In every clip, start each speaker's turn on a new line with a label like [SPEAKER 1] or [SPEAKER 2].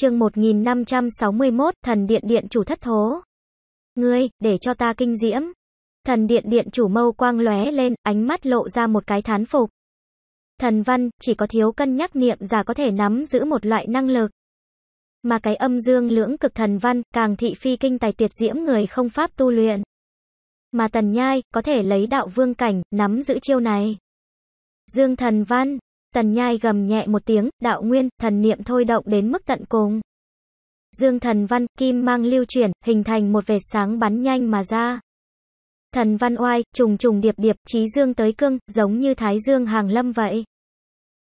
[SPEAKER 1] chương 1561, thần điện điện chủ thất thố. Ngươi, để cho ta kinh diễm. Thần điện điện chủ mâu quang lóe lên, ánh mắt lộ ra một cái thán phục. Thần văn, chỉ có thiếu cân nhắc niệm giả có thể nắm giữ một loại năng lực. Mà cái âm dương lưỡng cực thần văn, càng thị phi kinh tài tuyệt diễm người không pháp tu luyện. Mà tần nhai, có thể lấy đạo vương cảnh, nắm giữ chiêu này. Dương thần văn, Tần nhai gầm nhẹ một tiếng, đạo nguyên, thần niệm thôi động đến mức tận cùng. Dương thần văn, kim mang lưu chuyển, hình thành một vệt sáng bắn nhanh mà ra. Thần văn oai, trùng trùng điệp điệp, trí dương tới cương, giống như thái dương hàng lâm vậy.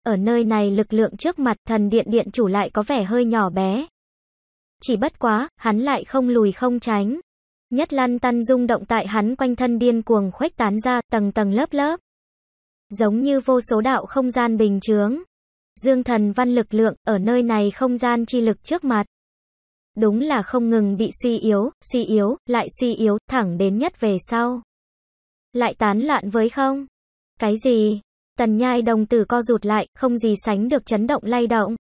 [SPEAKER 1] Ở nơi này lực lượng trước mặt thần điện điện chủ lại có vẻ hơi nhỏ bé. Chỉ bất quá, hắn lại không lùi không tránh. Nhất lan tăn rung động tại hắn quanh thân điên cuồng khuếch tán ra, tầng tầng lớp lớp giống như vô số đạo không gian bình chướng. Dương thần văn lực lượng, ở nơi này không gian chi lực trước mặt. Đúng là không ngừng bị suy yếu, suy yếu, lại suy yếu, thẳng đến nhất về sau. Lại tán loạn với không? Cái gì? Tần nhai đồng tử co rụt lại, không gì sánh được chấn động lay động.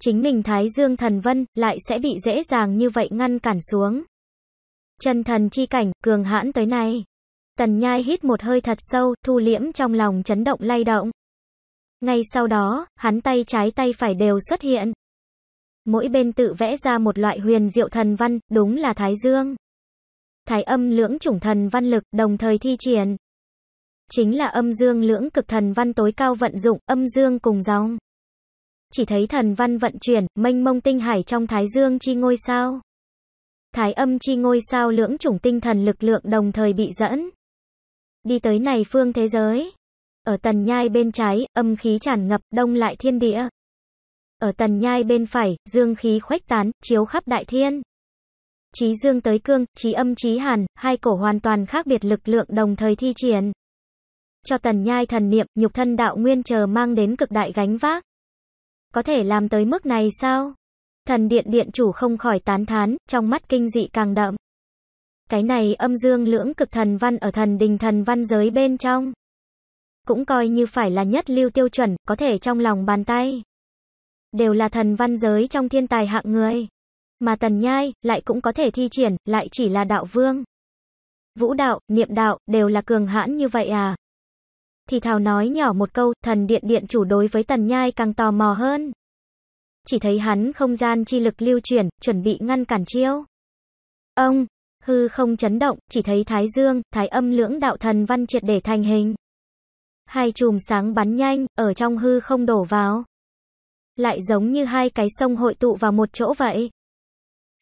[SPEAKER 1] Chính mình Thái Dương thần vân, lại sẽ bị dễ dàng như vậy ngăn cản xuống. Chân thần chi cảnh, cường hãn tới nay. Tần Nhai hít một hơi thật sâu, thu liễm trong lòng chấn động lay động. Ngay sau đó, hắn tay trái tay phải đều xuất hiện. Mỗi bên tự vẽ ra một loại huyền diệu thần văn, đúng là Thái Dương. Thái âm lưỡng chủng thần văn lực, đồng thời thi triển. Chính là âm dương lưỡng cực thần văn tối cao vận dụng, âm dương cùng dòng. Chỉ thấy thần văn vận chuyển, mênh mông tinh hải trong Thái Dương chi ngôi sao. Thái âm chi ngôi sao lưỡng chủng tinh thần lực lượng đồng thời bị dẫn. Đi tới này phương thế giới. Ở tần nhai bên trái, âm khí tràn ngập, đông lại thiên địa. Ở tần nhai bên phải, dương khí khuếch tán, chiếu khắp đại thiên. Chí dương tới cương, chí âm chí hàn, hai cổ hoàn toàn khác biệt lực lượng đồng thời thi triển. Cho tần nhai thần niệm, nhục thân đạo nguyên chờ mang đến cực đại gánh vác. Có thể làm tới mức này sao? Thần điện điện chủ không khỏi tán thán, trong mắt kinh dị càng đậm. Cái này âm dương lưỡng cực thần văn ở thần đình thần văn giới bên trong. Cũng coi như phải là nhất lưu tiêu chuẩn, có thể trong lòng bàn tay. Đều là thần văn giới trong thiên tài hạng người. Mà tần nhai, lại cũng có thể thi triển, lại chỉ là đạo vương. Vũ đạo, niệm đạo, đều là cường hãn như vậy à? Thì thào nói nhỏ một câu, thần điện điện chủ đối với tần nhai càng tò mò hơn. Chỉ thấy hắn không gian chi lực lưu chuyển, chuẩn bị ngăn cản chiêu. Ông, Hư không chấn động, chỉ thấy thái dương, thái âm lưỡng đạo thần văn triệt để thành hình. Hai chùm sáng bắn nhanh, ở trong hư không đổ vào. Lại giống như hai cái sông hội tụ vào một chỗ vậy.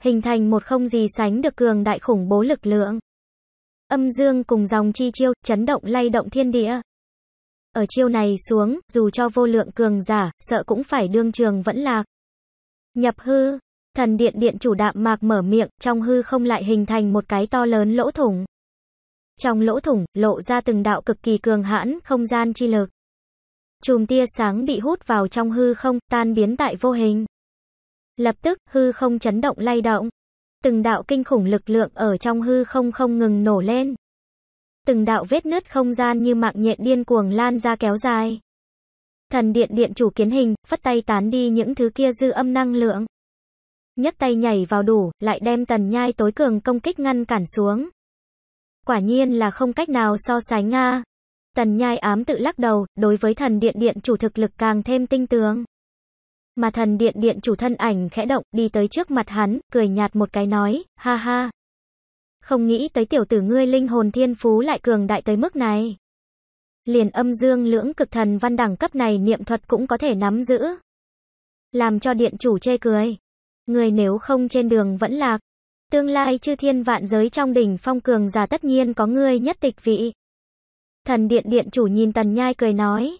[SPEAKER 1] Hình thành một không gì sánh được cường đại khủng bố lực lượng. Âm dương cùng dòng chi chiêu, chấn động lay động thiên địa. Ở chiêu này xuống, dù cho vô lượng cường giả, sợ cũng phải đương trường vẫn lạc. Nhập hư, Thần điện điện chủ đạm mạc mở miệng, trong hư không lại hình thành một cái to lớn lỗ thủng. Trong lỗ thủng, lộ ra từng đạo cực kỳ cường hãn, không gian chi lực. Chùm tia sáng bị hút vào trong hư không, tan biến tại vô hình. Lập tức, hư không chấn động lay động. Từng đạo kinh khủng lực lượng ở trong hư không không ngừng nổ lên. Từng đạo vết nứt không gian như mạng nhện điên cuồng lan ra kéo dài. Thần điện điện chủ kiến hình, phất tay tán đi những thứ kia dư âm năng lượng nhấc tay nhảy vào đủ, lại đem tần nhai tối cường công kích ngăn cản xuống. Quả nhiên là không cách nào so sánh Nga. Tần nhai ám tự lắc đầu, đối với thần điện điện chủ thực lực càng thêm tinh tướng. Mà thần điện điện chủ thân ảnh khẽ động, đi tới trước mặt hắn, cười nhạt một cái nói, ha ha. Không nghĩ tới tiểu tử ngươi linh hồn thiên phú lại cường đại tới mức này. Liền âm dương lưỡng cực thần văn đẳng cấp này niệm thuật cũng có thể nắm giữ. Làm cho điện chủ chê cười người nếu không trên đường vẫn lạc. Tương lai chư thiên vạn giới trong đỉnh phong cường giả tất nhiên có ngươi nhất tịch vị. Thần điện điện chủ nhìn tần nhai cười nói.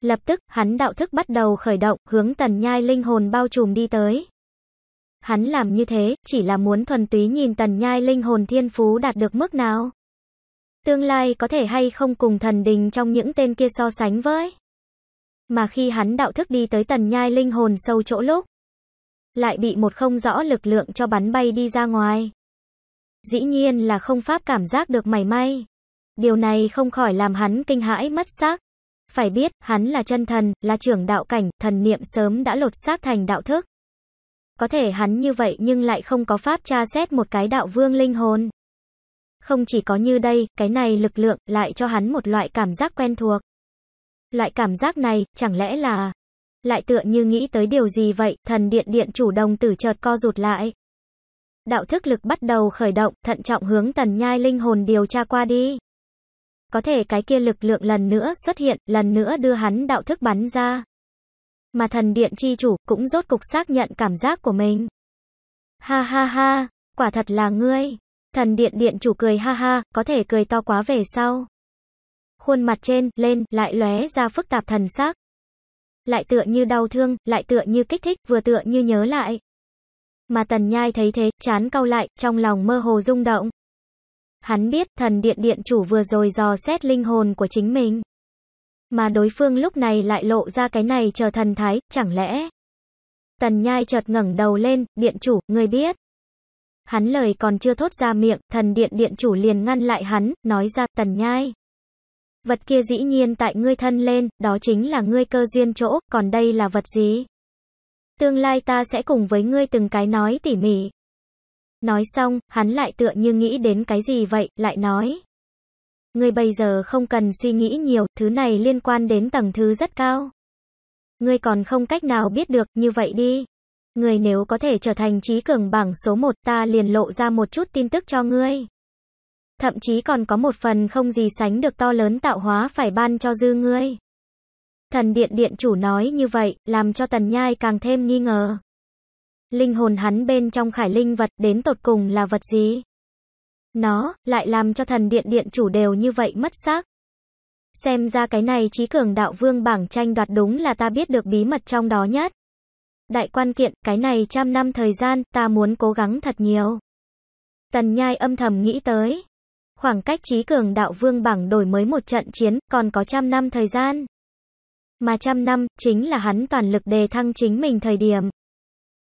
[SPEAKER 1] Lập tức, hắn đạo thức bắt đầu khởi động, hướng tần nhai linh hồn bao trùm đi tới. Hắn làm như thế, chỉ là muốn thuần túy nhìn tần nhai linh hồn thiên phú đạt được mức nào. Tương lai có thể hay không cùng thần đình trong những tên kia so sánh với. Mà khi hắn đạo thức đi tới tần nhai linh hồn sâu chỗ lúc, lại bị một không rõ lực lượng cho bắn bay đi ra ngoài. Dĩ nhiên là không pháp cảm giác được mảy may. Điều này không khỏi làm hắn kinh hãi mất xác. Phải biết, hắn là chân thần, là trưởng đạo cảnh, thần niệm sớm đã lột xác thành đạo thức. Có thể hắn như vậy nhưng lại không có pháp tra xét một cái đạo vương linh hồn. Không chỉ có như đây, cái này lực lượng lại cho hắn một loại cảm giác quen thuộc. Loại cảm giác này, chẳng lẽ là lại tựa như nghĩ tới điều gì vậy, thần điện điện chủ đồng tử chợt co rụt lại. Đạo thức lực bắt đầu khởi động, thận trọng hướng tần nhai linh hồn điều tra qua đi. Có thể cái kia lực lượng lần nữa xuất hiện, lần nữa đưa hắn đạo thức bắn ra. Mà thần điện chi chủ cũng rốt cục xác nhận cảm giác của mình. Ha ha ha, quả thật là ngươi. Thần điện điện chủ cười ha ha, có thể cười to quá về sau. Khuôn mặt trên, lên, lại lóe ra phức tạp thần sắc lại tựa như đau thương, lại tựa như kích thích, vừa tựa như nhớ lại. Mà tần nhai thấy thế, chán cau lại, trong lòng mơ hồ rung động. Hắn biết thần điện điện chủ vừa rồi dò xét linh hồn của chính mình. Mà đối phương lúc này lại lộ ra cái này chờ thần thái, chẳng lẽ? Tần nhai chợt ngẩng đầu lên, điện chủ, người biết. Hắn lời còn chưa thốt ra miệng, thần điện điện chủ liền ngăn lại hắn, nói ra, tần nhai. Vật kia dĩ nhiên tại ngươi thân lên, đó chính là ngươi cơ duyên chỗ, còn đây là vật gì? Tương lai ta sẽ cùng với ngươi từng cái nói tỉ mỉ. Nói xong, hắn lại tựa như nghĩ đến cái gì vậy, lại nói. Ngươi bây giờ không cần suy nghĩ nhiều, thứ này liên quan đến tầng thứ rất cao. Ngươi còn không cách nào biết được, như vậy đi. Ngươi nếu có thể trở thành trí cường bảng số 1 ta liền lộ ra một chút tin tức cho ngươi thậm chí còn có một phần không gì sánh được to lớn tạo hóa phải ban cho dư ngươi. Thần điện điện chủ nói như vậy, làm cho tần nhai càng thêm nghi ngờ. Linh hồn hắn bên trong khải linh vật đến tột cùng là vật gì? Nó, lại làm cho thần điện điện chủ đều như vậy mất xác. Xem ra cái này trí cường đạo vương bảng tranh đoạt đúng là ta biết được bí mật trong đó nhất. Đại quan kiện, cái này trăm năm thời gian, ta muốn cố gắng thật nhiều. Tần nhai âm thầm nghĩ tới. Khoảng cách trí cường đạo vương bảng đổi mới một trận chiến, còn có trăm năm thời gian. Mà trăm năm, chính là hắn toàn lực đề thăng chính mình thời điểm.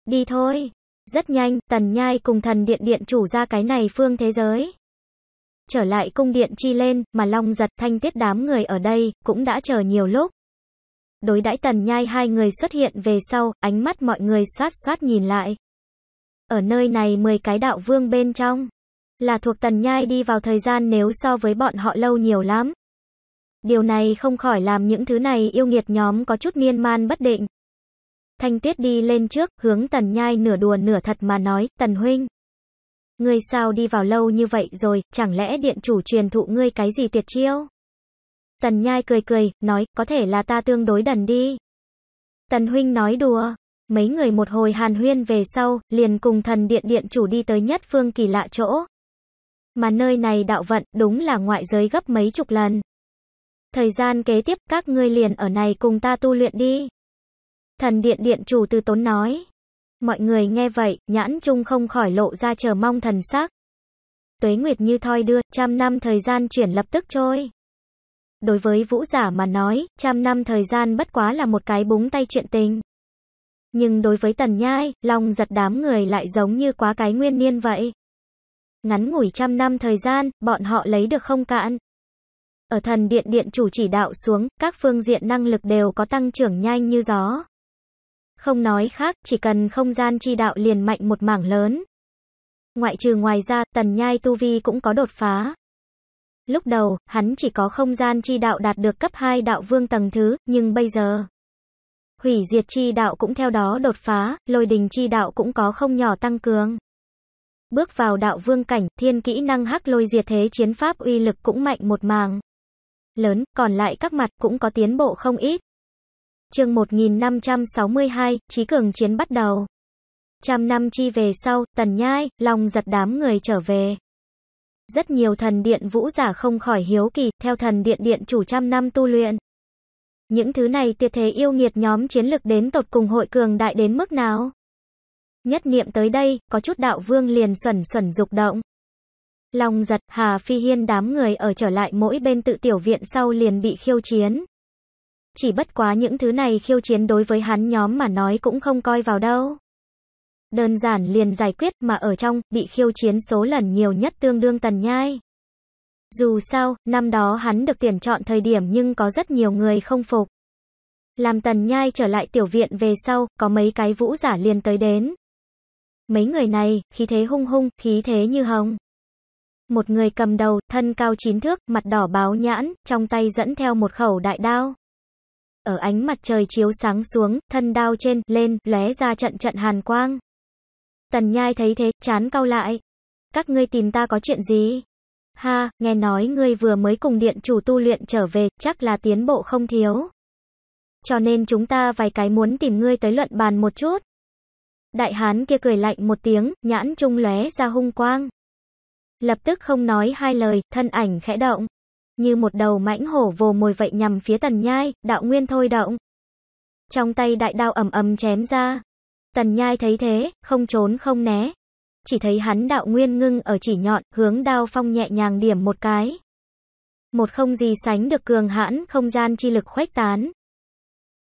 [SPEAKER 1] Đi thôi. Rất nhanh, tần nhai cùng thần điện điện chủ ra cái này phương thế giới. Trở lại cung điện chi lên, mà long giật thanh tiết đám người ở đây, cũng đã chờ nhiều lúc. Đối đãi tần nhai hai người xuất hiện về sau, ánh mắt mọi người soát soát nhìn lại. Ở nơi này 10 cái đạo vương bên trong là thuộc tần nhai đi vào thời gian nếu so với bọn họ lâu nhiều lắm. Điều này không khỏi làm những thứ này yêu nghiệt nhóm có chút miên man bất định. Thanh Tuyết đi lên trước, hướng Tần Nhai nửa đùa nửa thật mà nói, Tần Huynh. Ngươi sao đi vào lâu như vậy rồi, chẳng lẽ điện chủ truyền thụ ngươi cái gì tuyệt chiêu? Tần Nhai cười cười, nói, có thể là ta tương đối đần đi. Tần Huynh nói đùa, mấy người một hồi hàn huyên về sau, liền cùng thần điện điện chủ đi tới nhất phương kỳ lạ chỗ. Mà nơi này đạo vận đúng là ngoại giới gấp mấy chục lần. Thời gian kế tiếp các ngươi liền ở này cùng ta tu luyện đi. Thần điện điện chủ từ tốn nói. Mọi người nghe vậy, nhãn chung không khỏi lộ ra chờ mong thần sắc. Tuế nguyệt như thoi đưa, trăm năm thời gian chuyển lập tức trôi. Đối với vũ giả mà nói, trăm năm thời gian bất quá là một cái búng tay chuyện tình. Nhưng đối với tần nhai, lòng giật đám người lại giống như quá cái nguyên niên vậy. Ngắn ngủi trăm năm thời gian, bọn họ lấy được không cạn. Ở thần điện điện chủ chỉ đạo xuống, các phương diện năng lực đều có tăng trưởng nhanh như gió. Không nói khác, chỉ cần không gian chi đạo liền mạnh một mảng lớn. Ngoại trừ ngoài ra, tần nhai tu vi cũng có đột phá. Lúc đầu, hắn chỉ có không gian chi đạo đạt được cấp 2 đạo vương tầng thứ, nhưng bây giờ... Hủy diệt chi đạo cũng theo đó đột phá, lôi đình chi đạo cũng có không nhỏ tăng cường bước vào đạo vương cảnh, thiên kỹ năng hắc lôi diệt thế chiến pháp uy lực cũng mạnh một màng. Lớn, còn lại các mặt cũng có tiến bộ không ít. chương 1562, Trí Cường Chiến bắt đầu. Trăm năm chi về sau, tần nhai, lòng giật đám người trở về. Rất nhiều thần điện vũ giả không khỏi hiếu kỳ, theo thần điện điện chủ trăm năm tu luyện. Những thứ này tuyệt thế yêu nghiệt nhóm chiến lực đến tột cùng hội cường đại đến mức nào? Nhất niệm tới đây, có chút đạo vương liền xuẩn xuẩn dục động. Long giật, Hà Phi Hiên đám người ở trở lại mỗi bên tự tiểu viện sau liền bị khiêu chiến. Chỉ bất quá những thứ này khiêu chiến đối với hắn nhóm mà nói cũng không coi vào đâu. Đơn giản liền giải quyết mà ở trong, bị khiêu chiến số lần nhiều nhất tương đương tần nhai. Dù sao, năm đó hắn được tuyển chọn thời điểm nhưng có rất nhiều người không phục. Làm tần nhai trở lại tiểu viện về sau, có mấy cái vũ giả liền tới đến. Mấy người này, khí thế hung hung, khí thế như hồng. Một người cầm đầu, thân cao chín thước, mặt đỏ báo nhãn, trong tay dẫn theo một khẩu đại đao. Ở ánh mặt trời chiếu sáng xuống, thân đao trên, lên, lóe ra trận trận hàn quang. Tần nhai thấy thế, chán cau lại. Các ngươi tìm ta có chuyện gì? Ha, nghe nói ngươi vừa mới cùng điện chủ tu luyện trở về, chắc là tiến bộ không thiếu. Cho nên chúng ta vài cái muốn tìm ngươi tới luận bàn một chút. Đại hán kia cười lạnh một tiếng, nhãn trung lóe ra hung quang. Lập tức không nói hai lời, thân ảnh khẽ động. Như một đầu mãnh hổ vồ mồi vậy nhằm phía tần nhai, đạo nguyên thôi động. Trong tay đại đao ầm ầm chém ra. Tần nhai thấy thế, không trốn không né. Chỉ thấy hắn đạo nguyên ngưng ở chỉ nhọn, hướng đao phong nhẹ nhàng điểm một cái. Một không gì sánh được cường hãn, không gian chi lực khuếch tán.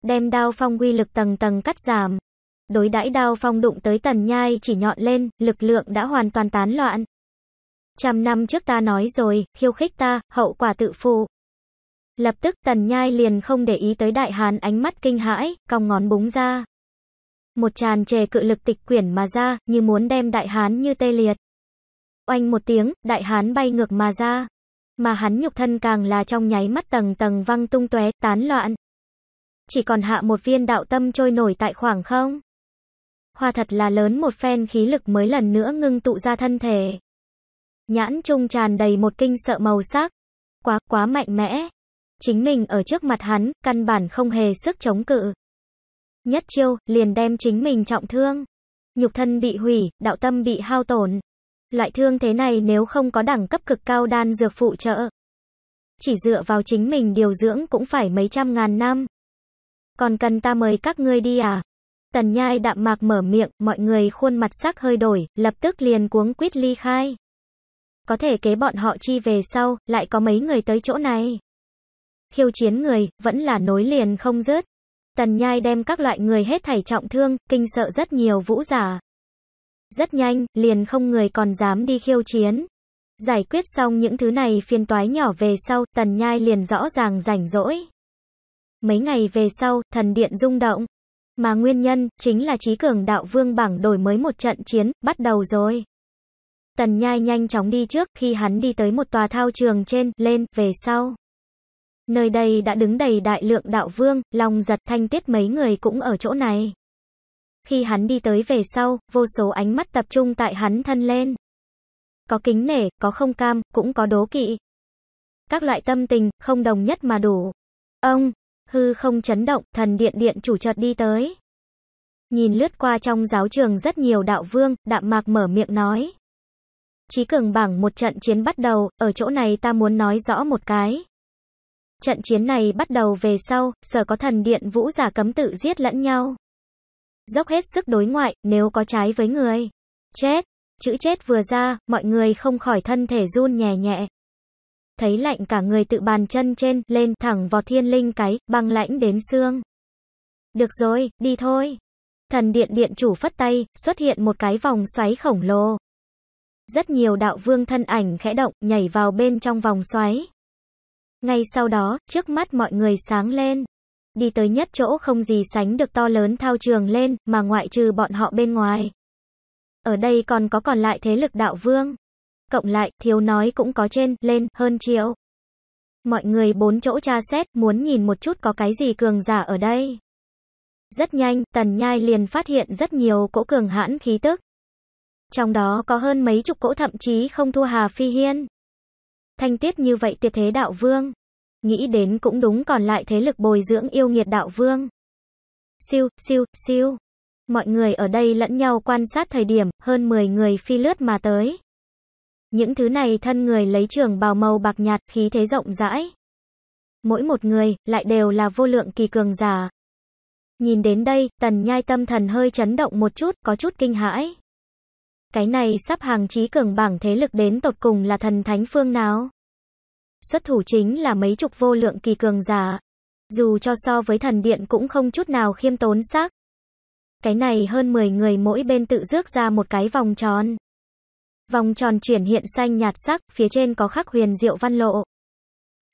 [SPEAKER 1] Đem đao phong quy lực tầng tầng cắt giảm đối đãi đao phong đụng tới tần nhai chỉ nhọn lên, lực lượng đã hoàn toàn tán loạn. Trăm năm trước ta nói rồi, khiêu khích ta, hậu quả tự phụ. Lập tức tần nhai liền không để ý tới đại hán ánh mắt kinh hãi, cong ngón búng ra. Một tràn trề cự lực tịch quyển mà ra, như muốn đem đại hán như tê liệt. Oanh một tiếng, đại hán bay ngược mà ra. Mà hắn nhục thân càng là trong nháy mắt tầng tầng văng tung tóe tán loạn. Chỉ còn hạ một viên đạo tâm trôi nổi tại khoảng không hoa thật là lớn một phen khí lực mới lần nữa ngưng tụ ra thân thể. Nhãn trung tràn đầy một kinh sợ màu sắc, quá quá mạnh mẽ. Chính mình ở trước mặt hắn, căn bản không hề sức chống cự. Nhất chiêu, liền đem chính mình trọng thương. Nhục thân bị hủy, đạo tâm bị hao tổn. Loại thương thế này nếu không có đẳng cấp cực cao đan dược phụ trợ. Chỉ dựa vào chính mình điều dưỡng cũng phải mấy trăm ngàn năm. Còn cần ta mời các ngươi đi à? Tần nhai đạm mạc mở miệng, mọi người khuôn mặt sắc hơi đổi, lập tức liền cuống quýt ly khai. Có thể kế bọn họ chi về sau, lại có mấy người tới chỗ này. Khiêu chiến người, vẫn là nối liền không dứt. Tần nhai đem các loại người hết thảy trọng thương, kinh sợ rất nhiều vũ giả. Rất nhanh, liền không người còn dám đi khiêu chiến. Giải quyết xong những thứ này phiên toái nhỏ về sau, tần nhai liền rõ ràng rảnh rỗi. Mấy ngày về sau, thần điện rung động. Mà nguyên nhân, chính là trí cường đạo vương bảng đổi mới một trận chiến, bắt đầu rồi. Tần nhai nhanh chóng đi trước, khi hắn đi tới một tòa thao trường trên, lên, về sau. Nơi đây đã đứng đầy đại lượng đạo vương, lòng giật thanh tiết mấy người cũng ở chỗ này. Khi hắn đi tới về sau, vô số ánh mắt tập trung tại hắn thân lên. Có kính nể, có không cam, cũng có đố kỵ. Các loại tâm tình, không đồng nhất mà đủ. Ông, hư không chấn động, thần điện điện chủ chợt đi tới. Nhìn lướt qua trong giáo trường rất nhiều đạo vương, đạm mạc mở miệng nói. Chí cường bảng một trận chiến bắt đầu, ở chỗ này ta muốn nói rõ một cái. Trận chiến này bắt đầu về sau, sở có thần điện vũ giả cấm tự giết lẫn nhau. Dốc hết sức đối ngoại, nếu có trái với người. Chết. Chữ chết vừa ra, mọi người không khỏi thân thể run nhẹ nhẹ, thấy lạnh cả người tự bàn chân trên, lên thẳng vào thiên linh cái, băng lãnh đến xương. Được rồi, đi thôi. Thần điện điện chủ phất tay, xuất hiện một cái vòng xoáy khổng lồ. Rất nhiều đạo vương thân ảnh khẽ động, nhảy vào bên trong vòng xoáy. Ngay sau đó, trước mắt mọi người sáng lên. Đi tới nhất chỗ không gì sánh được to lớn thao trường lên, mà ngoại trừ bọn họ bên ngoài. Ở đây còn có còn lại thế lực đạo vương cộng lại, thiếu nói cũng có trên, lên, hơn triệu. Mọi người bốn chỗ tra xét, muốn nhìn một chút có cái gì cường giả ở đây. Rất nhanh, tần nhai liền phát hiện rất nhiều cỗ cường hãn khí tức. Trong đó có hơn mấy chục cỗ thậm chí không thua Hà Phi Hiên. Thanh tiết như vậy tuyệt thế đạo vương. Nghĩ đến cũng đúng còn lại thế lực bồi dưỡng yêu nghiệt đạo vương. Siêu, siêu, siêu. Mọi người ở đây lẫn nhau quan sát thời điểm, hơn 10 người phi lướt mà tới. Những thứ này thân người lấy trường bào màu bạc nhạt, khí thế rộng rãi. Mỗi một người, lại đều là vô lượng kỳ cường giả. Nhìn đến đây, tần nhai tâm thần hơi chấn động một chút, có chút kinh hãi. Cái này sắp hàng trí cường bảng thế lực đến tột cùng là thần thánh phương nào? Xuất thủ chính là mấy chục vô lượng kỳ cường giả. Dù cho so với thần điện cũng không chút nào khiêm tốn xác. Cái này hơn 10 người mỗi bên tự rước ra một cái vòng tròn. Vòng tròn chuyển hiện xanh nhạt sắc, phía trên có khắc huyền diệu văn lộ.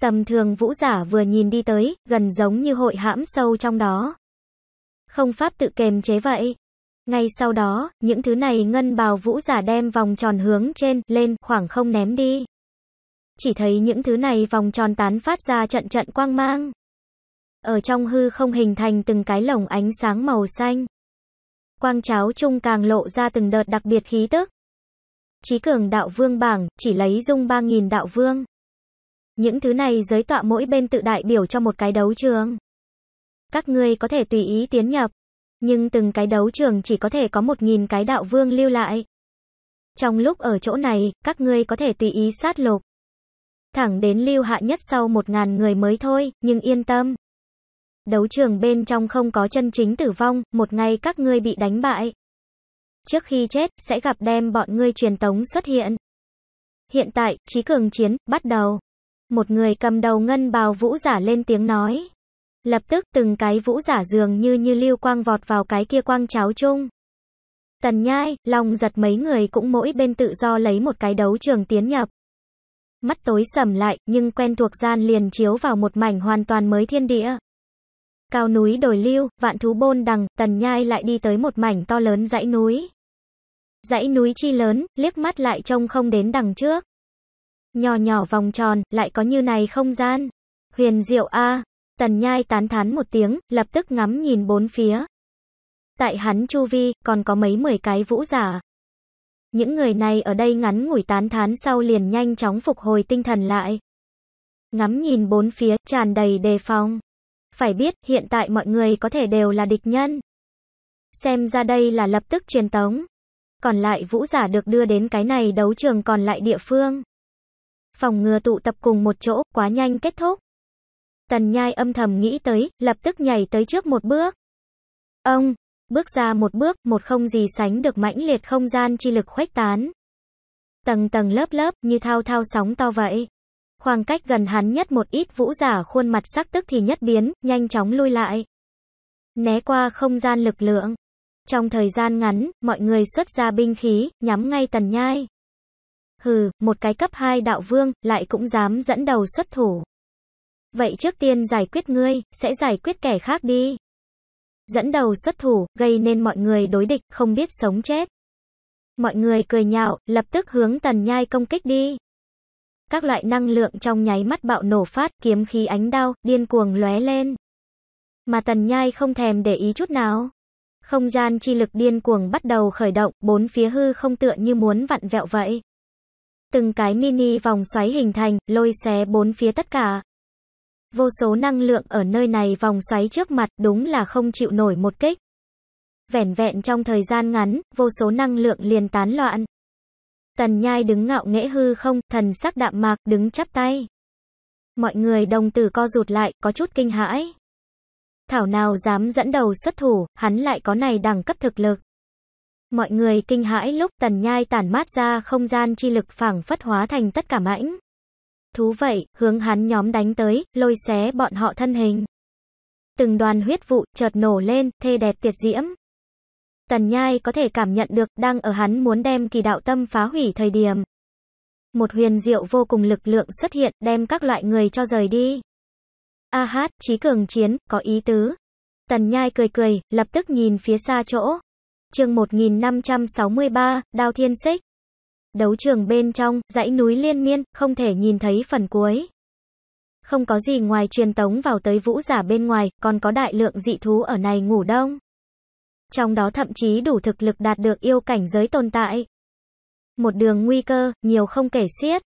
[SPEAKER 1] Tầm thường vũ giả vừa nhìn đi tới, gần giống như hội hãm sâu trong đó. Không pháp tự kềm chế vậy. Ngay sau đó, những thứ này ngân bào vũ giả đem vòng tròn hướng trên, lên, khoảng không ném đi. Chỉ thấy những thứ này vòng tròn tán phát ra trận trận quang mang. Ở trong hư không hình thành từng cái lồng ánh sáng màu xanh. Quang cháo chung càng lộ ra từng đợt đặc biệt khí tức. Chí cường đạo vương bảng, chỉ lấy dung 3.000 đạo vương. Những thứ này giới tọa mỗi bên tự đại biểu cho một cái đấu trường. Các ngươi có thể tùy ý tiến nhập, nhưng từng cái đấu trường chỉ có thể có 1.000 cái đạo vương lưu lại. Trong lúc ở chỗ này, các ngươi có thể tùy ý sát lục. Thẳng đến lưu hạ nhất sau 1.000 người mới thôi, nhưng yên tâm. Đấu trường bên trong không có chân chính tử vong, một ngày các ngươi bị đánh bại trước khi chết, sẽ gặp đem bọn ngươi truyền tống xuất hiện. Hiện tại, trí cường chiến, bắt đầu. Một người cầm đầu ngân bào vũ giả lên tiếng nói. Lập tức từng cái vũ giả dường như như lưu quang vọt vào cái kia quang cháo chung. Tần nhai, lòng giật mấy người cũng mỗi bên tự do lấy một cái đấu trường tiến nhập. Mắt tối sầm lại, nhưng quen thuộc gian liền chiếu vào một mảnh hoàn toàn mới thiên địa. Cao núi đồi lưu, vạn thú bôn đằng, tần nhai lại đi tới một mảnh to lớn dãy núi dãy núi chi lớn, liếc mắt lại trông không đến đằng trước. Nhỏ nhỏ vòng tròn, lại có như này không gian. Huyền diệu a Tần nhai tán thán một tiếng, lập tức ngắm nhìn bốn phía. Tại hắn chu vi, còn có mấy mười cái vũ giả. Những người này ở đây ngắn ngủi tán thán sau liền nhanh chóng phục hồi tinh thần lại. Ngắm nhìn bốn phía, tràn đầy đề phòng. Phải biết, hiện tại mọi người có thể đều là địch nhân. Xem ra đây là lập tức truyền tống. Còn lại vũ giả được đưa đến cái này đấu trường còn lại địa phương. Phòng ngừa tụ tập cùng một chỗ, quá nhanh kết thúc. Tần nhai âm thầm nghĩ tới, lập tức nhảy tới trước một bước. Ông, bước ra một bước, một không gì sánh được mãnh liệt không gian chi lực khuếch tán. Tầng tầng lớp lớp, như thao thao sóng to vậy. Khoảng cách gần hắn nhất một ít vũ giả khuôn mặt sắc tức thì nhất biến, nhanh chóng lui lại. Né qua không gian lực lượng. Trong thời gian ngắn, mọi người xuất ra binh khí, nhắm ngay tần nhai. Hừ, một cái cấp 2 đạo vương, lại cũng dám dẫn đầu xuất thủ. Vậy trước tiên giải quyết ngươi, sẽ giải quyết kẻ khác đi. Dẫn đầu xuất thủ, gây nên mọi người đối địch, không biết sống chết. Mọi người cười nhạo, lập tức hướng tần nhai công kích đi. Các loại năng lượng trong nháy mắt bạo nổ phát, kiếm khí ánh đau điên cuồng lóe lên. Mà tần nhai không thèm để ý chút nào. Không gian chi lực điên cuồng bắt đầu khởi động, bốn phía hư không tựa như muốn vặn vẹo vậy. Từng cái mini vòng xoáy hình thành, lôi xé bốn phía tất cả. Vô số năng lượng ở nơi này vòng xoáy trước mặt đúng là không chịu nổi một kích. Vẻn vẹn trong thời gian ngắn, vô số năng lượng liền tán loạn. Tần nhai đứng ngạo nghễ hư không, thần sắc đạm mạc, đứng chắp tay. Mọi người đồng tử co rụt lại, có chút kinh hãi. Thảo nào dám dẫn đầu xuất thủ, hắn lại có này đẳng cấp thực lực. Mọi người kinh hãi lúc tần nhai tản mát ra không gian chi lực phảng phất hóa thành tất cả mãnh. Thú vậy, hướng hắn nhóm đánh tới, lôi xé bọn họ thân hình. Từng đoàn huyết vụ chợt nổ lên, thê đẹp tuyệt diễm. Tần nhai có thể cảm nhận được, đang ở hắn muốn đem kỳ đạo tâm phá hủy thời điểm. Một huyền diệu vô cùng lực lượng xuất hiện, đem các loại người cho rời đi. A hát, trí cường chiến, có ý tứ. Tần nhai cười cười, lập tức nhìn phía xa chỗ. chương 1563, Đao Thiên Xích. Đấu trường bên trong, dãy núi liên miên, không thể nhìn thấy phần cuối. Không có gì ngoài truyền tống vào tới vũ giả bên ngoài, còn có đại lượng dị thú ở này ngủ đông. Trong đó thậm chí đủ thực lực đạt được yêu cảnh giới tồn tại. Một đường nguy cơ, nhiều không kể xiết.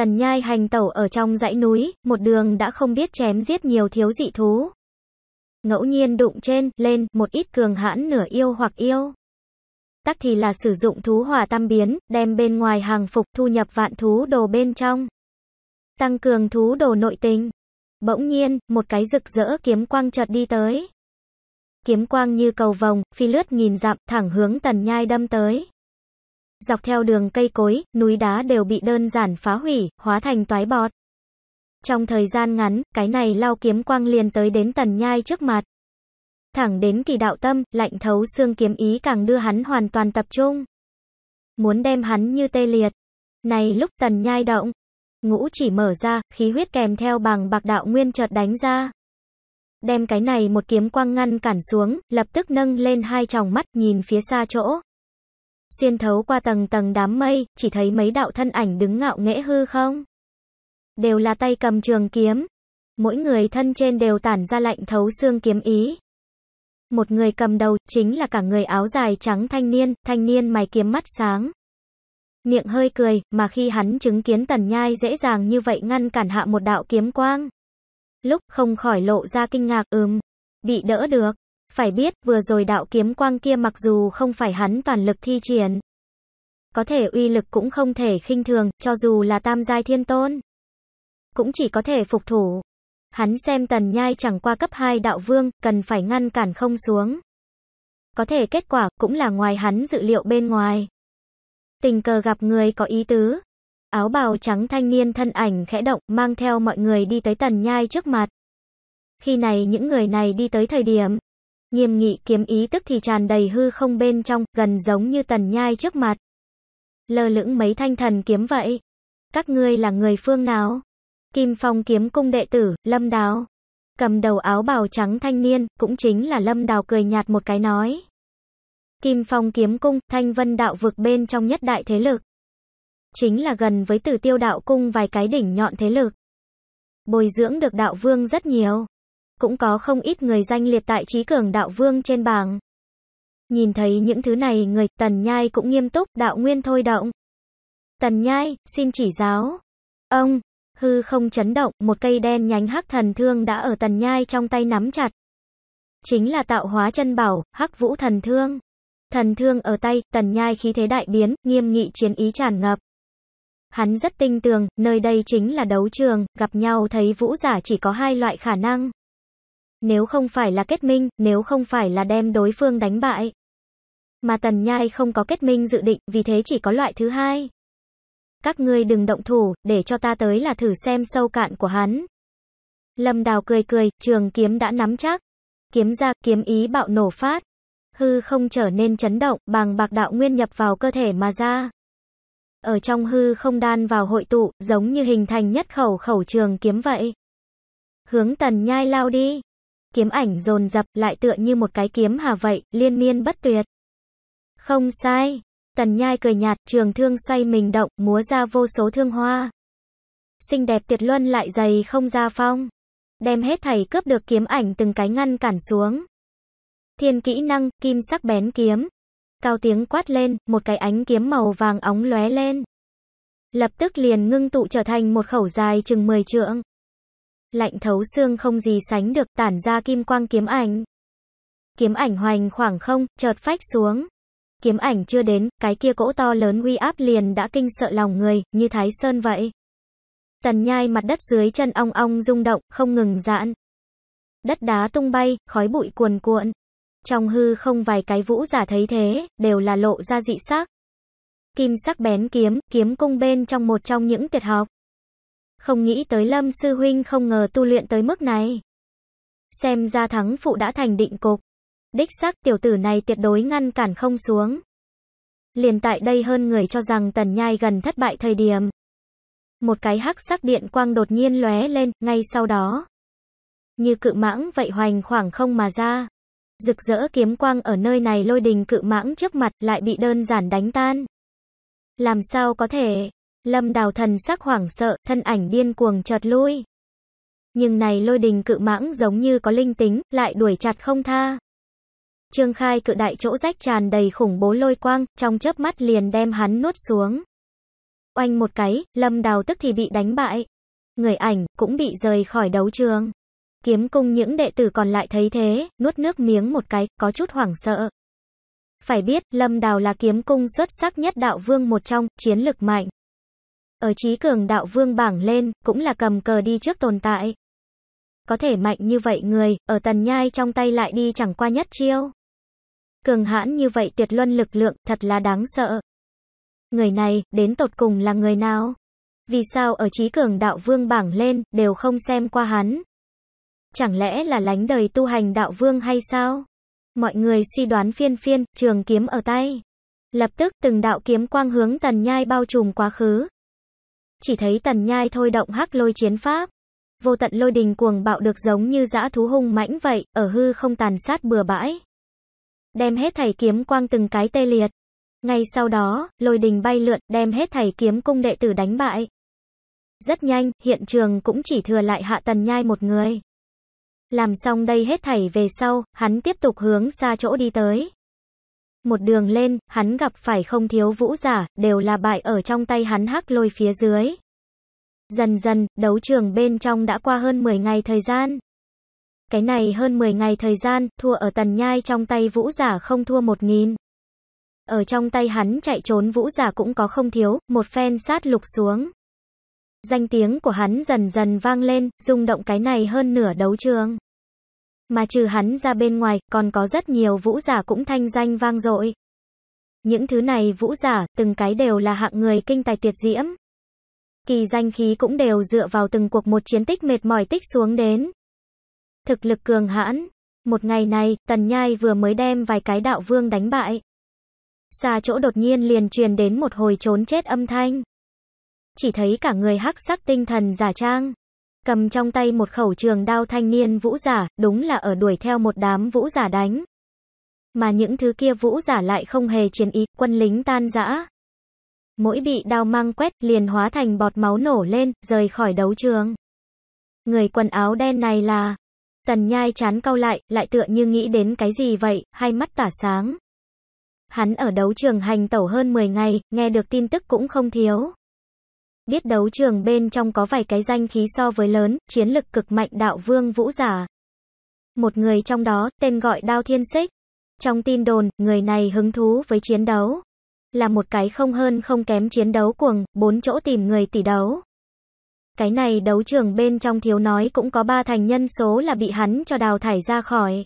[SPEAKER 1] Tần Nhai hành tẩu ở trong dãy núi, một đường đã không biết chém giết nhiều thiếu dị thú. Ngẫu nhiên đụng trên, lên, một ít cường hãn nửa yêu hoặc yêu. Tắc thì là sử dụng thú hòa tam biến, đem bên ngoài hàng phục thu nhập vạn thú đồ bên trong. Tăng cường thú đồ nội tình. Bỗng nhiên, một cái rực rỡ kiếm quang chợt đi tới. Kiếm quang như cầu vồng, phi lướt nghìn dặm, thẳng hướng tần nhai đâm tới dọc theo đường cây cối, núi đá đều bị đơn giản phá hủy, hóa thành toái bọt. Trong thời gian ngắn, cái này lao kiếm quang liền tới đến tần nhai trước mặt. Thẳng đến kỳ đạo tâm, lạnh thấu xương kiếm ý càng đưa hắn hoàn toàn tập trung. Muốn đem hắn như tê liệt. Này lúc tần nhai động, ngũ chỉ mở ra, khí huyết kèm theo bằng bạc đạo nguyên chợt đánh ra. Đem cái này một kiếm quang ngăn cản xuống, lập tức nâng lên hai tròng mắt nhìn phía xa chỗ. Xuyên thấu qua tầng tầng đám mây, chỉ thấy mấy đạo thân ảnh đứng ngạo nghễ hư không. Đều là tay cầm trường kiếm. Mỗi người thân trên đều tản ra lạnh thấu xương kiếm ý. Một người cầm đầu, chính là cả người áo dài trắng thanh niên, thanh niên mày kiếm mắt sáng. Miệng hơi cười, mà khi hắn chứng kiến tần nhai dễ dàng như vậy ngăn cản hạ một đạo kiếm quang. Lúc không khỏi lộ ra kinh ngạc ừm, bị đỡ được, phải biết, vừa rồi đạo kiếm quang kia mặc dù không phải hắn toàn lực thi triển, có thể uy lực cũng không thể khinh thường, cho dù là tam giai thiên tôn, cũng chỉ có thể phục thủ. Hắn xem tần nhai chẳng qua cấp 2 đạo vương, cần phải ngăn cản không xuống. Có thể kết quả cũng là ngoài hắn dự liệu bên ngoài. Tình cờ gặp người có ý tứ. Áo bào trắng thanh niên thân ảnh khẽ động, mang theo mọi người đi tới tần nhai trước mặt. Khi này những người này đi tới thời điểm, Nghiêm nghị kiếm ý tức thì tràn đầy hư không bên trong, gần giống như tần nhai trước mặt. lờ lững mấy thanh thần kiếm vậy. Các ngươi là người phương nào? Kim Phong kiếm cung đệ tử, Lâm Đào. Cầm đầu áo bào trắng thanh niên, cũng chính là Lâm Đào cười nhạt một cái nói. Kim Phong kiếm cung, thanh vân đạo vực bên trong nhất đại thế lực. Chính là gần với tử tiêu đạo cung vài cái đỉnh nhọn thế lực. Bồi dưỡng được đạo vương rất nhiều cũng có không ít người danh liệt tại trí cường đạo vương trên bảng. Nhìn thấy những thứ này người, tần nhai cũng nghiêm túc, đạo nguyên thôi động. Tần nhai, xin chỉ giáo. Ông, hư không chấn động, một cây đen nhánh hắc thần thương đã ở tần nhai trong tay nắm chặt. Chính là tạo hóa chân bảo, hắc vũ thần thương. Thần thương ở tay, tần nhai khí thế đại biến, nghiêm nghị chiến ý tràn ngập. Hắn rất tinh tường, nơi đây chính là đấu trường, gặp nhau thấy vũ giả chỉ có hai loại khả năng. Nếu không phải là kết minh, nếu không phải là đem đối phương đánh bại. Mà Tần Nhai không có kết minh dự định, vì thế chỉ có loại thứ hai. Các ngươi đừng động thủ, để cho ta tới là thử xem sâu cạn của hắn. Lâm Đào cười cười, trường kiếm đã nắm chắc. Kiếm ra, kiếm ý bạo nổ phát. Hư không trở nên chấn động, bằng bạc đạo nguyên nhập vào cơ thể mà ra. Ở trong hư không đan vào hội tụ, giống như hình thành nhất khẩu khẩu trường kiếm vậy. Hướng tần nhai lao đi kiếm ảnh dồn dập lại tựa như một cái kiếm hà vậy, liên miên bất tuyệt. Không sai, tần nhai cười nhạt, trường thương xoay mình động, múa ra vô số thương hoa. Xinh đẹp tuyệt luân lại dày không ra phong. Đem hết thầy cướp được kiếm ảnh từng cái ngăn cản xuống. Thiên kỹ năng, kim sắc bén kiếm. Cao tiếng quát lên, một cái ánh kiếm màu vàng óng lóe lên. Lập tức liền ngưng tụ trở thành một khẩu dài chừng 10 trượng lạnh thấu xương không gì sánh được, tản ra kim quang kiếm ảnh. Kiếm ảnh hoành khoảng không, chợt phách xuống. Kiếm ảnh chưa đến, cái kia cỗ to lớn uy áp liền đã kinh sợ lòng người, như thái sơn vậy. Tần nhai mặt đất dưới chân ong ong rung động, không ngừng giãn. Đất đá tung bay, khói bụi cuồn cuộn. Trong hư không vài cái vũ giả thấy thế, đều là lộ ra dị sắc. Kim sắc bén kiếm, kiếm cung bên trong một trong những tuyệt học. Không nghĩ tới Lâm Sư Huynh không ngờ tu luyện tới mức này. Xem ra thắng phụ đã thành định cục. Đích xác tiểu tử này tuyệt đối ngăn cản không xuống. Liền tại đây hơn người cho rằng tần nhai gần thất bại thời điểm. Một cái hắc sắc điện quang đột nhiên lóe lên, ngay sau đó. Như cự mãng vậy hoành khoảng không mà ra. Rực rỡ kiếm quang ở nơi này lôi đình cự mãng trước mặt lại bị đơn giản đánh tan. Làm sao có thể, Lâm đào thần sắc hoảng sợ, thân ảnh điên cuồng chợt lui. Nhưng này lôi đình cự mãng giống như có linh tính, lại đuổi chặt không tha. Trương khai cự đại chỗ rách tràn đầy khủng bố lôi quang, trong chớp mắt liền đem hắn nuốt xuống. Oanh một cái, lâm đào tức thì bị đánh bại. Người ảnh, cũng bị rời khỏi đấu trường. Kiếm cung những đệ tử còn lại thấy thế, nuốt nước miếng một cái, có chút hoảng sợ. Phải biết, lâm đào là kiếm cung xuất sắc nhất đạo vương một trong, chiến lực mạnh. Ở trí cường đạo vương bảng lên, cũng là cầm cờ đi trước tồn tại. Có thể mạnh như vậy người, ở tần nhai trong tay lại đi chẳng qua nhất chiêu. Cường hãn như vậy tuyệt luân lực lượng, thật là đáng sợ. Người này, đến tột cùng là người nào? Vì sao ở trí cường đạo vương bảng lên, đều không xem qua hắn? Chẳng lẽ là lánh đời tu hành đạo vương hay sao? Mọi người suy đoán phiên phiên, trường kiếm ở tay. Lập tức từng đạo kiếm quang hướng tần nhai bao trùm quá khứ, chỉ thấy tần nhai thôi động hắc lôi chiến pháp. Vô tận lôi đình cuồng bạo được giống như dã thú hung mãnh vậy, ở hư không tàn sát bừa bãi. Đem hết thảy kiếm quang từng cái tê liệt. Ngay sau đó, lôi đình bay lượn, đem hết thảy kiếm cung đệ tử đánh bại. Rất nhanh, hiện trường cũng chỉ thừa lại hạ tần nhai một người. Làm xong đây hết thảy về sau, hắn tiếp tục hướng xa chỗ đi tới. Một đường lên, hắn gặp phải không thiếu vũ giả, đều là bại ở trong tay hắn hắc lôi phía dưới. Dần dần, đấu trường bên trong đã qua hơn 10 ngày thời gian. Cái này hơn 10 ngày thời gian, thua ở tần nhai trong tay vũ giả không thua 1.000. Ở trong tay hắn chạy trốn vũ giả cũng có không thiếu, một phen sát lục xuống. Danh tiếng của hắn dần dần vang lên, rung động cái này hơn nửa đấu trường. Mà trừ hắn ra bên ngoài, còn có rất nhiều vũ giả cũng thanh danh vang dội. Những thứ này vũ giả, từng cái đều là hạng người kinh tài tuyệt diễm. Kỳ danh khí cũng đều dựa vào từng cuộc một chiến tích mệt mỏi tích xuống đến. Thực lực cường hãn. Một ngày này, Tần Nhai vừa mới đem vài cái đạo vương đánh bại. Xa chỗ đột nhiên liền truyền đến một hồi trốn chết âm thanh. Chỉ thấy cả người hắc sắc tinh thần giả trang cầm trong tay một khẩu trường đao thanh niên vũ giả, đúng là ở đuổi theo một đám vũ giả đánh. Mà những thứ kia vũ giả lại không hề chiến ý, quân lính tan rã. Mỗi bị đao mang quét liền hóa thành bọt máu nổ lên, rời khỏi đấu trường. Người quần áo đen này là... Tần nhai chán cau lại, lại tựa như nghĩ đến cái gì vậy, hai mắt tỏa sáng. Hắn ở đấu trường hành tẩu hơn 10 ngày, nghe được tin tức cũng không thiếu biết đấu trường bên trong có vài cái danh khí so với lớn, chiến lực cực mạnh đạo vương vũ giả. Một người trong đó, tên gọi Đao Thiên Xích. Trong tin đồn, người này hứng thú với chiến đấu. Là một cái không hơn không kém chiến đấu cuồng, bốn chỗ tìm người tỷ đấu. Cái này đấu trường bên trong thiếu nói cũng có ba thành nhân số là bị hắn cho đào thải ra khỏi.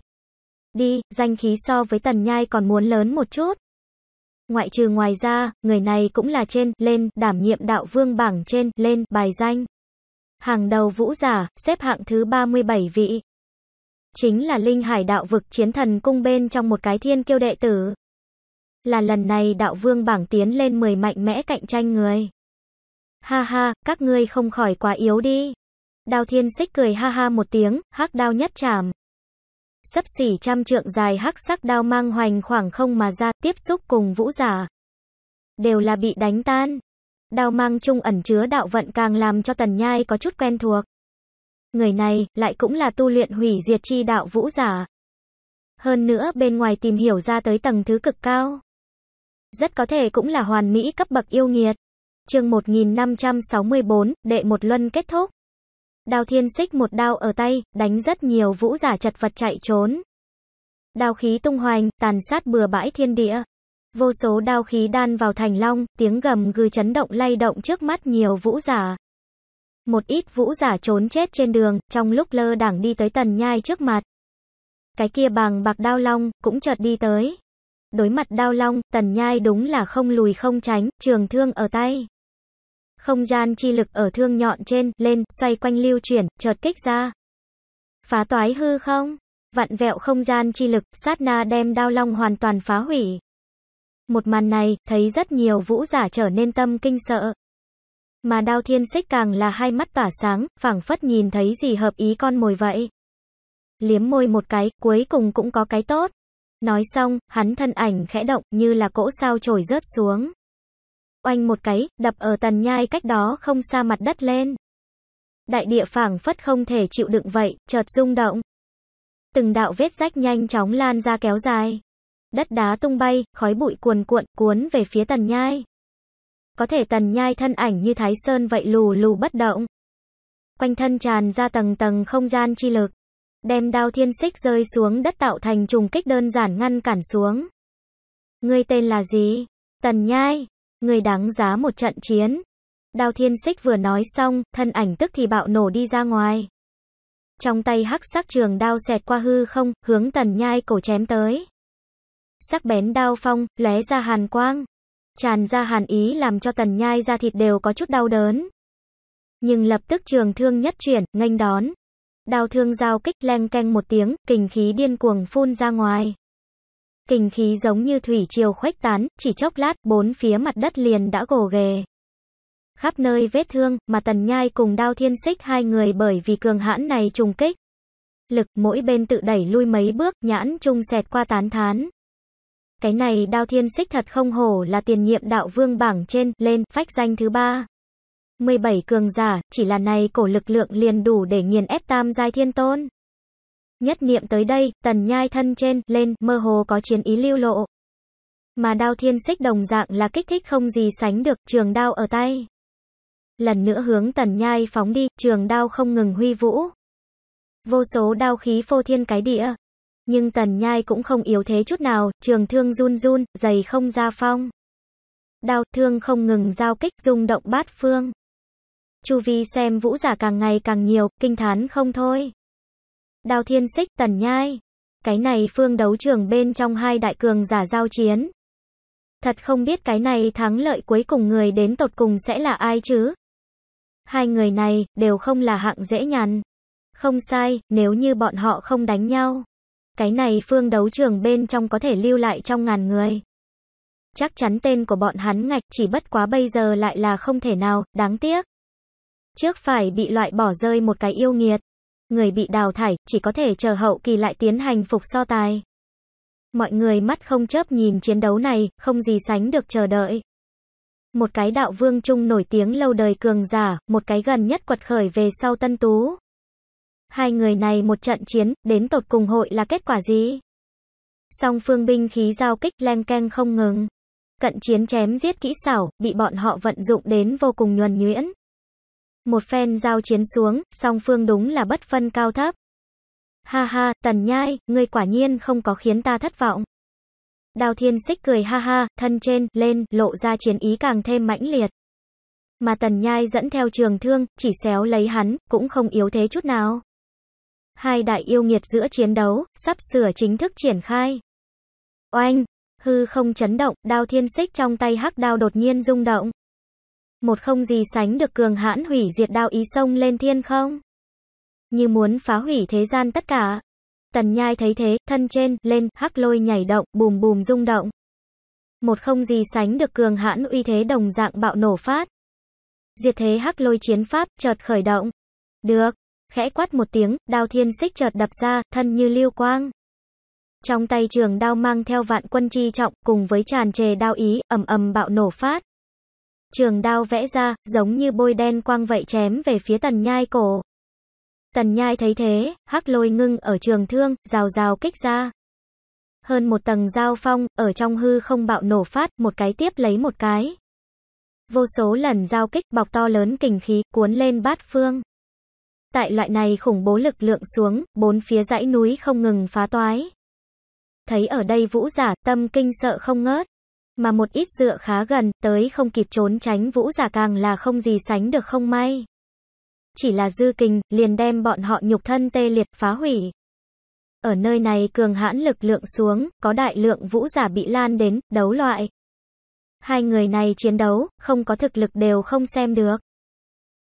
[SPEAKER 1] Đi, danh khí so với tần nhai còn muốn lớn một chút. Ngoại trừ ngoài ra, người này cũng là trên, lên, đảm nhiệm đạo vương bảng trên, lên, bài danh. Hàng đầu vũ giả, xếp hạng thứ 37 vị. Chính là linh hải đạo vực chiến thần cung bên trong một cái thiên kiêu đệ tử. Là lần này đạo vương bảng tiến lên 10 mạnh mẽ cạnh tranh người. Ha ha, các ngươi không khỏi quá yếu đi. đào thiên xích cười ha ha một tiếng, hắc đao nhất chảm sắp xỉ trăm trượng dài hắc sắc đao mang hoành khoảng không mà ra, tiếp xúc cùng vũ giả. Đều là bị đánh tan. Đao mang trung ẩn chứa đạo vận càng làm cho tần nhai có chút quen thuộc. Người này, lại cũng là tu luyện hủy diệt chi đạo vũ giả. Hơn nữa bên ngoài tìm hiểu ra tới tầng thứ cực cao. Rất có thể cũng là hoàn mỹ cấp bậc yêu nghiệt. chương 1564, đệ một luân kết thúc. Đào thiên xích một đao ở tay, đánh rất nhiều vũ giả chật vật chạy trốn. Đao khí tung hoành, tàn sát bừa bãi thiên địa. Vô số đao khí đan vào thành long, tiếng gầm gừ chấn động lay động trước mắt nhiều vũ giả. Một ít vũ giả trốn chết trên đường, trong lúc lơ đảng đi tới tần nhai trước mặt. Cái kia bằng bạc đao long, cũng chợt đi tới. Đối mặt đao long, tần nhai đúng là không lùi không tránh, trường thương ở tay. Không gian chi lực ở thương nhọn trên, lên, xoay quanh lưu chuyển, chợt kích ra. Phá toái hư không? Vặn vẹo không gian chi lực, sát na đem đao long hoàn toàn phá hủy. Một màn này, thấy rất nhiều vũ giả trở nên tâm kinh sợ. Mà đao thiên xích càng là hai mắt tỏa sáng, phảng phất nhìn thấy gì hợp ý con mồi vậy. Liếm môi một cái, cuối cùng cũng có cái tốt. Nói xong, hắn thân ảnh khẽ động như là cỗ sao trồi rớt xuống oanh một cái, đập ở tần nhai cách đó không xa mặt đất lên. Đại địa phảng phất không thể chịu đựng vậy, chợt rung động. Từng đạo vết rách nhanh chóng lan ra kéo dài. Đất đá tung bay, khói bụi cuồn cuộn, cuốn về phía tần nhai. Có thể tần nhai thân ảnh như thái sơn vậy lù lù bất động. Quanh thân tràn ra tầng tầng không gian chi lực. Đem đao thiên xích rơi xuống đất tạo thành trùng kích đơn giản ngăn cản xuống. Ngươi tên là gì? Tần nhai, người đáng giá một trận chiến. Đào thiên xích vừa nói xong, thân ảnh tức thì bạo nổ đi ra ngoài. Trong tay hắc sắc trường đao xẹt qua hư không, hướng tần nhai cổ chém tới. Sắc bén đao phong, lóe ra hàn quang. Tràn ra hàn ý làm cho tần nhai ra thịt đều có chút đau đớn. Nhưng lập tức trường thương nhất chuyển, nghênh đón. Đao thương giao kích len keng một tiếng, kình khí điên cuồng phun ra ngoài. Kinh khí giống như thủy triều khuếch tán, chỉ chốc lát, bốn phía mặt đất liền đã gồ ghề. Khắp nơi vết thương, mà tần nhai cùng đao thiên xích hai người bởi vì cường hãn này trùng kích. Lực mỗi bên tự đẩy lui mấy bước, nhãn trung xẹt qua tán thán. Cái này đao thiên xích thật không hổ là tiền nhiệm đạo vương bảng trên, lên, phách danh thứ ba. 17 cường giả, chỉ là này cổ lực lượng liền đủ để nghiền ép tam giai thiên tôn. Nhất niệm tới đây, tần nhai thân trên, lên, mơ hồ có chiến ý lưu lộ. Mà đao thiên xích đồng dạng là kích thích không gì sánh được, trường đao ở tay. Lần nữa hướng tần nhai phóng đi, trường đao không ngừng huy vũ. Vô số đao khí phô thiên cái đĩa, Nhưng tần nhai cũng không yếu thế chút nào, trường thương run run, dày không ra phong. Đao thương không ngừng giao kích, rung động bát phương. Chu vi xem vũ giả càng ngày càng nhiều, kinh thán không thôi. Đao Thiên Xích, Tần Nhai. Cái này phương đấu trường bên trong hai đại cường giả giao chiến. Thật không biết cái này thắng lợi cuối cùng người đến tột cùng sẽ là ai chứ. Hai người này đều không là hạng dễ nhằn. Không sai, nếu như bọn họ không đánh nhau. Cái này phương đấu trường bên trong có thể lưu lại trong ngàn người. Chắc chắn tên của bọn hắn ngạch chỉ bất quá bây giờ lại là không thể nào, đáng tiếc. Trước phải bị loại bỏ rơi một cái yêu nghiệt người bị đào thải chỉ có thể chờ hậu kỳ lại tiến hành phục so tài. Mọi người mắt không chớp nhìn chiến đấu này, không gì sánh được chờ đợi. Một cái đạo vương trung nổi tiếng lâu đời cường giả, một cái gần nhất quật khởi về sau tân tú. Hai người này một trận chiến, đến tột cùng hội là kết quả gì? Song phương binh khí giao kích len keng không ngừng. Cận chiến chém giết kỹ xảo, bị bọn họ vận dụng đến vô cùng nhuần nhuyễn. Một phen giao chiến xuống, song phương đúng là bất phân cao thấp. Ha ha, tần nhai, ngươi quả nhiên không có khiến ta thất vọng. Đào thiên xích cười ha ha, thân trên, lên, lộ ra chiến ý càng thêm mãnh liệt. Mà tần nhai dẫn theo trường thương, chỉ xéo lấy hắn, cũng không yếu thế chút nào. Hai đại yêu nghiệt giữa chiến đấu, sắp sửa chính thức triển khai. Oanh, hư không chấn động, đao thiên xích trong tay hắc đao đột nhiên rung động một không gì sánh được cường hãn hủy diệt đao ý sông lên thiên không. Như muốn phá hủy thế gian tất cả. Tần nhai thấy thế, thân trên, lên, hắc lôi nhảy động, bùm bùm rung động. Một không gì sánh được cường hãn uy thế đồng dạng bạo nổ phát. Diệt thế hắc lôi chiến pháp, chợt khởi động. Được. Khẽ quát một tiếng, đao thiên xích chợt đập ra, thân như lưu quang. Trong tay trường đao mang theo vạn quân chi trọng, cùng với tràn trề đao ý, ầm ầm bạo nổ phát trường đao vẽ ra, giống như bôi đen quang vậy chém về phía tần nhai cổ. Tần nhai thấy thế, hắc lôi ngưng ở trường thương, rào rào kích ra. Hơn một tầng giao phong, ở trong hư không bạo nổ phát, một cái tiếp lấy một cái. Vô số lần giao kích bọc to lớn kình khí, cuốn lên bát phương. Tại loại này khủng bố lực lượng xuống, bốn phía dãy núi không ngừng phá toái. Thấy ở đây vũ giả, tâm kinh sợ không ngớt. Mà một ít dựa khá gần, tới không kịp trốn tránh vũ giả càng là không gì sánh được không may. Chỉ là dư kình, liền đem bọn họ nhục thân tê liệt, phá hủy. Ở nơi này cường hãn lực lượng xuống, có đại lượng vũ giả bị lan đến, đấu loại. Hai người này chiến đấu, không có thực lực đều không xem được.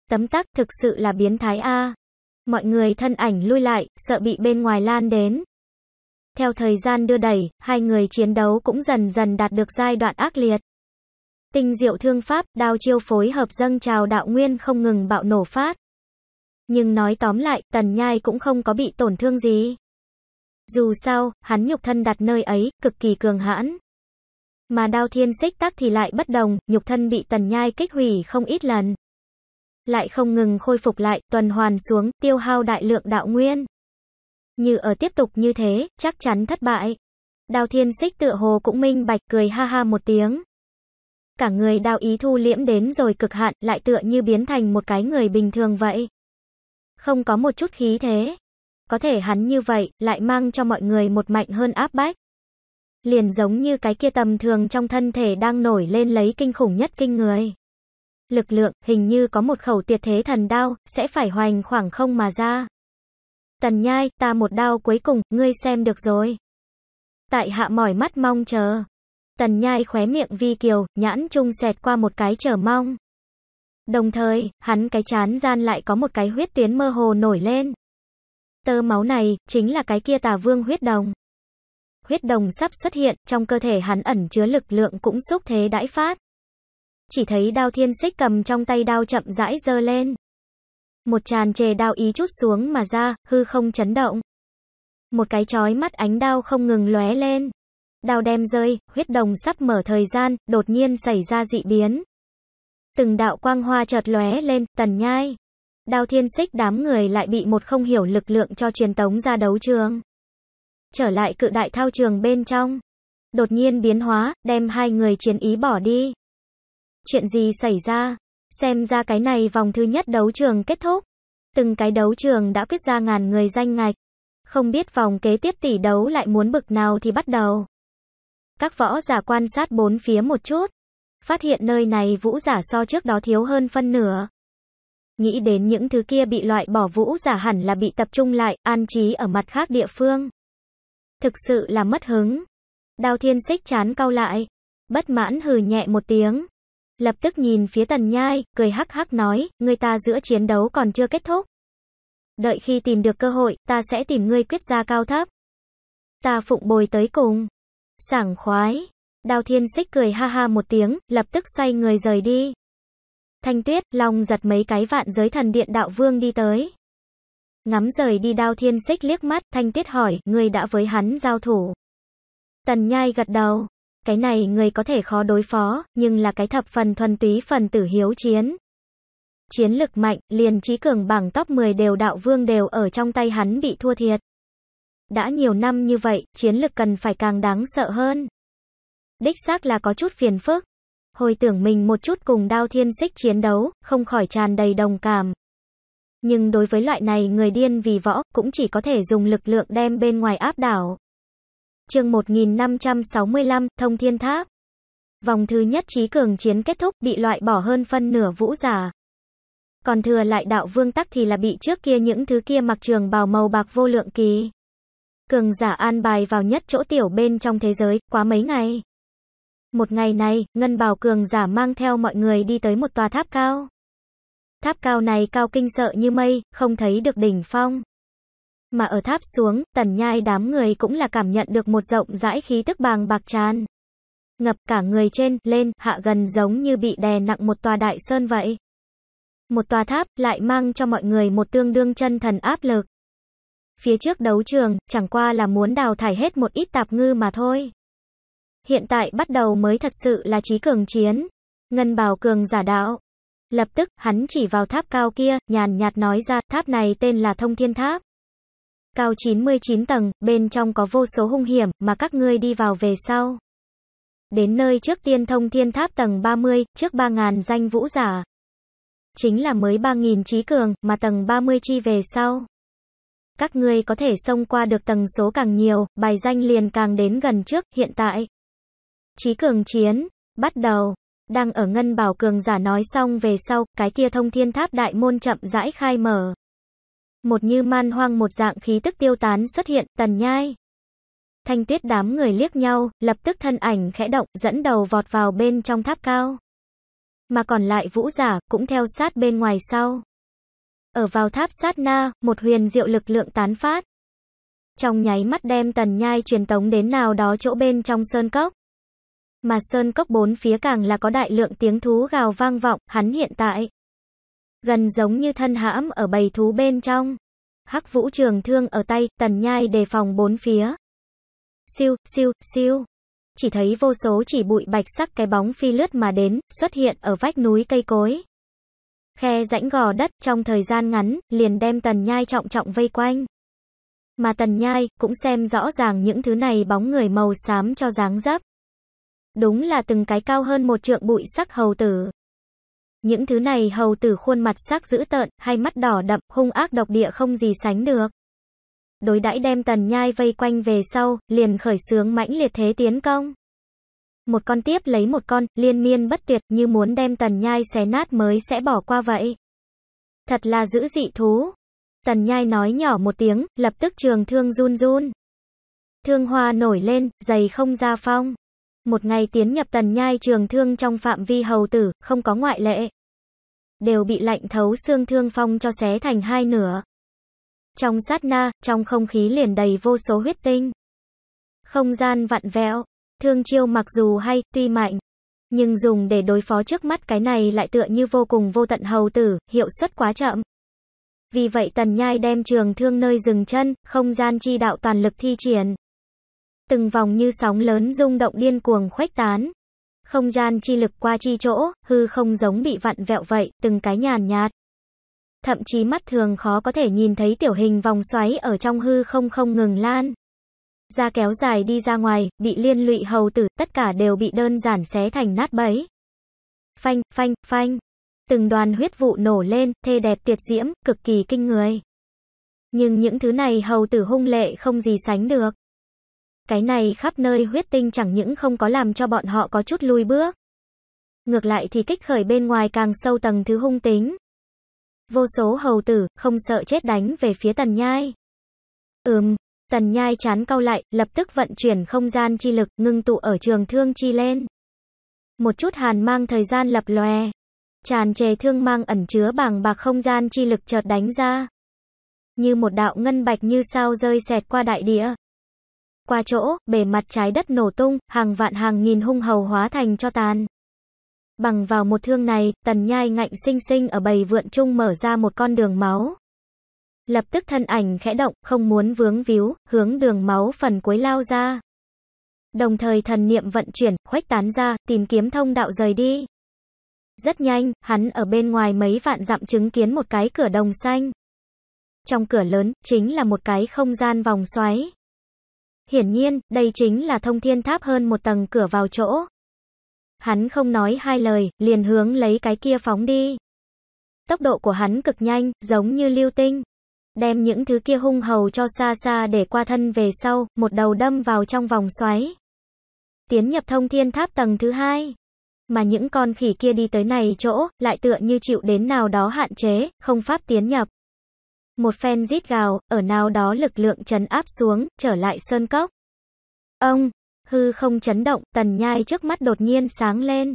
[SPEAKER 1] Tấm tắc thực sự là biến thái A. Mọi người thân ảnh lui lại, sợ bị bên ngoài lan đến. Theo thời gian đưa đẩy, hai người chiến đấu cũng dần dần đạt được giai đoạn ác liệt. Tinh diệu thương pháp, đao chiêu phối hợp dâng trào đạo nguyên không ngừng bạo nổ phát. Nhưng nói tóm lại, tần nhai cũng không có bị tổn thương gì. Dù sao, hắn nhục thân đặt nơi ấy, cực kỳ cường hãn. Mà đao thiên xích tắc thì lại bất đồng, nhục thân bị tần nhai kích hủy không ít lần. Lại không ngừng khôi phục lại, tuần hoàn xuống, tiêu hao đại lượng đạo nguyên như ở tiếp tục như thế, chắc chắn thất bại. Đào thiên xích tựa hồ cũng minh bạch cười ha ha một tiếng. Cả người đào ý thu liễm đến rồi cực hạn lại tựa như biến thành một cái người bình thường vậy. Không có một chút khí thế. Có thể hắn như vậy lại mang cho mọi người một mạnh hơn áp bách. Liền giống như cái kia tầm thường trong thân thể đang nổi lên lấy kinh khủng nhất kinh người. Lực lượng hình như có một khẩu tuyệt thế thần đao sẽ phải hoành khoảng không mà ra. Tần nhai, ta một đao cuối cùng, ngươi xem được rồi. Tại hạ mỏi mắt mong chờ. Tần nhai khóe miệng vi kiều, nhãn trung xẹt qua một cái chờ mong. Đồng thời, hắn cái chán gian lại có một cái huyết tuyến mơ hồ nổi lên. Tơ máu này, chính là cái kia tà vương huyết đồng. Huyết đồng sắp xuất hiện, trong cơ thể hắn ẩn chứa lực lượng cũng xúc thế đãi phát. Chỉ thấy đao thiên xích cầm trong tay đao chậm rãi dơ lên. Một tràn trề đao ý chút xuống mà ra, hư không chấn động. Một cái chói mắt ánh đao không ngừng lóe lên. Đao đem rơi, huyết đồng sắp mở thời gian, đột nhiên xảy ra dị biến. Từng đạo quang hoa chợt lóe lên, tần nhai. Đao thiên xích đám người lại bị một không hiểu lực lượng cho truyền tống ra đấu trường. Trở lại cự đại thao trường bên trong. Đột nhiên biến hóa, đem hai người chiến ý bỏ đi. Chuyện gì xảy ra? Xem ra cái này vòng thứ nhất đấu trường kết thúc. Từng cái đấu trường đã quyết ra ngàn người danh ngạch. Không biết vòng kế tiếp tỷ đấu lại muốn bực nào thì bắt đầu. Các võ giả quan sát bốn phía một chút. Phát hiện nơi này vũ giả so trước đó thiếu hơn phân nửa. Nghĩ đến những thứ kia bị loại bỏ vũ giả hẳn là bị tập trung lại, an trí ở mặt khác địa phương. Thực sự là mất hứng. đào thiên xích chán cau lại. Bất mãn hừ nhẹ một tiếng lập tức nhìn phía tần nhai, cười hắc hắc nói, người ta giữa chiến đấu còn chưa kết thúc. Đợi khi tìm được cơ hội, ta sẽ tìm ngươi quyết ra cao thấp. Ta phụng bồi tới cùng. Sảng khoái. Đào thiên xích cười ha ha một tiếng, lập tức xoay người rời đi. Thanh tuyết, lòng giật mấy cái vạn giới thần điện đạo vương đi tới. Ngắm rời đi đao thiên xích liếc mắt, thanh tuyết hỏi, ngươi đã với hắn giao thủ. Tần nhai gật đầu. Cái này người có thể khó đối phó, nhưng là cái thập phần thuần túy phần tử hiếu chiến. Chiến lực mạnh, liền trí cường bảng top 10 đều đạo vương đều ở trong tay hắn bị thua thiệt. Đã nhiều năm như vậy, chiến lực cần phải càng đáng sợ hơn. Đích xác là có chút phiền phức. Hồi tưởng mình một chút cùng đao thiên xích chiến đấu, không khỏi tràn đầy đồng cảm. Nhưng đối với loại này người điên vì võ, cũng chỉ có thể dùng lực lượng đem bên ngoài áp đảo chương 1565, Thông Thiên Tháp. Vòng thứ nhất trí cường chiến kết thúc, bị loại bỏ hơn phân nửa vũ giả. Còn thừa lại đạo vương tắc thì là bị trước kia những thứ kia mặc trường bào màu bạc vô lượng kỳ. Cường giả an bài vào nhất chỗ tiểu bên trong thế giới, quá mấy ngày. Một ngày này, ngân bào cường giả mang theo mọi người đi tới một tòa tháp cao. Tháp cao này cao kinh sợ như mây, không thấy được đỉnh phong. Mà ở tháp xuống, tần nhai đám người cũng là cảm nhận được một rộng rãi khí tức bàng bạc tràn. Ngập cả người trên, lên, hạ gần giống như bị đè nặng một tòa đại sơn vậy. Một tòa tháp lại mang cho mọi người một tương đương chân thần áp lực. Phía trước đấu trường, chẳng qua là muốn đào thải hết một ít tạp ngư mà thôi. Hiện tại bắt đầu mới thật sự là trí cường chiến. Ngân bào cường giả đạo. Lập tức, hắn chỉ vào tháp cao kia, nhàn nhạt nói ra, tháp này tên là thông thiên tháp. Cao 99 tầng, bên trong có vô số hung hiểm, mà các ngươi đi vào về sau. Đến nơi trước tiên thông thiên tháp tầng 30, trước 3.000 danh vũ giả. Chính là mới 3.000 trí cường, mà tầng 30 chi về sau. Các ngươi có thể xông qua được tầng số càng nhiều, bài danh liền càng đến gần trước, hiện tại. Trí cường chiến, bắt đầu. Đang ở ngân bảo cường giả nói xong về sau, cái kia thông thiên tháp đại môn chậm rãi khai mở một như man hoang một dạng khí tức tiêu tán xuất hiện, tần nhai. Thanh tuyết đám người liếc nhau, lập tức thân ảnh khẽ động, dẫn đầu vọt vào bên trong tháp cao. Mà còn lại vũ giả, cũng theo sát bên ngoài sau. Ở vào tháp sát na, một huyền diệu lực lượng tán phát. Trong nháy mắt đem tần nhai truyền tống đến nào đó chỗ bên trong sơn cốc. Mà sơn cốc bốn phía càng là có đại lượng tiếng thú gào vang vọng, hắn hiện tại gần giống như thân hãm ở bầy thú bên trong. Hắc vũ trường thương ở tay, tần nhai đề phòng bốn phía. Siêu, siêu, siêu. Chỉ thấy vô số chỉ bụi bạch sắc cái bóng phi lướt mà đến, xuất hiện ở vách núi cây cối. Khe rãnh gò đất trong thời gian ngắn, liền đem tần nhai trọng trọng vây quanh. Mà tần nhai cũng xem rõ ràng những thứ này bóng người màu xám cho dáng dấp. Đúng là từng cái cao hơn một trượng bụi sắc hầu tử. Những thứ này hầu tử khuôn mặt sắc dữ tợn, hay mắt đỏ đậm, hung ác độc địa không gì sánh được. Đối đãi đem tần nhai vây quanh về sau, liền khởi sướng mãnh liệt thế tiến công. Một con tiếp lấy một con, liên miên bất tuyệt như muốn đem tần nhai xé nát mới sẽ bỏ qua vậy. Thật là dữ dị thú. Tần nhai nói nhỏ một tiếng, lập tức trường thương run run. Thương hoa nổi lên, dày không ra phong. Một ngày tiến nhập tần nhai trường thương trong phạm vi hầu tử, không có ngoại lệ. Đều bị lạnh thấu xương thương phong cho xé thành hai nửa. Trong sát na, trong không khí liền đầy vô số huyết tinh. Không gian vặn vẹo, thương chiêu mặc dù hay, tuy mạnh, nhưng dùng để đối phó trước mắt cái này lại tựa như vô cùng vô tận hầu tử, hiệu suất quá chậm. Vì vậy tần nhai đem trường thương nơi dừng chân, không gian chi đạo toàn lực thi triển từng vòng như sóng lớn rung động điên cuồng khuếch tán. Không gian chi lực qua chi chỗ, hư không giống bị vặn vẹo vậy, từng cái nhàn nhạt. Thậm chí mắt thường khó có thể nhìn thấy tiểu hình vòng xoáy ở trong hư không không ngừng lan. Ra kéo dài đi ra ngoài, bị liên lụy hầu tử, tất cả đều bị đơn giản xé thành nát bấy. Phanh, phanh, phanh. Từng đoàn huyết vụ nổ lên, thê đẹp tuyệt diễm, cực kỳ kinh người. Nhưng những thứ này hầu tử hung lệ không gì sánh được. Cái này khắp nơi huyết tinh chẳng những không có làm cho bọn họ có chút lui bước. Ngược lại thì kích khởi bên ngoài càng sâu tầng thứ hung tính. Vô số hầu tử, không sợ chết đánh về phía tần nhai. Ừm, tần nhai chán cau lại, lập tức vận chuyển không gian chi lực, ngưng tụ ở trường thương chi lên. Một chút hàn mang thời gian lập lòe. Tràn trề thương mang ẩn chứa bằng bạc không gian chi lực chợt đánh ra. Như một đạo ngân bạch như sao rơi xẹt qua đại địa qua chỗ, bề mặt trái đất nổ tung, hàng vạn hàng nghìn hung hầu hóa thành cho tàn. Bằng vào một thương này, tần nhai ngạnh sinh sinh ở bầy vượn chung mở ra một con đường máu. Lập tức thân ảnh khẽ động, không muốn vướng víu, hướng đường máu phần cuối lao ra. Đồng thời thần niệm vận chuyển, khuếch tán ra, tìm kiếm thông đạo rời đi. Rất nhanh, hắn ở bên ngoài mấy vạn dặm chứng kiến một cái cửa đồng xanh. Trong cửa lớn, chính là một cái không gian vòng xoáy. Hiển nhiên, đây chính là thông thiên tháp hơn một tầng cửa vào chỗ. Hắn không nói hai lời, liền hướng lấy cái kia phóng đi. Tốc độ của hắn cực nhanh, giống như lưu tinh. Đem những thứ kia hung hầu cho xa xa để qua thân về sau, một đầu đâm vào trong vòng xoáy. Tiến nhập thông thiên tháp tầng thứ hai. Mà những con khỉ kia đi tới này chỗ, lại tựa như chịu đến nào đó hạn chế, không pháp tiến nhập một phen rít gào, ở nào đó lực lượng chấn áp xuống, trở lại sơn cốc. Ông, hư không chấn động, tần nhai trước mắt đột nhiên sáng lên.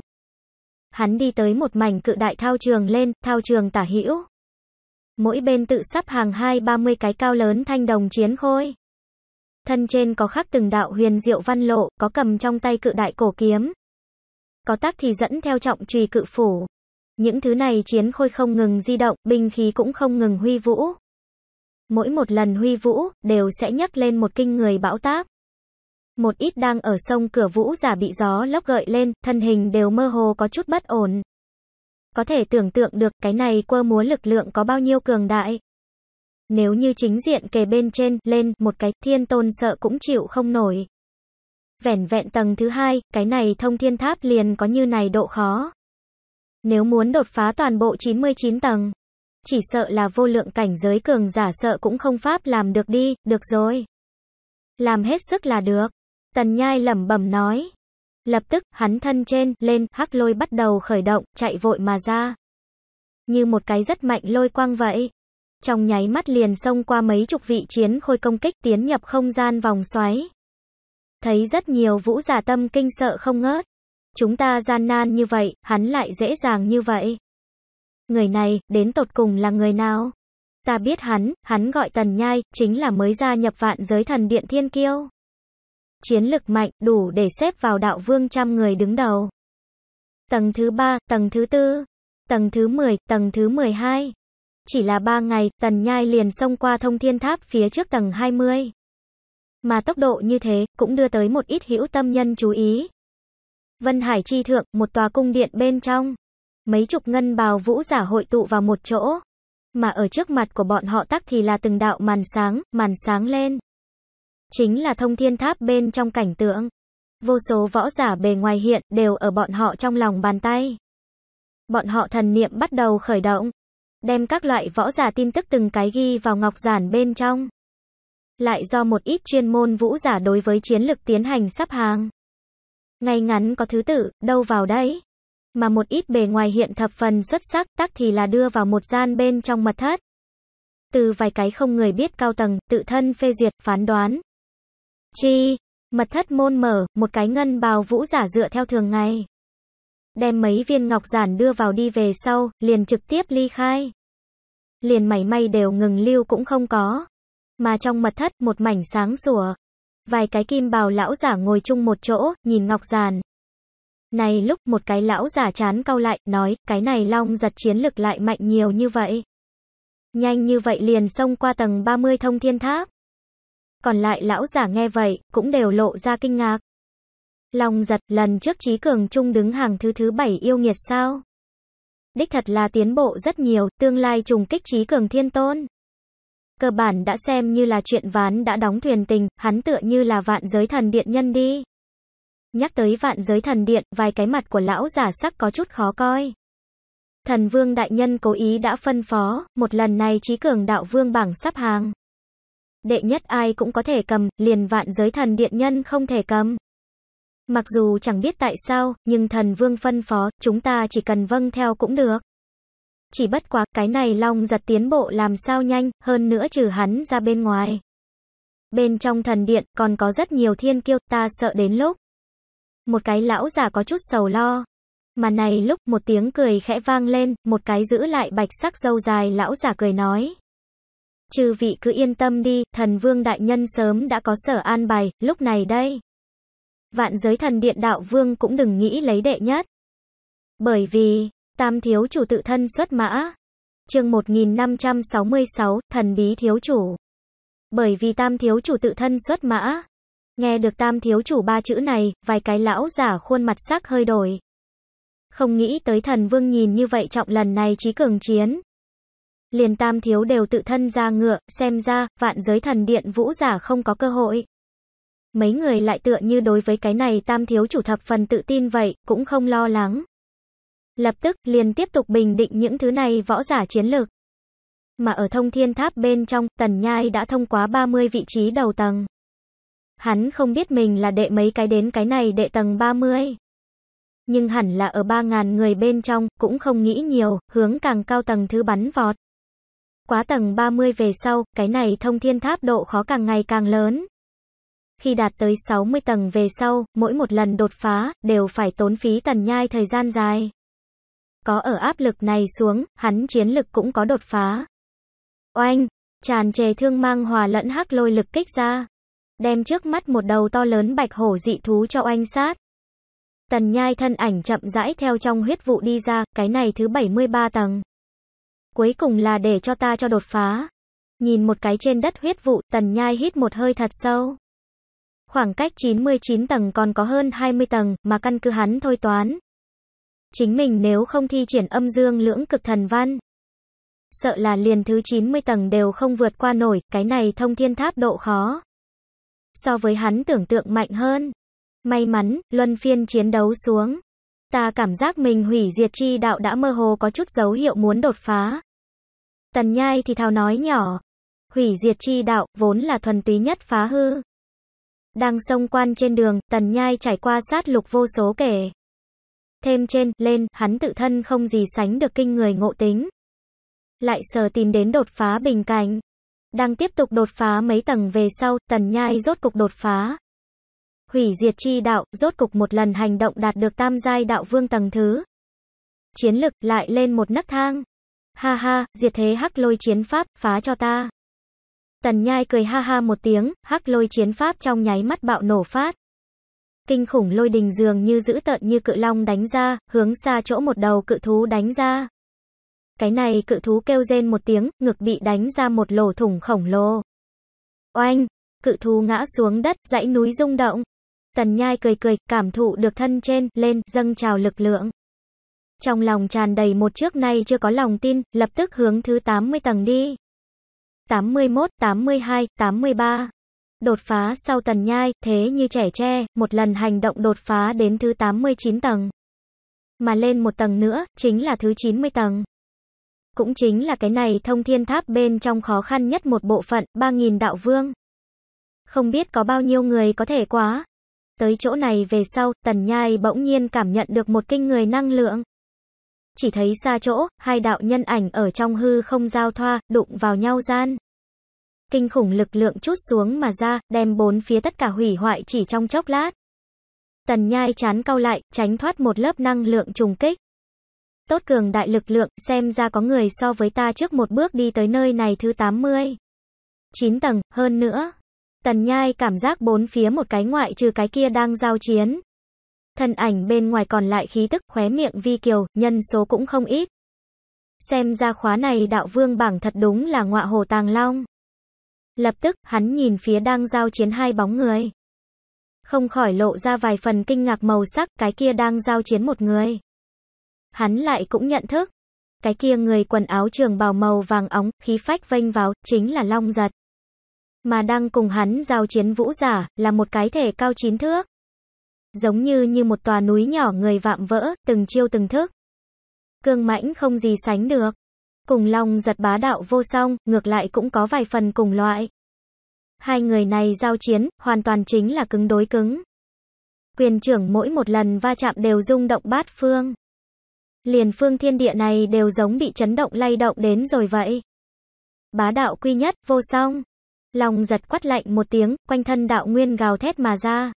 [SPEAKER 1] Hắn đi tới một mảnh cự đại thao trường lên, thao trường tả hữu. Mỗi bên tự sắp hàng hai ba mươi cái cao lớn thanh đồng chiến khôi. Thân trên có khắc từng đạo huyền diệu văn lộ, có cầm trong tay cự đại cổ kiếm. Có tác thì dẫn theo trọng trùy cự phủ. Những thứ này chiến khôi không ngừng di động, binh khí cũng không ngừng huy vũ. Mỗi một lần huy vũ, đều sẽ nhấc lên một kinh người bão táp. Một ít đang ở sông cửa vũ giả bị gió lốc gợi lên, thân hình đều mơ hồ có chút bất ổn. Có thể tưởng tượng được cái này quơ múa lực lượng có bao nhiêu cường đại. Nếu như chính diện kề bên trên, lên, một cái, thiên tôn sợ cũng chịu không nổi. Vẻn vẹn tầng thứ hai, cái này thông thiên tháp liền có như này độ khó. Nếu muốn đột phá toàn bộ 99 tầng, chỉ sợ là vô lượng cảnh giới cường giả sợ cũng không pháp làm được đi, được rồi. Làm hết sức là được. Tần nhai lẩm bẩm nói. Lập tức, hắn thân trên, lên, hắc lôi bắt đầu khởi động, chạy vội mà ra. Như một cái rất mạnh lôi quang vậy. Trong nháy mắt liền xông qua mấy chục vị chiến khôi công kích tiến nhập không gian vòng xoáy. Thấy rất nhiều vũ giả tâm kinh sợ không ngớt. Chúng ta gian nan như vậy, hắn lại dễ dàng như vậy. Người này, đến tột cùng là người nào? Ta biết hắn, hắn gọi Tần Nhai, chính là mới gia nhập vạn giới thần điện thiên kiêu. Chiến lực mạnh, đủ để xếp vào đạo vương trăm người đứng đầu. Tầng thứ ba, tầng thứ tư, tầng thứ mười, tầng thứ mười hai, Chỉ là ba ngày, Tần Nhai liền xông qua thông thiên tháp phía trước tầng hai mươi, Mà tốc độ như thế, cũng đưa tới một ít hữu tâm nhân chú ý. Vân Hải Chi Thượng, một tòa cung điện bên trong mấy chục ngân bào vũ giả hội tụ vào một chỗ. Mà ở trước mặt của bọn họ tắc thì là từng đạo màn sáng, màn sáng lên. Chính là thông thiên tháp bên trong cảnh tượng. Vô số võ giả bề ngoài hiện đều ở bọn họ trong lòng bàn tay. Bọn họ thần niệm bắt đầu khởi động. Đem các loại võ giả tin tức từng cái ghi vào ngọc giản bên trong. Lại do một ít chuyên môn vũ giả đối với chiến lực tiến hành sắp hàng. Ngay ngắn có thứ tự, đâu vào đấy mà một ít bề ngoài hiện thập phần xuất sắc tắc thì là đưa vào một gian bên trong mật thất. Từ vài cái không người biết cao tầng, tự thân phê duyệt, phán đoán. Chi, mật thất môn mở, một cái ngân bào vũ giả dựa theo thường ngày. Đem mấy viên ngọc giản đưa vào đi về sau, liền trực tiếp ly khai. Liền mảy may đều ngừng lưu cũng không có. Mà trong mật thất, một mảnh sáng sủa. Vài cái kim bào lão giả ngồi chung một chỗ, nhìn ngọc giản, này lúc một cái lão giả chán cau lại, nói, cái này long giật chiến lực lại mạnh nhiều như vậy. Nhanh như vậy liền xông qua tầng 30 thông thiên tháp. Còn lại lão giả nghe vậy, cũng đều lộ ra kinh ngạc. Long giật lần trước trí cường trung đứng hàng thứ thứ bảy yêu nghiệt sao. Đích thật là tiến bộ rất nhiều, tương lai trùng kích trí cường thiên tôn. Cơ bản đã xem như là chuyện ván đã đóng thuyền tình, hắn tựa như là vạn giới thần điện nhân đi. Nhắc tới vạn giới thần điện, vài cái mặt của lão giả sắc có chút khó coi. Thần vương đại nhân cố ý đã phân phó, một lần này trí cường đạo vương bảng sắp hàng. Đệ nhất ai cũng có thể cầm, liền vạn giới thần điện nhân không thể cầm. Mặc dù chẳng biết tại sao, nhưng thần vương phân phó, chúng ta chỉ cần vâng theo cũng được. Chỉ bất quá, cái này long giật tiến bộ làm sao nhanh, hơn nữa trừ hắn ra bên ngoài. Bên trong thần điện, còn có rất nhiều thiên kiêu, ta sợ đến lúc. Một cái lão già có chút sầu lo. Mà này lúc một tiếng cười khẽ vang lên, một cái giữ lại bạch sắc dâu dài lão giả cười nói. Chư vị cứ yên tâm đi, thần vương đại nhân sớm đã có sở an bài, lúc này đây. Vạn giới thần điện đạo vương cũng đừng nghĩ lấy đệ nhất. Bởi vì, tam thiếu chủ tự thân xuất mã. chương 1566, thần bí thiếu chủ. Bởi vì tam thiếu chủ tự thân xuất mã, Nghe được tam thiếu chủ ba chữ này, vài cái lão giả khuôn mặt sắc hơi đổi. Không nghĩ tới thần vương nhìn như vậy trọng lần này trí cường chiến. Liền tam thiếu đều tự thân ra ngựa, xem ra, vạn giới thần điện vũ giả không có cơ hội. Mấy người lại tựa như đối với cái này tam thiếu chủ thập phần tự tin vậy, cũng không lo lắng. Lập tức, liền tiếp tục bình định những thứ này võ giả chiến lược. Mà ở thông thiên tháp bên trong, tần nhai đã thông qua 30 vị trí đầu tầng. Hắn không biết mình là đệ mấy cái đến cái này đệ tầng 30. Nhưng hẳn là ở 3.000 người bên trong, cũng không nghĩ nhiều, hướng càng cao tầng thứ bắn vọt. Quá tầng 30 về sau, cái này thông thiên tháp độ khó càng ngày càng lớn. Khi đạt tới 60 tầng về sau, mỗi một lần đột phá, đều phải tốn phí tần nhai thời gian dài. Có ở áp lực này xuống, hắn chiến lực cũng có đột phá. Oanh, tràn trề thương mang hòa lẫn hắc lôi lực kích ra đem trước mắt một đầu to lớn bạch hổ dị thú cho anh sát. Tần nhai thân ảnh chậm rãi theo trong huyết vụ đi ra, cái này thứ 73 tầng. Cuối cùng là để cho ta cho đột phá. Nhìn một cái trên đất huyết vụ, tần nhai hít một hơi thật sâu. Khoảng cách 99 tầng còn có hơn 20 tầng, mà căn cứ hắn thôi toán. Chính mình nếu không thi triển âm dương lưỡng cực thần văn. Sợ là liền thứ 90 tầng đều không vượt qua nổi, cái này thông thiên tháp độ khó so với hắn tưởng tượng mạnh hơn. May mắn, luân phiên chiến đấu xuống. Ta cảm giác mình hủy diệt chi đạo đã mơ hồ có chút dấu hiệu muốn đột phá. Tần nhai thì thào nói nhỏ. Hủy diệt chi đạo, vốn là thuần túy nhất phá hư. Đang sông quan trên đường, tần nhai trải qua sát lục vô số kể. Thêm trên, lên, hắn tự thân không gì sánh được kinh người ngộ tính. Lại sờ tìm đến đột phá bình cảnh. Đang tiếp tục đột phá mấy tầng về sau, tần nhai rốt cục đột phá. Hủy diệt chi đạo, rốt cục một lần hành động đạt được tam giai đạo vương tầng thứ. Chiến lực lại lên một nấc thang. Ha ha, diệt thế hắc lôi chiến pháp, phá cho ta. Tần nhai cười ha ha một tiếng, hắc lôi chiến pháp trong nháy mắt bạo nổ phát. Kinh khủng lôi đình dường như giữ tợn như cự long đánh ra, hướng xa chỗ một đầu cự thú đánh ra. Cái này cự thú kêu rên một tiếng, ngực bị đánh ra một lỗ thủng khổng lồ. Oanh, cự thú ngã xuống đất, dãy núi rung động. Tần Nhai cười cười, cảm thụ được thân trên, lên, dâng trào lực lượng. Trong lòng tràn đầy một trước nay chưa có lòng tin, lập tức hướng thứ 80 tầng đi. 81, 82, 83. Đột phá sau tần nhai, thế như trẻ tre, một lần hành động đột phá đến thứ 89 tầng. Mà lên một tầng nữa, chính là thứ 90 tầng. Cũng chính là cái này thông thiên tháp bên trong khó khăn nhất một bộ phận, ba nghìn đạo vương. Không biết có bao nhiêu người có thể quá. Tới chỗ này về sau, tần nhai bỗng nhiên cảm nhận được một kinh người năng lượng. Chỉ thấy xa chỗ, hai đạo nhân ảnh ở trong hư không giao thoa, đụng vào nhau gian. Kinh khủng lực lượng chút xuống mà ra, đem bốn phía tất cả hủy hoại chỉ trong chốc lát. Tần nhai chán cau lại, tránh thoát một lớp năng lượng trùng kích. Tốt cường đại lực lượng, xem ra có người so với ta trước một bước đi tới nơi này thứ 80. 9 tầng, hơn nữa. Tần nhai cảm giác bốn phía một cái ngoại trừ cái kia đang giao chiến. Thân ảnh bên ngoài còn lại khí tức, khóe miệng vi kiều, nhân số cũng không ít. Xem ra khóa này đạo vương bảng thật đúng là ngọa hồ tàng long. Lập tức, hắn nhìn phía đang giao chiến hai bóng người. Không khỏi lộ ra vài phần kinh ngạc màu sắc, cái kia đang giao chiến một người hắn lại cũng nhận thức. Cái kia người quần áo trường bào màu vàng óng, khí phách vênh vào chính là Long Giật. Mà đang cùng hắn giao chiến vũ giả, là một cái thể cao chín thước. Giống như như một tòa núi nhỏ người vạm vỡ, từng chiêu từng thức. Cương mãnh không gì sánh được. Cùng Long Giật bá đạo vô song, ngược lại cũng có vài phần cùng loại. Hai người này giao chiến, hoàn toàn chính là cứng đối cứng quyền trưởng mỗi một lần va chạm đều rung động bát phương. Liền phương thiên địa này đều giống bị chấn động lay động đến rồi vậy. Bá đạo quy nhất, vô song. Lòng giật quát lạnh một tiếng, quanh thân đạo nguyên gào thét mà ra.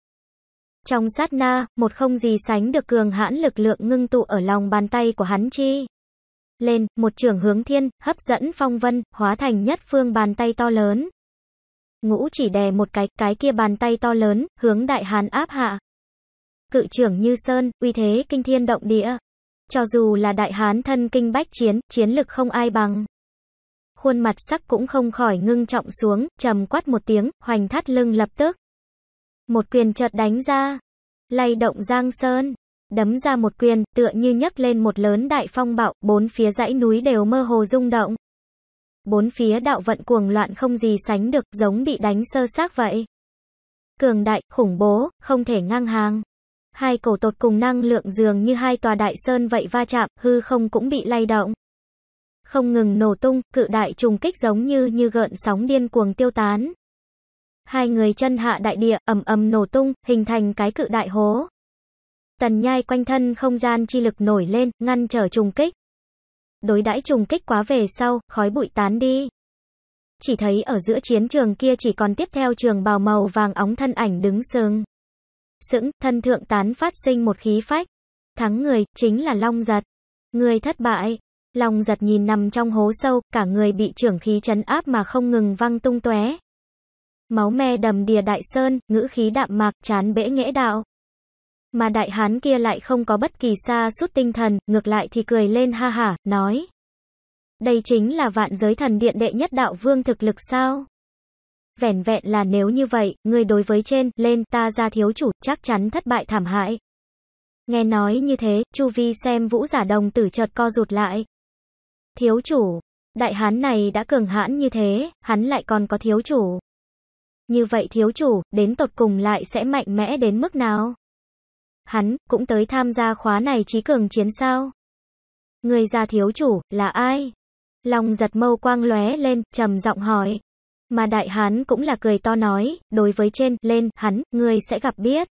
[SPEAKER 1] Trong sát na, một không gì sánh được cường hãn lực lượng ngưng tụ ở lòng bàn tay của hắn chi. Lên, một trường hướng thiên, hấp dẫn phong vân, hóa thành nhất phương bàn tay to lớn. Ngũ chỉ đè một cái, cái kia bàn tay to lớn, hướng đại hàn áp hạ. Cự trưởng như sơn, uy thế kinh thiên động địa. Cho dù là đại hán thân kinh bách chiến, chiến lực không ai bằng. Khuôn mặt sắc cũng không khỏi ngưng trọng xuống, trầm quát một tiếng, hoành thắt lưng lập tức. Một quyền chợt đánh ra, lay động giang sơn, đấm ra một quyền, tựa như nhấc lên một lớn đại phong bạo, bốn phía dãy núi đều mơ hồ rung động. Bốn phía đạo vận cuồng loạn không gì sánh được, giống bị đánh sơ xác vậy. Cường đại, khủng bố, không thể ngang hàng hai cổ tột cùng năng lượng dường như hai tòa đại sơn vậy va chạm, hư không cũng bị lay động. Không ngừng nổ tung, cự đại trùng kích giống như như gợn sóng điên cuồng tiêu tán. Hai người chân hạ đại địa, ầm ầm nổ tung, hình thành cái cự đại hố. Tần nhai quanh thân không gian chi lực nổi lên, ngăn trở trùng kích. Đối đãi trùng kích quá về sau, khói bụi tán đi. Chỉ thấy ở giữa chiến trường kia chỉ còn tiếp theo trường bào màu vàng óng thân ảnh đứng sừng sững, thân thượng tán phát sinh một khí phách. Thắng người, chính là Long Giật. Người thất bại. Long Giật nhìn nằm trong hố sâu, cả người bị trưởng khí chấn áp mà không ngừng văng tung tóe. Máu me đầm đìa đại sơn, ngữ khí đạm mạc, chán bẽ nghẽ đạo. Mà đại hán kia lại không có bất kỳ xa sút tinh thần, ngược lại thì cười lên ha hả, nói. Đây chính là vạn giới thần điện đệ nhất đạo vương thực lực sao? Vẻn vẹn là nếu như vậy, người đối với trên, lên, ta ra thiếu chủ, chắc chắn thất bại thảm hại. Nghe nói như thế, Chu Vi xem vũ giả đồng tử chợt co rụt lại. Thiếu chủ, đại hán này đã cường hãn như thế, hắn lại còn có thiếu chủ. Như vậy thiếu chủ, đến tột cùng lại sẽ mạnh mẽ đến mức nào? Hắn, cũng tới tham gia khóa này trí cường chiến sao? Người ra thiếu chủ, là ai? Lòng giật mâu quang lóe lên, trầm giọng hỏi. Mà đại hán cũng là cười to nói, đối với trên, lên, hắn, ngươi sẽ gặp biết.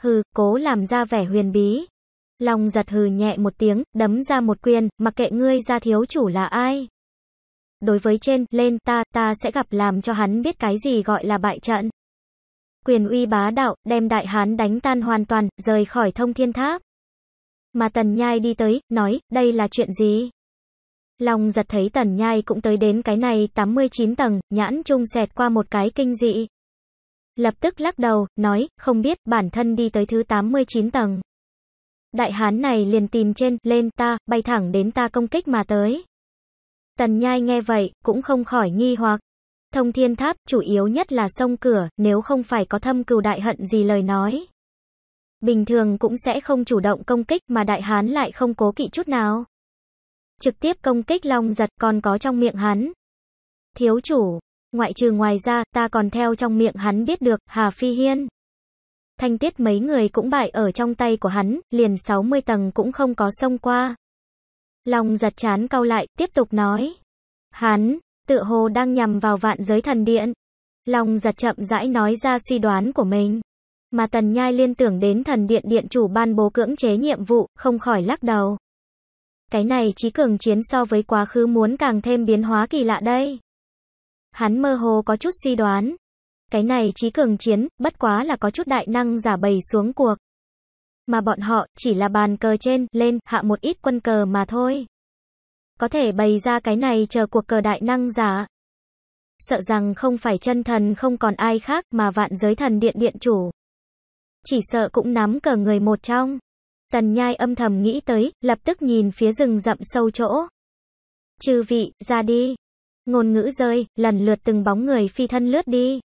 [SPEAKER 1] Hừ, cố làm ra vẻ huyền bí. long giật hừ nhẹ một tiếng, đấm ra một quyền, mặc kệ ngươi ra thiếu chủ là ai. Đối với trên, lên, ta, ta sẽ gặp làm cho hắn biết cái gì gọi là bại trận. Quyền uy bá đạo, đem đại hán đánh tan hoàn toàn, rời khỏi thông thiên tháp. Mà tần nhai đi tới, nói, đây là chuyện gì? Long giật thấy tần nhai cũng tới đến cái này 89 tầng, nhãn trung xẹt qua một cái kinh dị. Lập tức lắc đầu, nói, không biết, bản thân đi tới thứ 89 tầng. Đại hán này liền tìm trên, lên ta, bay thẳng đến ta công kích mà tới. Tần nhai nghe vậy, cũng không khỏi nghi hoặc. Thông thiên tháp, chủ yếu nhất là sông cửa, nếu không phải có thâm cừu đại hận gì lời nói. Bình thường cũng sẽ không chủ động công kích mà đại hán lại không cố kỵ chút nào trực tiếp công kích Long giật còn có trong miệng hắn. Thiếu chủ, ngoại trừ ngoài ra, ta còn theo trong miệng hắn biết được, Hà Phi Hiên. Thanh tiết mấy người cũng bại ở trong tay của hắn, liền 60 tầng cũng không có xông qua. Long giật chán cau lại, tiếp tục nói. Hắn, tựa hồ đang nhằm vào vạn giới thần điện. Long giật chậm rãi nói ra suy đoán của mình. Mà tần nhai liên tưởng đến thần điện điện chủ ban bố cưỡng chế nhiệm vụ, không khỏi lắc đầu. Cái này trí cường chiến so với quá khứ muốn càng thêm biến hóa kỳ lạ đây. Hắn mơ hồ có chút suy đoán. Cái này trí cường chiến, bất quá là có chút đại năng giả bày xuống cuộc. Mà bọn họ, chỉ là bàn cờ trên, lên, hạ một ít quân cờ mà thôi. Có thể bày ra cái này chờ cuộc cờ đại năng giả. Sợ rằng không phải chân thần không còn ai khác mà vạn giới thần điện điện chủ. Chỉ sợ cũng nắm cờ người một trong. Tần nhai âm thầm nghĩ tới, lập tức nhìn phía rừng rậm sâu chỗ. Chư vị, ra đi. Ngôn ngữ rơi, lần lượt từng bóng người phi thân lướt đi.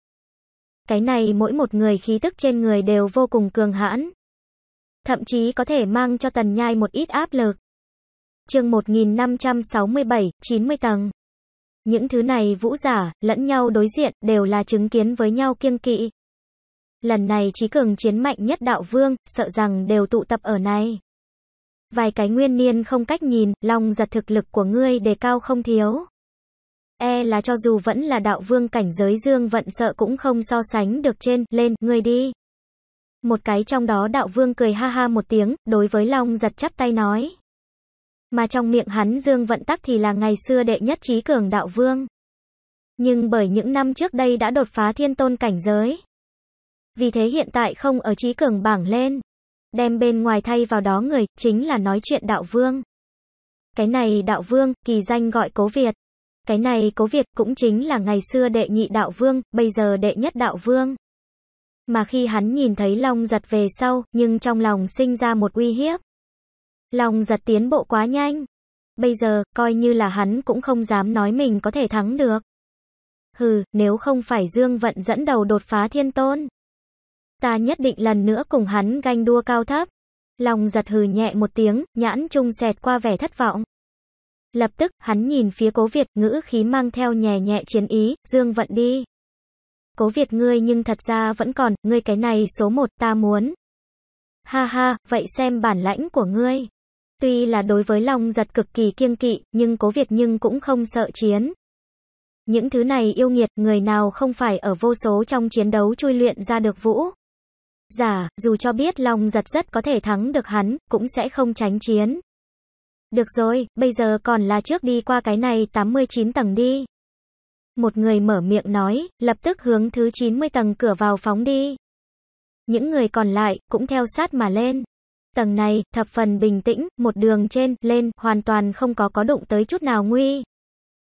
[SPEAKER 1] Cái này mỗi một người khí tức trên người đều vô cùng cường hãn. Thậm chí có thể mang cho tần nhai một ít áp lực. chương 1567, 90 tầng. Những thứ này vũ giả, lẫn nhau đối diện, đều là chứng kiến với nhau kiêng kỵ. Lần này trí cường chiến mạnh nhất đạo vương, sợ rằng đều tụ tập ở này. Vài cái nguyên niên không cách nhìn, lòng giật thực lực của ngươi đề cao không thiếu. E là cho dù vẫn là đạo vương cảnh giới dương vận sợ cũng không so sánh được trên, lên, ngươi đi. Một cái trong đó đạo vương cười ha ha một tiếng, đối với Long giật chắp tay nói. Mà trong miệng hắn Dương Vận Tắc thì là ngày xưa đệ nhất trí cường đạo vương. Nhưng bởi những năm trước đây đã đột phá thiên tôn cảnh giới. Vì thế hiện tại không ở trí cường bảng lên. Đem bên ngoài thay vào đó người, chính là nói chuyện đạo vương. Cái này đạo vương, kỳ danh gọi cố Việt. Cái này cố Việt cũng chính là ngày xưa đệ nhị đạo vương, bây giờ đệ nhất đạo vương. Mà khi hắn nhìn thấy Long giật về sau, nhưng trong lòng sinh ra một uy hiếp. Long giật tiến bộ quá nhanh. Bây giờ, coi như là hắn cũng không dám nói mình có thể thắng được. Hừ, nếu không phải Dương Vận dẫn đầu đột phá thiên tôn ta nhất định lần nữa cùng hắn ganh đua cao thấp. Lòng giật hừ nhẹ một tiếng, nhãn trung xẹt qua vẻ thất vọng. Lập tức, hắn nhìn phía cố Việt, ngữ khí mang theo nhẹ nhẹ chiến ý, dương vận đi. Cố Việt ngươi nhưng thật ra vẫn còn, ngươi cái này số một ta muốn. Ha ha, vậy xem bản lãnh của ngươi. Tuy là đối với lòng giật cực kỳ kiêng kỵ, nhưng cố Việt nhưng cũng không sợ chiến. Những thứ này yêu nghiệt, người nào không phải ở vô số trong chiến đấu chui luyện ra được vũ giả, dù cho biết lòng giật rất có thể thắng được hắn, cũng sẽ không tránh chiến. Được rồi, bây giờ còn là trước đi qua cái này 89 tầng đi. Một người mở miệng nói, lập tức hướng thứ 90 tầng cửa vào phóng đi. Những người còn lại, cũng theo sát mà lên. Tầng này, thập phần bình tĩnh, một đường trên, lên, hoàn toàn không có có đụng tới chút nào nguy.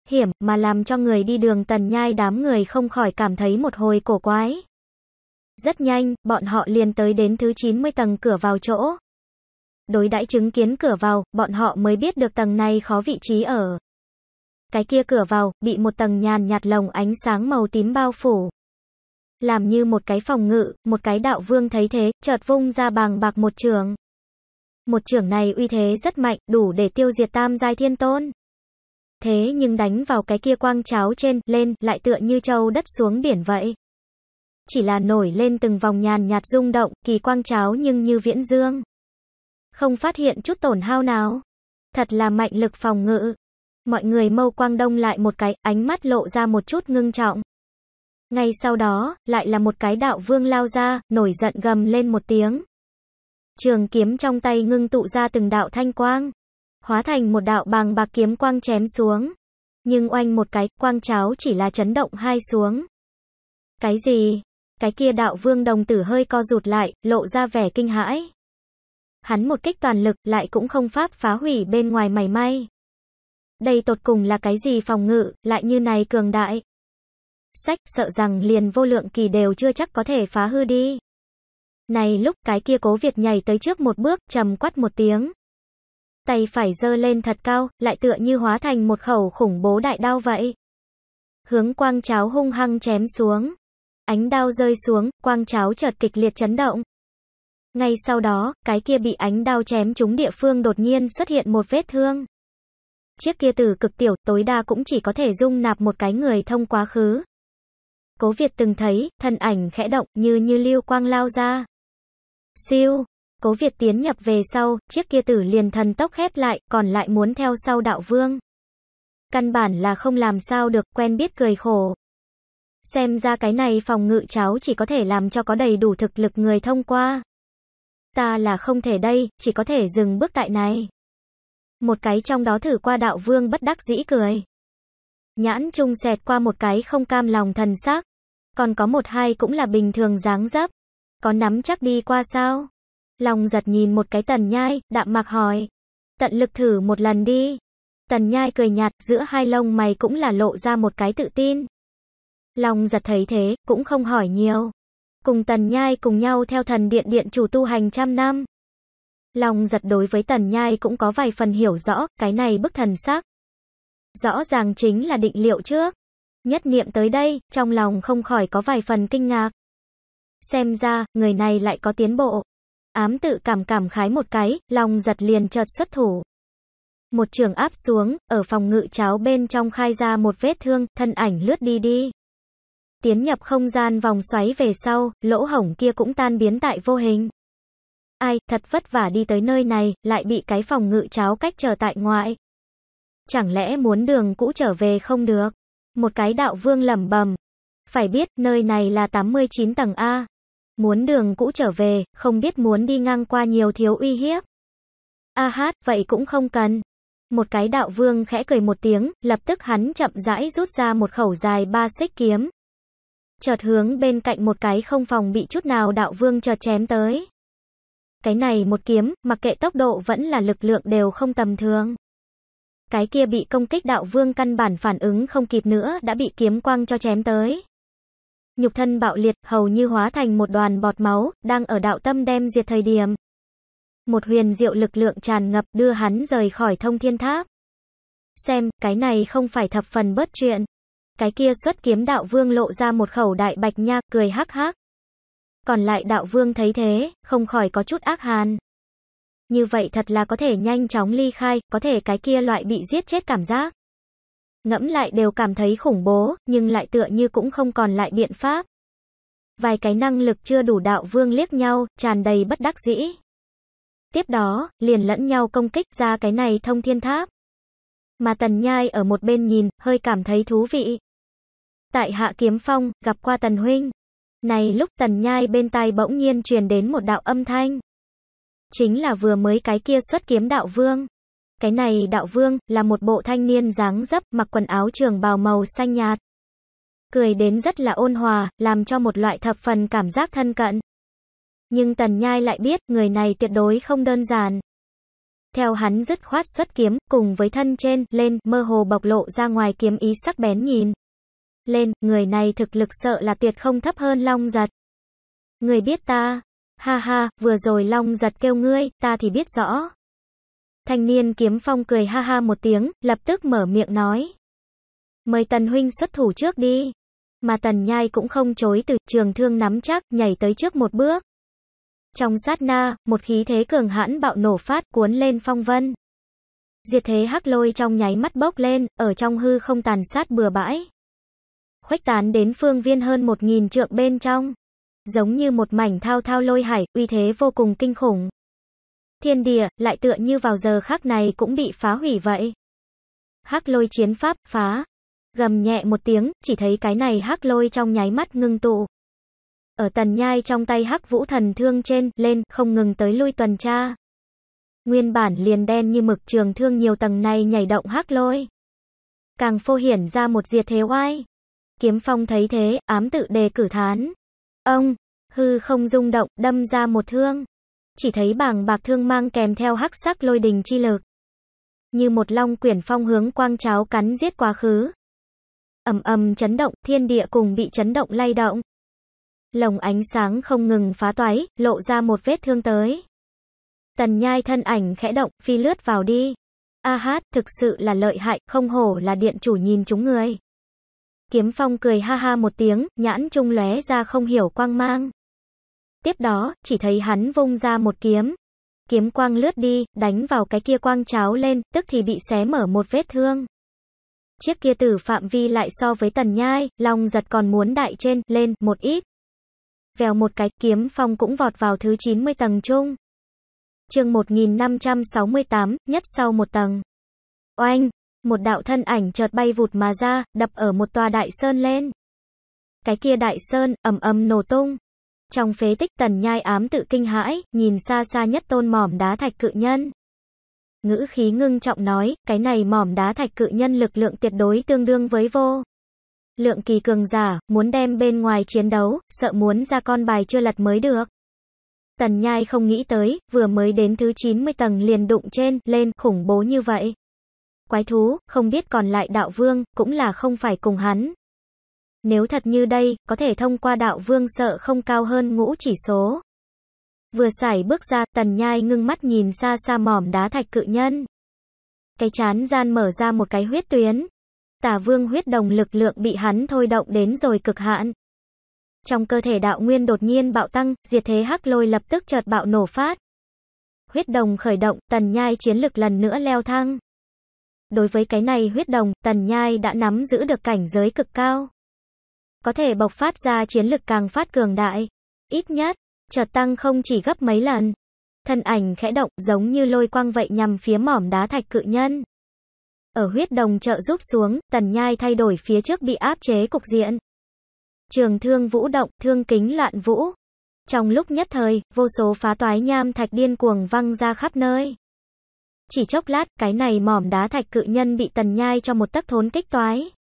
[SPEAKER 1] Hiểm, mà làm cho người đi đường tần nhai đám người không khỏi cảm thấy một hồi cổ quái. Rất nhanh, bọn họ liền tới đến thứ 90 tầng cửa vào chỗ. Đối đãi chứng kiến cửa vào, bọn họ mới biết được tầng này khó vị trí ở. Cái kia cửa vào, bị một tầng nhàn nhạt lồng ánh sáng màu tím bao phủ. Làm như một cái phòng ngự, một cái đạo vương thấy thế, chợt vung ra bàng bạc một trường. Một trường này uy thế rất mạnh, đủ để tiêu diệt tam giai thiên tôn. Thế nhưng đánh vào cái kia quang cháo trên, lên, lại tựa như châu đất xuống biển vậy chỉ là nổi lên từng vòng nhàn nhạt rung động, kỳ quang cháo nhưng như viễn dương. Không phát hiện chút tổn hao nào. Thật là mạnh lực phòng ngự. Mọi người mâu quang đông lại một cái, ánh mắt lộ ra một chút ngưng trọng. Ngay sau đó, lại là một cái đạo vương lao ra, nổi giận gầm lên một tiếng. Trường kiếm trong tay ngưng tụ ra từng đạo thanh quang. Hóa thành một đạo bằng bạc kiếm quang chém xuống. Nhưng oanh một cái, quang cháo chỉ là chấn động hai xuống. Cái gì? cái kia đạo vương đồng tử hơi co rụt lại, lộ ra vẻ kinh hãi. Hắn một kích toàn lực lại cũng không pháp phá hủy bên ngoài mảy may. Đây tột cùng là cái gì phòng ngự, lại như này cường đại. Sách sợ rằng liền vô lượng kỳ đều chưa chắc có thể phá hư đi. Này lúc cái kia cố việt nhảy tới trước một bước, trầm quát một tiếng. Tay phải dơ lên thật cao, lại tựa như hóa thành một khẩu khủng bố đại đao vậy. Hướng quang cháo hung hăng chém xuống. Ánh đao rơi xuống, quang cháo chợt kịch liệt chấn động. Ngay sau đó, cái kia bị ánh đao chém trúng địa phương đột nhiên xuất hiện một vết thương. Chiếc kia tử cực tiểu, tối đa cũng chỉ có thể dung nạp một cái người thông quá khứ. Cố Việt từng thấy, thân ảnh khẽ động, như như lưu quang lao ra. Siêu, Cố Việt tiến nhập về sau, chiếc kia tử liền thần tốc khép lại, còn lại muốn theo sau đạo vương. Căn bản là không làm sao được quen biết cười khổ. Xem ra cái này phòng ngự cháu chỉ có thể làm cho có đầy đủ thực lực người thông qua. Ta là không thể đây, chỉ có thể dừng bước tại này. Một cái trong đó thử qua đạo vương bất đắc dĩ cười. Nhãn trung xẹt qua một cái không cam lòng thần xác Còn có một hai cũng là bình thường dáng dấp. Có nắm chắc đi qua sao? Lòng giật nhìn một cái tần nhai, đạm mạc hỏi. Tận lực thử một lần đi. Tần nhai cười nhạt, giữa hai lông mày cũng là lộ ra một cái tự tin. Long giật thấy thế, cũng không hỏi nhiều. Cùng Tần Nhai cùng nhau theo thần điện điện chủ tu hành trăm năm. Long giật đối với Tần Nhai cũng có vài phần hiểu rõ, cái này bức thần sắc. Rõ ràng chính là định liệu trước. Nhất niệm tới đây, trong lòng không khỏi có vài phần kinh ngạc. Xem ra, người này lại có tiến bộ. Ám tự cảm cảm khái một cái, Long giật liền chợt xuất thủ. Một trường áp xuống, ở phòng ngự cháo bên trong khai ra một vết thương, thân ảnh lướt đi đi. Tiến nhập không gian vòng xoáy về sau, lỗ hổng kia cũng tan biến tại vô hình. Ai, thật vất vả đi tới nơi này, lại bị cái phòng ngự cháo cách trở tại ngoại. Chẳng lẽ muốn đường cũ trở về không được? Một cái đạo vương lẩm bẩm. Phải biết, nơi này là 89 tầng A. Muốn đường cũ trở về, không biết muốn đi ngang qua nhiều thiếu uy hiếp. A hát, vậy cũng không cần. Một cái đạo vương khẽ cười một tiếng, lập tức hắn chậm rãi rút ra một khẩu dài ba xích kiếm, chợt hướng bên cạnh một cái không phòng bị chút nào đạo vương chợt chém tới. Cái này một kiếm, mặc kệ tốc độ vẫn là lực lượng đều không tầm thường. Cái kia bị công kích đạo vương căn bản phản ứng không kịp nữa đã bị kiếm quang cho chém tới. Nhục thân bạo liệt, hầu như hóa thành một đoàn bọt máu, đang ở đạo tâm đem diệt thời điểm. Một huyền diệu lực lượng tràn ngập đưa hắn rời khỏi thông thiên tháp. Xem, cái này không phải thập phần bớt chuyện. Cái kia xuất kiếm đạo vương lộ ra một khẩu đại bạch nha, cười hắc hắc. Còn lại đạo vương thấy thế, không khỏi có chút ác hàn. Như vậy thật là có thể nhanh chóng ly khai, có thể cái kia loại bị giết chết cảm giác. Ngẫm lại đều cảm thấy khủng bố, nhưng lại tựa như cũng không còn lại biện pháp. Vài cái năng lực chưa đủ đạo vương liếc nhau, tràn đầy bất đắc dĩ. Tiếp đó, liền lẫn nhau công kích ra cái này thông thiên tháp mà Tần Nhai ở một bên nhìn, hơi cảm thấy thú vị. Tại Hạ Kiếm Phong, gặp qua Tần Huynh. Này lúc Tần Nhai bên tai bỗng nhiên truyền đến một đạo âm thanh. Chính là vừa mới cái kia xuất kiếm đạo vương. Cái này đạo vương, là một bộ thanh niên dáng dấp, mặc quần áo trường bào màu xanh nhạt. Cười đến rất là ôn hòa, làm cho một loại thập phần cảm giác thân cận. Nhưng Tần Nhai lại biết, người này tuyệt đối không đơn giản. Theo hắn dứt khoát xuất kiếm, cùng với thân trên, lên, mơ hồ bộc lộ ra ngoài kiếm ý sắc bén nhìn. Lên, người này thực lực sợ là tuyệt không thấp hơn Long Giật. Người biết ta. Ha ha, vừa rồi Long Giật kêu ngươi, ta thì biết rõ. Thanh niên kiếm phong cười ha ha một tiếng, lập tức mở miệng nói. Mời Tần Huynh xuất thủ trước đi. Mà Tần Nhai cũng không chối từ trường thương nắm chắc, nhảy tới trước một bước. Trong sát na, một khí thế cường hãn bạo nổ phát cuốn lên phong vân. Diệt thế hắc lôi trong nháy mắt bốc lên, ở trong hư không tàn sát bừa bãi. Khuếch tán đến phương viên hơn một nghìn trượng bên trong. Giống như một mảnh thao thao lôi hải, uy thế vô cùng kinh khủng. Thiên địa, lại tựa như vào giờ khác này cũng bị phá hủy vậy. Hắc lôi chiến pháp, phá. Gầm nhẹ một tiếng, chỉ thấy cái này hắc lôi trong nháy mắt ngưng tụ, ở tần nhai trong tay hắc vũ thần thương trên, lên, không ngừng tới lui tuần tra. Nguyên bản liền đen như mực trường thương nhiều tầng này nhảy động hắc lôi. Càng phô hiển ra một diệt thế oai. Kiếm phong thấy thế, ám tự đề cử thán. Ông, hư không rung động, đâm ra một thương. Chỉ thấy bảng bạc thương mang kèm theo hắc sắc lôi đình chi lực. Như một long quyển phong hướng quang cháo cắn giết quá khứ. ầm ầm chấn động, thiên địa cùng bị chấn động lay động lồng ánh sáng không ngừng phá toái, lộ ra một vết thương tới. Tần nhai thân ảnh khẽ động, phi lướt vào đi. A hát, thực sự là lợi hại, không hổ là điện chủ nhìn chúng người. Kiếm phong cười ha ha một tiếng, nhãn trung lóe ra không hiểu quang mang. Tiếp đó, chỉ thấy hắn vung ra một kiếm. Kiếm quang lướt đi, đánh vào cái kia quang cháo lên, tức thì bị xé mở một vết thương. Chiếc kia tử phạm vi lại so với tần nhai, lòng giật còn muốn đại trên, lên, một ít vèo một cái, kiếm phong cũng vọt vào thứ 90 tầng chung. chương 1568, nhất sau một tầng. Oanh, một đạo thân ảnh chợt bay vụt mà ra, đập ở một tòa đại sơn lên. Cái kia đại sơn, ầm ầm nổ tung. Trong phế tích tần nhai ám tự kinh hãi, nhìn xa xa nhất tôn mỏm đá thạch cự nhân. Ngữ khí ngưng trọng nói, cái này mỏm đá thạch cự nhân lực lượng tuyệt đối tương đương với vô lượng kỳ cường giả, muốn đem bên ngoài chiến đấu, sợ muốn ra con bài chưa lật mới được. Tần Nhai không nghĩ tới, vừa mới đến thứ 90 tầng liền đụng trên, lên, khủng bố như vậy. Quái thú, không biết còn lại đạo vương, cũng là không phải cùng hắn. Nếu thật như đây, có thể thông qua đạo vương sợ không cao hơn ngũ chỉ số. Vừa xảy bước ra, tần nhai ngưng mắt nhìn xa xa mỏm đá thạch cự nhân. Cái chán gian mở ra một cái huyết tuyến, tà vương huyết đồng lực lượng bị hắn thôi động đến rồi cực hạn. Trong cơ thể đạo nguyên đột nhiên bạo tăng, diệt thế hắc lôi lập tức chợt bạo nổ phát. Huyết đồng khởi động, tần nhai chiến lực lần nữa leo thang. Đối với cái này huyết đồng, tần nhai đã nắm giữ được cảnh giới cực cao. Có thể bộc phát ra chiến lực càng phát cường đại. Ít nhất, chợt tăng không chỉ gấp mấy lần. Thân ảnh khẽ động giống như lôi quang vậy nhằm phía mỏm đá thạch cự nhân. Ở huyết đồng trợ giúp xuống, tần nhai thay đổi phía trước bị áp chế cục diện. Trường thương vũ động, thương kính loạn vũ. Trong lúc nhất thời, vô số phá toái nham thạch điên cuồng văng ra khắp nơi. Chỉ chốc lát, cái này mỏm đá thạch cự nhân bị tần nhai cho một tấc thốn kích toái.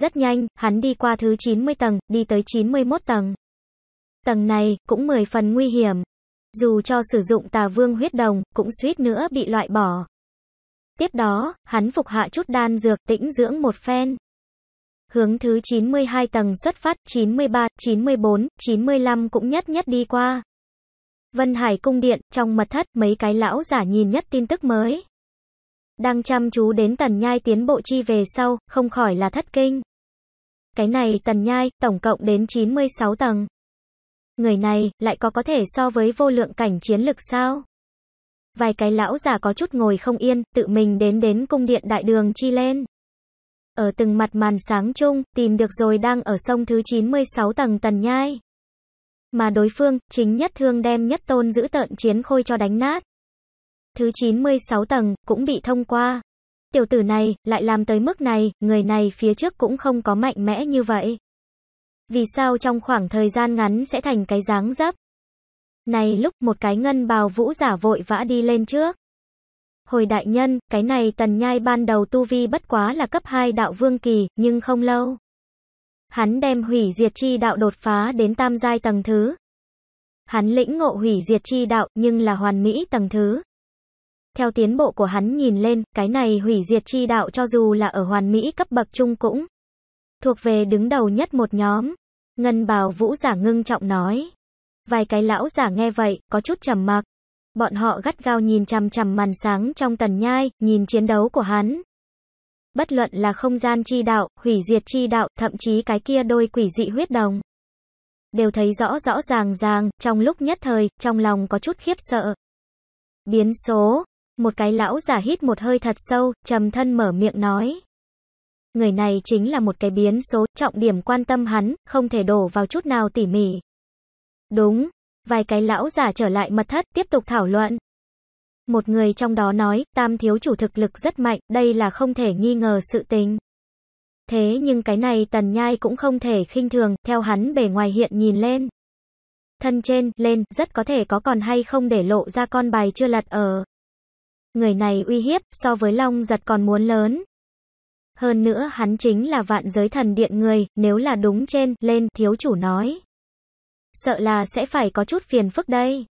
[SPEAKER 1] Rất nhanh, hắn đi qua thứ 90 tầng, đi tới 91 tầng. Tầng này, cũng 10 phần nguy hiểm. Dù cho sử dụng tà vương huyết đồng, cũng suýt nữa bị loại bỏ. Tiếp đó, hắn phục hạ chút đan dược tĩnh dưỡng một phen. Hướng thứ 92 tầng xuất phát 93, 94, 95 cũng nhất nhất đi qua. Vân Hải cung điện, trong mật thất, mấy cái lão giả nhìn nhất tin tức mới. Đang chăm chú đến tần nhai tiến bộ chi về sau, không khỏi là thất kinh. Cái này tần nhai, tổng cộng đến 96 tầng. Người này, lại có có thể so với vô lượng cảnh chiến lực sao? Vài cái lão giả có chút ngồi không yên, tự mình đến đến cung điện đại đường chi lên. Ở từng mặt màn sáng chung, tìm được rồi đang ở sông thứ 96 tầng tần nhai. Mà đối phương, chính nhất thương đem nhất tôn giữ tợn chiến khôi cho đánh nát. Thứ 96 tầng, cũng bị thông qua. Tiểu tử này, lại làm tới mức này, người này phía trước cũng không có mạnh mẽ như vậy. Vì sao trong khoảng thời gian ngắn sẽ thành cái dáng dấp? Này lúc một cái ngân bào vũ giả vội vã đi lên trước. Hồi đại nhân, cái này tần nhai ban đầu tu vi bất quá là cấp 2 đạo vương kỳ, nhưng không lâu. Hắn đem hủy diệt chi đạo đột phá đến tam giai tầng thứ. Hắn lĩnh ngộ hủy diệt chi đạo nhưng là hoàn mỹ tầng thứ. Theo tiến bộ của hắn nhìn lên, cái này hủy diệt chi đạo cho dù là ở hoàn mỹ cấp bậc trung cũng thuộc về đứng đầu nhất một nhóm. Ngân bào vũ giả ngưng trọng nói. Vài cái lão giả nghe vậy, có chút trầm mặc. Bọn họ gắt gao nhìn chằm chằm màn sáng trong tần nhai, nhìn chiến đấu của hắn. Bất luận là không gian chi đạo, hủy diệt chi đạo, thậm chí cái kia đôi quỷ dị huyết đồng. Đều thấy rõ rõ ràng ràng, trong lúc nhất thời, trong lòng có chút khiếp sợ. Biến số. Một cái lão giả hít một hơi thật sâu, trầm thân mở miệng nói. Người này chính là một cái biến số, trọng điểm quan tâm hắn, không thể đổ vào chút nào tỉ mỉ. Đúng, vài cái lão giả trở lại mật thất, tiếp tục thảo luận. Một người trong đó nói, tam thiếu chủ thực lực rất mạnh, đây là không thể nghi ngờ sự tình. Thế nhưng cái này tần nhai cũng không thể khinh thường, theo hắn bề ngoài hiện nhìn lên. Thân trên, lên, rất có thể có còn hay không để lộ ra con bài chưa lật ở. Người này uy hiếp, so với long giật còn muốn lớn. Hơn nữa hắn chính là vạn giới thần điện người, nếu là đúng trên, lên, thiếu chủ nói. Sợ là sẽ phải có chút phiền phức đây.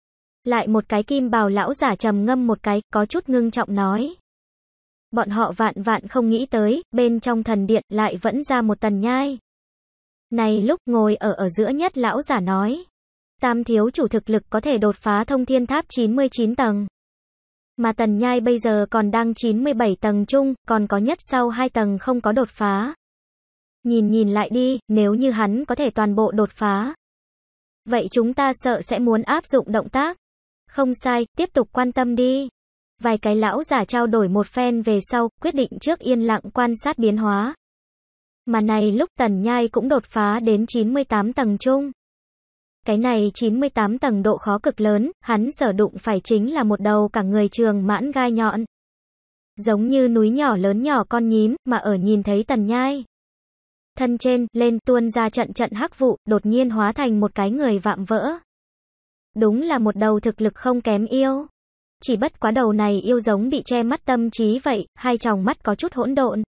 [SPEAKER 1] Lại một cái kim bào lão giả trầm ngâm một cái, có chút ngưng trọng nói. Bọn họ vạn vạn không nghĩ tới, bên trong thần điện lại vẫn ra một tần nhai. Này lúc ngồi ở ở giữa nhất lão giả nói. Tam thiếu chủ thực lực có thể đột phá thông thiên tháp 99 tầng. Mà tần nhai bây giờ còn đang 97 tầng chung, còn có nhất sau 2 tầng không có đột phá. Nhìn nhìn lại đi, nếu như hắn có thể toàn bộ đột phá. Vậy chúng ta sợ sẽ muốn áp dụng động tác. Không sai, tiếp tục quan tâm đi. Vài cái lão giả trao đổi một phen về sau, quyết định trước yên lặng quan sát biến hóa. Mà này lúc tần nhai cũng đột phá đến 98 tầng chung. Cái này 98 tầng độ khó cực lớn, hắn sở đụng phải chính là một đầu cả người trường mãn gai nhọn. Giống như núi nhỏ lớn nhỏ con nhím, mà ở nhìn thấy tần nhai, thân trên, lên tuôn ra trận trận hắc vụ, đột nhiên hóa thành một cái người vạm vỡ. Đúng là một đầu thực lực không kém yêu. Chỉ bất quá đầu này yêu giống bị che mắt tâm trí vậy, hai tròng mắt có chút hỗn độn.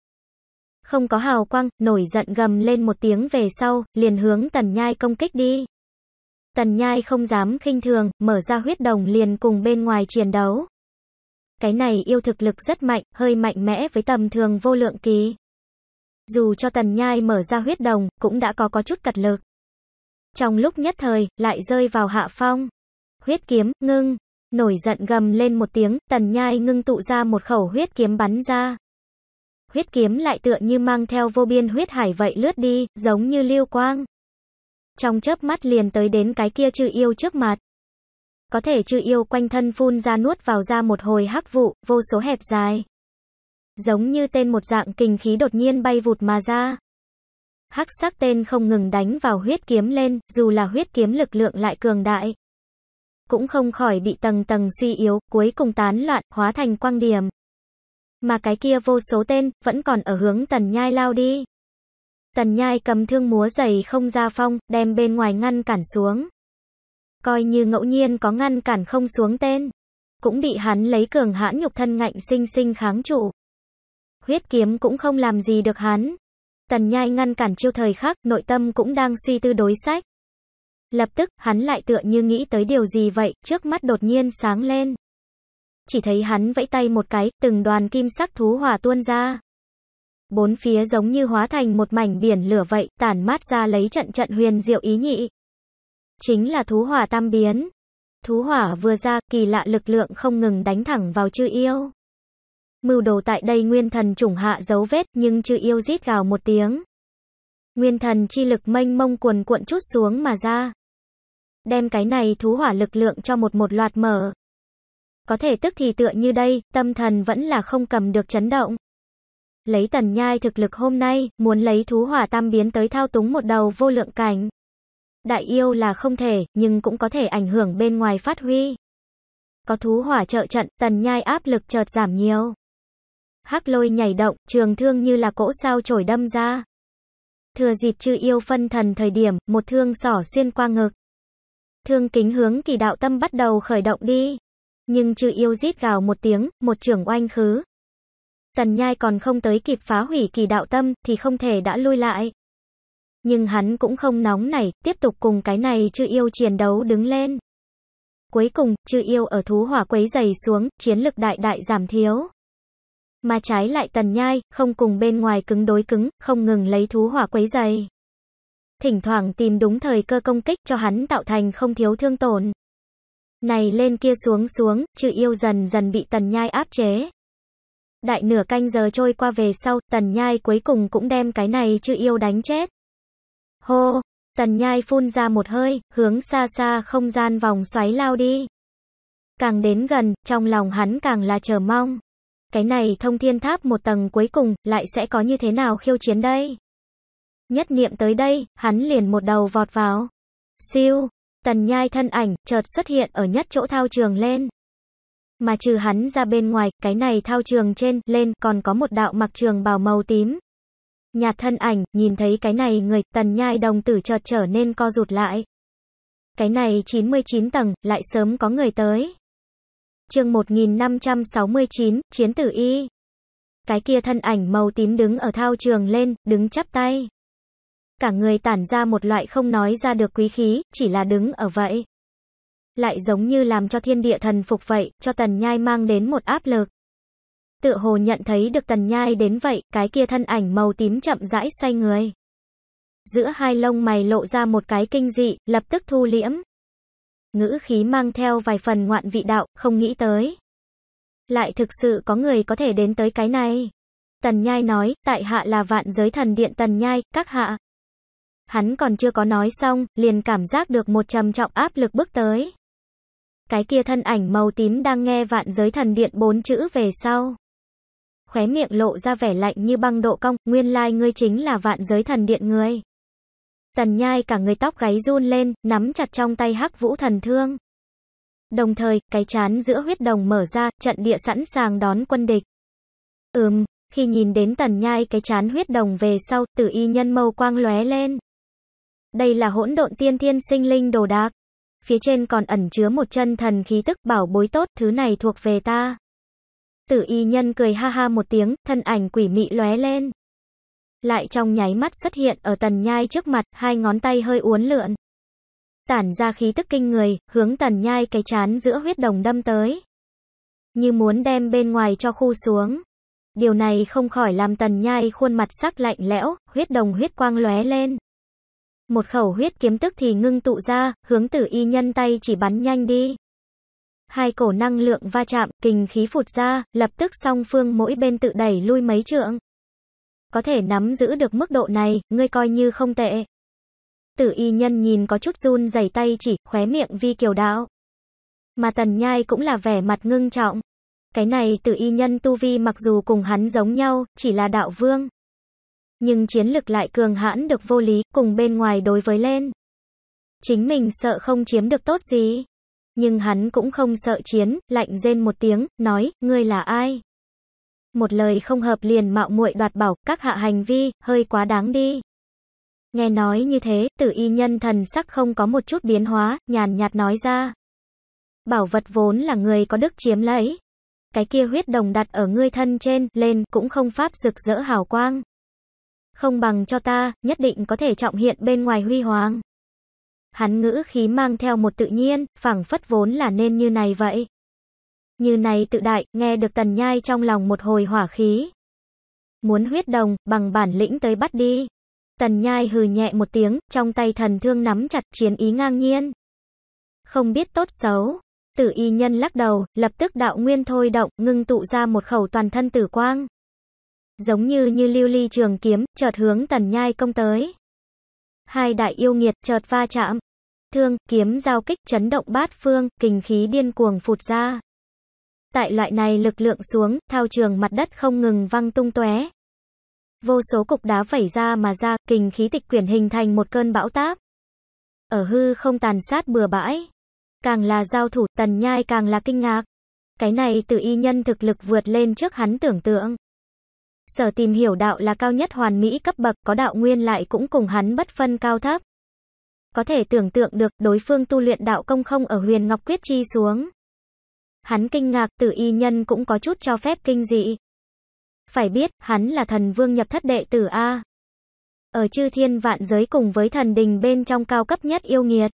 [SPEAKER 1] Không có hào quang, nổi giận gầm lên một tiếng về sau, liền hướng tần nhai công kích đi. Tần nhai không dám khinh thường, mở ra huyết đồng liền cùng bên ngoài chiến đấu. Cái này yêu thực lực rất mạnh, hơi mạnh mẽ với tầm thường vô lượng kỳ. Dù cho tần nhai mở ra huyết đồng, cũng đã có có chút cật lực. Trong lúc nhất thời, lại rơi vào hạ phong. Huyết kiếm, ngưng. Nổi giận gầm lên một tiếng, tần nhai ngưng tụ ra một khẩu huyết kiếm bắn ra. Huyết kiếm lại tựa như mang theo vô biên huyết hải vậy lướt đi, giống như lưu quang. Trong chớp mắt liền tới đến cái kia chư yêu trước mặt. Có thể chư yêu quanh thân phun ra nuốt vào ra một hồi hắc vụ, vô số hẹp dài giống như tên một dạng kình khí đột nhiên bay vụt mà ra. Hắc sắc tên không ngừng đánh vào huyết kiếm lên, dù là huyết kiếm lực lượng lại cường đại. Cũng không khỏi bị tầng tầng suy yếu, cuối cùng tán loạn, hóa thành quang điểm. Mà cái kia vô số tên, vẫn còn ở hướng tần nhai lao đi. Tần nhai cầm thương múa giày không ra phong, đem bên ngoài ngăn cản xuống. Coi như ngẫu nhiên có ngăn cản không xuống tên. Cũng bị hắn lấy cường hãn nhục thân ngạnh sinh sinh kháng trụ huyết kiếm cũng không làm gì được hắn. Tần nhai ngăn cản chiêu thời khắc, nội tâm cũng đang suy tư đối sách. Lập tức, hắn lại tựa như nghĩ tới điều gì vậy, trước mắt đột nhiên sáng lên. Chỉ thấy hắn vẫy tay một cái, từng đoàn kim sắc thú hỏa tuôn ra. Bốn phía giống như hóa thành một mảnh biển lửa vậy, tản mát ra lấy trận trận huyền diệu ý nhị. Chính là thú hỏa tam biến. Thú hỏa vừa ra, kỳ lạ lực lượng không ngừng đánh thẳng vào chư yêu mưu đồ tại đây nguyên thần chủng hạ dấu vết nhưng chư yêu rít gào một tiếng. Nguyên thần chi lực mênh mông cuồn cuộn chút xuống mà ra. Đem cái này thú hỏa lực lượng cho một một loạt mở. Có thể tức thì tựa như đây, tâm thần vẫn là không cầm được chấn động. Lấy tần nhai thực lực hôm nay, muốn lấy thú hỏa tam biến tới thao túng một đầu vô lượng cảnh. Đại yêu là không thể, nhưng cũng có thể ảnh hưởng bên ngoài phát huy. Có thú hỏa trợ trận, tần nhai áp lực chợt giảm nhiều hắc lôi nhảy động, trường thương như là cỗ sao chổi đâm ra. Thừa dịp chư yêu phân thần thời điểm, một thương sỏ xuyên qua ngực. Thương kính hướng kỳ đạo tâm bắt đầu khởi động đi. Nhưng chư yêu rít gào một tiếng, một trưởng oanh khứ. Tần nhai còn không tới kịp phá hủy kỳ đạo tâm, thì không thể đã lui lại. Nhưng hắn cũng không nóng nảy, tiếp tục cùng cái này chư yêu chiến đấu đứng lên. Cuối cùng, chư yêu ở thú hỏa quấy dày xuống, chiến lực đại đại giảm thiếu mà trái lại tần nhai, không cùng bên ngoài cứng đối cứng, không ngừng lấy thú hỏa quấy dày. Thỉnh thoảng tìm đúng thời cơ công kích cho hắn tạo thành không thiếu thương tổn. Này lên kia xuống xuống, chữ yêu dần dần bị tần nhai áp chế. Đại nửa canh giờ trôi qua về sau, tần nhai cuối cùng cũng đem cái này chữ yêu đánh chết. Hô, tần nhai phun ra một hơi, hướng xa xa không gian vòng xoáy lao đi. Càng đến gần, trong lòng hắn càng là chờ mong. Cái này thông thiên tháp một tầng cuối cùng, lại sẽ có như thế nào khiêu chiến đây? Nhất niệm tới đây, hắn liền một đầu vọt vào. Siêu, tần nhai thân ảnh, chợt xuất hiện ở nhất chỗ thao trường lên. Mà trừ hắn ra bên ngoài, cái này thao trường trên, lên, còn có một đạo mặc trường bào màu tím. Nhạt thân ảnh, nhìn thấy cái này người, tần nhai đồng tử chợt trở nên co rụt lại. Cái này 99 tầng, lại sớm có người tới. Chương 1569, Chiến tử y. Cái kia thân ảnh màu tím đứng ở thao trường lên, đứng chắp tay. Cả người tản ra một loại không nói ra được quý khí, chỉ là đứng ở vậy. Lại giống như làm cho thiên địa thần phục vậy, cho tần nhai mang đến một áp lực. Tựa hồ nhận thấy được tần nhai đến vậy, cái kia thân ảnh màu tím chậm rãi xoay người. Giữa hai lông mày lộ ra một cái kinh dị, lập tức thu liễm ngữ khí mang theo vài phần ngoạn vị đạo, không nghĩ tới. Lại thực sự có người có thể đến tới cái này. Tần Nhai nói, tại hạ là vạn giới thần điện Tần Nhai, các hạ. Hắn còn chưa có nói xong, liền cảm giác được một trầm trọng áp lực bước tới. Cái kia thân ảnh màu tím đang nghe vạn giới thần điện bốn chữ về sau. Khóe miệng lộ ra vẻ lạnh như băng độ cong, nguyên lai like ngươi chính là vạn giới thần điện người. Tần nhai cả người tóc gáy run lên, nắm chặt trong tay hắc vũ thần thương. Đồng thời, cái chán giữa huyết đồng mở ra, trận địa sẵn sàng đón quân địch. Ừm, khi nhìn đến tần nhai cái chán huyết đồng về sau, tử y nhân mâu quang lóe lên. Đây là hỗn độn tiên thiên sinh linh đồ đạc. Phía trên còn ẩn chứa một chân thần khí tức bảo bối tốt, thứ này thuộc về ta. Tử y nhân cười ha ha một tiếng, thân ảnh quỷ mị lóe lên lại trong nháy mắt xuất hiện ở tần nhai trước mặt, hai ngón tay hơi uốn lượn. Tản ra khí tức kinh người, hướng tần nhai cái chán giữa huyết đồng đâm tới. Như muốn đem bên ngoài cho khu xuống. Điều này không khỏi làm tần nhai khuôn mặt sắc lạnh lẽo, huyết đồng huyết quang lóe lên. Một khẩu huyết kiếm tức thì ngưng tụ ra, hướng tử y nhân tay chỉ bắn nhanh đi. Hai cổ năng lượng va chạm, kình khí phụt ra, lập tức song phương mỗi bên tự đẩy lui mấy trượng có thể nắm giữ được mức độ này, ngươi coi như không tệ. Tử y nhân nhìn có chút run dày tay chỉ, khóe miệng vi kiều đạo. Mà tần nhai cũng là vẻ mặt ngưng trọng. Cái này tử y nhân tu vi mặc dù cùng hắn giống nhau, chỉ là đạo vương. Nhưng chiến lực lại cường hãn được vô lý, cùng bên ngoài đối với lên. Chính mình sợ không chiếm được tốt gì. Nhưng hắn cũng không sợ chiến, lạnh rên một tiếng, nói, ngươi là ai? một lời không hợp liền mạo muội đoạt bảo, các hạ hành vi, hơi quá đáng đi. Nghe nói như thế, tử y nhân thần sắc không có một chút biến hóa, nhàn nhạt nói ra. Bảo vật vốn là người có đức chiếm lấy. Cái kia huyết đồng đặt ở ngươi thân trên, lên, cũng không pháp rực rỡ hào quang. Không bằng cho ta, nhất định có thể trọng hiện bên ngoài huy hoàng. Hắn ngữ khí mang theo một tự nhiên, phảng phất vốn là nên như này vậy. Như này tự đại, nghe được tần nhai trong lòng một hồi hỏa khí. Muốn huyết đồng, bằng bản lĩnh tới bắt đi. Tần nhai hừ nhẹ một tiếng, trong tay thần thương nắm chặt chiến ý ngang nhiên. Không biết tốt xấu. Tử y nhân lắc đầu, lập tức đạo nguyên thôi động, ngưng tụ ra một khẩu toàn thân tử quang. Giống như như lưu ly trường kiếm, chợt hướng tần nhai công tới. Hai đại yêu nghiệt chợt va chạm. Thương, kiếm giao kích chấn động bát phương, kình khí điên cuồng phụt ra tại loại này lực lượng xuống, thao trường mặt đất không ngừng văng tung tóe. Vô số cục đá vẩy ra mà ra, kình khí tịch quyển hình thành một cơn bão táp. Ở hư không tàn sát bừa bãi. Càng là giao thủ, tần nhai càng là kinh ngạc. Cái này từ y nhân thực lực vượt lên trước hắn tưởng tượng. Sở tìm hiểu đạo là cao nhất hoàn mỹ cấp bậc, có đạo nguyên lại cũng cùng hắn bất phân cao thấp. Có thể tưởng tượng được, đối phương tu luyện đạo công không ở huyền ngọc quyết chi xuống. Hắn kinh ngạc, tử y nhân cũng có chút cho phép kinh dị. Phải biết, hắn là thần vương nhập thất đệ tử A. Ở chư thiên vạn giới cùng với thần đình bên trong cao cấp nhất yêu nghiệt.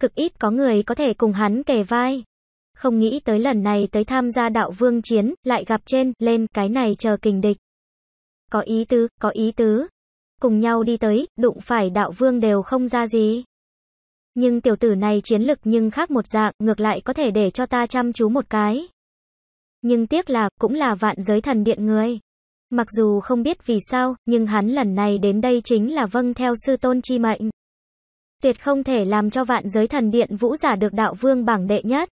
[SPEAKER 1] Cực ít có người có thể cùng hắn kề vai. Không nghĩ tới lần này tới tham gia đạo vương chiến, lại gặp trên, lên, cái này chờ kình địch. Có ý tứ, có ý tứ. Cùng nhau đi tới, đụng phải đạo vương đều không ra gì. Nhưng tiểu tử này chiến lực nhưng khác một dạng, ngược lại có thể để cho ta chăm chú một cái. Nhưng tiếc là, cũng là vạn giới thần điện người. Mặc dù không biết vì sao, nhưng hắn lần này đến đây chính là vâng theo sư tôn chi mệnh. Tuyệt không thể làm cho vạn giới thần điện vũ giả được đạo vương bảng đệ nhất.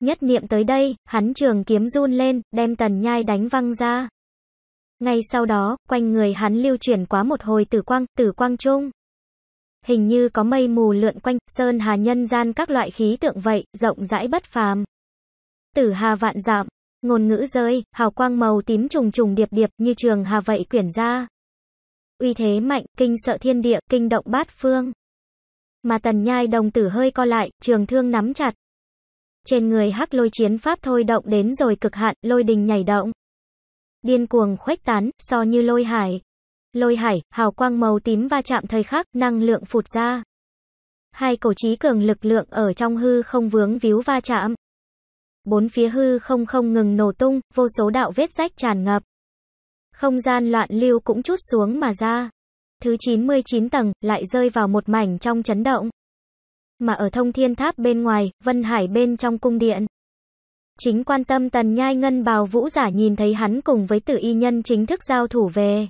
[SPEAKER 1] Nhất niệm tới đây, hắn trường kiếm run lên, đem tần nhai đánh văng ra. Ngay sau đó, quanh người hắn lưu chuyển quá một hồi tử quang, tử quang trung hình như có mây mù lượn quanh, sơn hà nhân gian các loại khí tượng vậy, rộng rãi bất phàm. Tử hà vạn giảm, ngôn ngữ rơi, hào quang màu tím trùng trùng điệp điệp như trường hà vậy quyển ra. Uy thế mạnh, kinh sợ thiên địa, kinh động bát phương. Mà tần nhai đồng tử hơi co lại, trường thương nắm chặt. Trên người hắc lôi chiến pháp thôi động đến rồi cực hạn, lôi đình nhảy động. Điên cuồng khuếch tán, so như lôi hải lôi hải, hào quang màu tím va chạm thời khắc, năng lượng phụt ra. Hai cổ trí cường lực lượng ở trong hư không vướng víu va chạm. Bốn phía hư không không ngừng nổ tung, vô số đạo vết rách tràn ngập. Không gian loạn lưu cũng chút xuống mà ra. Thứ 99 tầng, lại rơi vào một mảnh trong chấn động. Mà ở thông thiên tháp bên ngoài, Vân Hải bên trong cung điện. Chính quan tâm tần nhai ngân bào vũ giả nhìn thấy hắn cùng với tử y nhân chính thức giao thủ về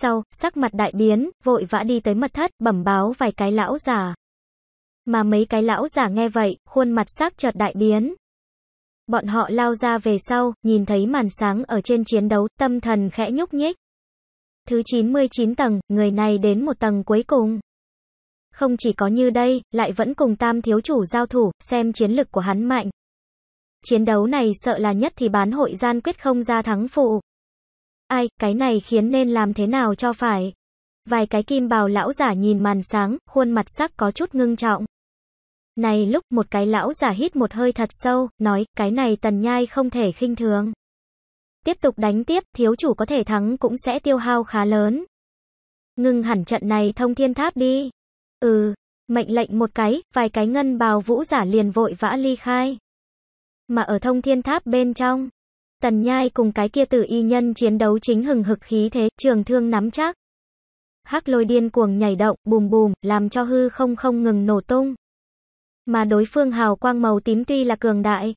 [SPEAKER 1] sau, sắc mặt đại biến, vội vã đi tới mật thất, bẩm báo vài cái lão giả. Mà mấy cái lão giả nghe vậy, khuôn mặt sắc chợt đại biến. Bọn họ lao ra về sau, nhìn thấy màn sáng ở trên chiến đấu, tâm thần khẽ nhúc nhích. Thứ 99 tầng, người này đến một tầng cuối cùng. Không chỉ có như đây, lại vẫn cùng tam thiếu chủ giao thủ, xem chiến lực của hắn mạnh. Chiến đấu này sợ là nhất thì bán hội gian quyết không ra thắng phụ ai, cái này khiến nên làm thế nào cho phải. Vài cái kim bào lão giả nhìn màn sáng, khuôn mặt sắc có chút ngưng trọng. Này lúc một cái lão giả hít một hơi thật sâu, nói, cái này tần nhai không thể khinh thường. Tiếp tục đánh tiếp, thiếu chủ có thể thắng cũng sẽ tiêu hao khá lớn. Ngưng hẳn trận này thông thiên tháp đi. Ừ, mệnh lệnh một cái, vài cái ngân bào vũ giả liền vội vã ly khai. Mà ở thông thiên tháp bên trong, Tần Nhai cùng cái kia tử y nhân chiến đấu chính hừng hực khí thế, trường thương nắm chắc. Hắc lôi điên cuồng nhảy động, bùm bùm, làm cho hư không không ngừng nổ tung. Mà đối phương hào quang màu tím tuy là cường đại,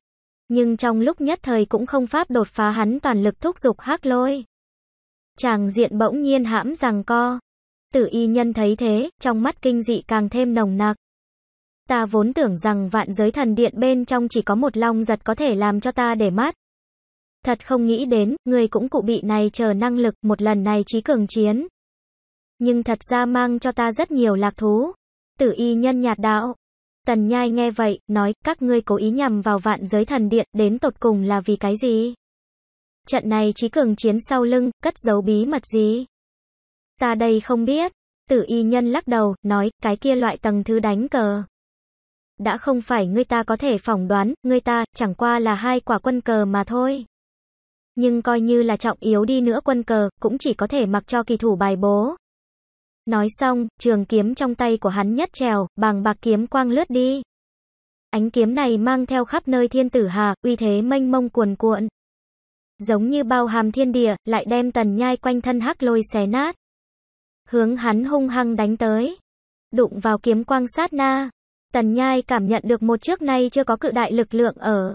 [SPEAKER 1] nhưng trong lúc nhất thời cũng không pháp đột phá hắn toàn lực thúc giục hắc lôi. Chàng diện bỗng nhiên hãm rằng co. Tử y nhân thấy thế, trong mắt kinh dị càng thêm nồng nặc. Ta vốn tưởng rằng vạn giới thần điện bên trong chỉ có một long giật có thể làm cho ta để mắt. Thật không nghĩ đến, người cũng cụ bị này chờ năng lực, một lần này trí cường chiến. Nhưng thật ra mang cho ta rất nhiều lạc thú. Tử y nhân nhạt đạo. Tần nhai nghe vậy, nói, các ngươi cố ý nhằm vào vạn giới thần điện, đến tột cùng là vì cái gì? Trận này trí cường chiến sau lưng, cất giấu bí mật gì? Ta đây không biết. Tử y nhân lắc đầu, nói, cái kia loại tầng thứ đánh cờ. Đã không phải ngươi ta có thể phỏng đoán, ngươi ta, chẳng qua là hai quả quân cờ mà thôi nhưng coi như là trọng yếu đi nữa quân cờ, cũng chỉ có thể mặc cho kỳ thủ bài bố. Nói xong, trường kiếm trong tay của hắn nhất trèo, bằng bạc kiếm quang lướt đi. Ánh kiếm này mang theo khắp nơi thiên tử hà, uy thế mênh mông cuồn cuộn. Giống như bao hàm thiên địa, lại đem tần nhai quanh thân hắc lôi xé nát. Hướng hắn hung hăng đánh tới. Đụng vào kiếm quang sát na. Tần nhai cảm nhận được một trước nay chưa có cự đại lực lượng ở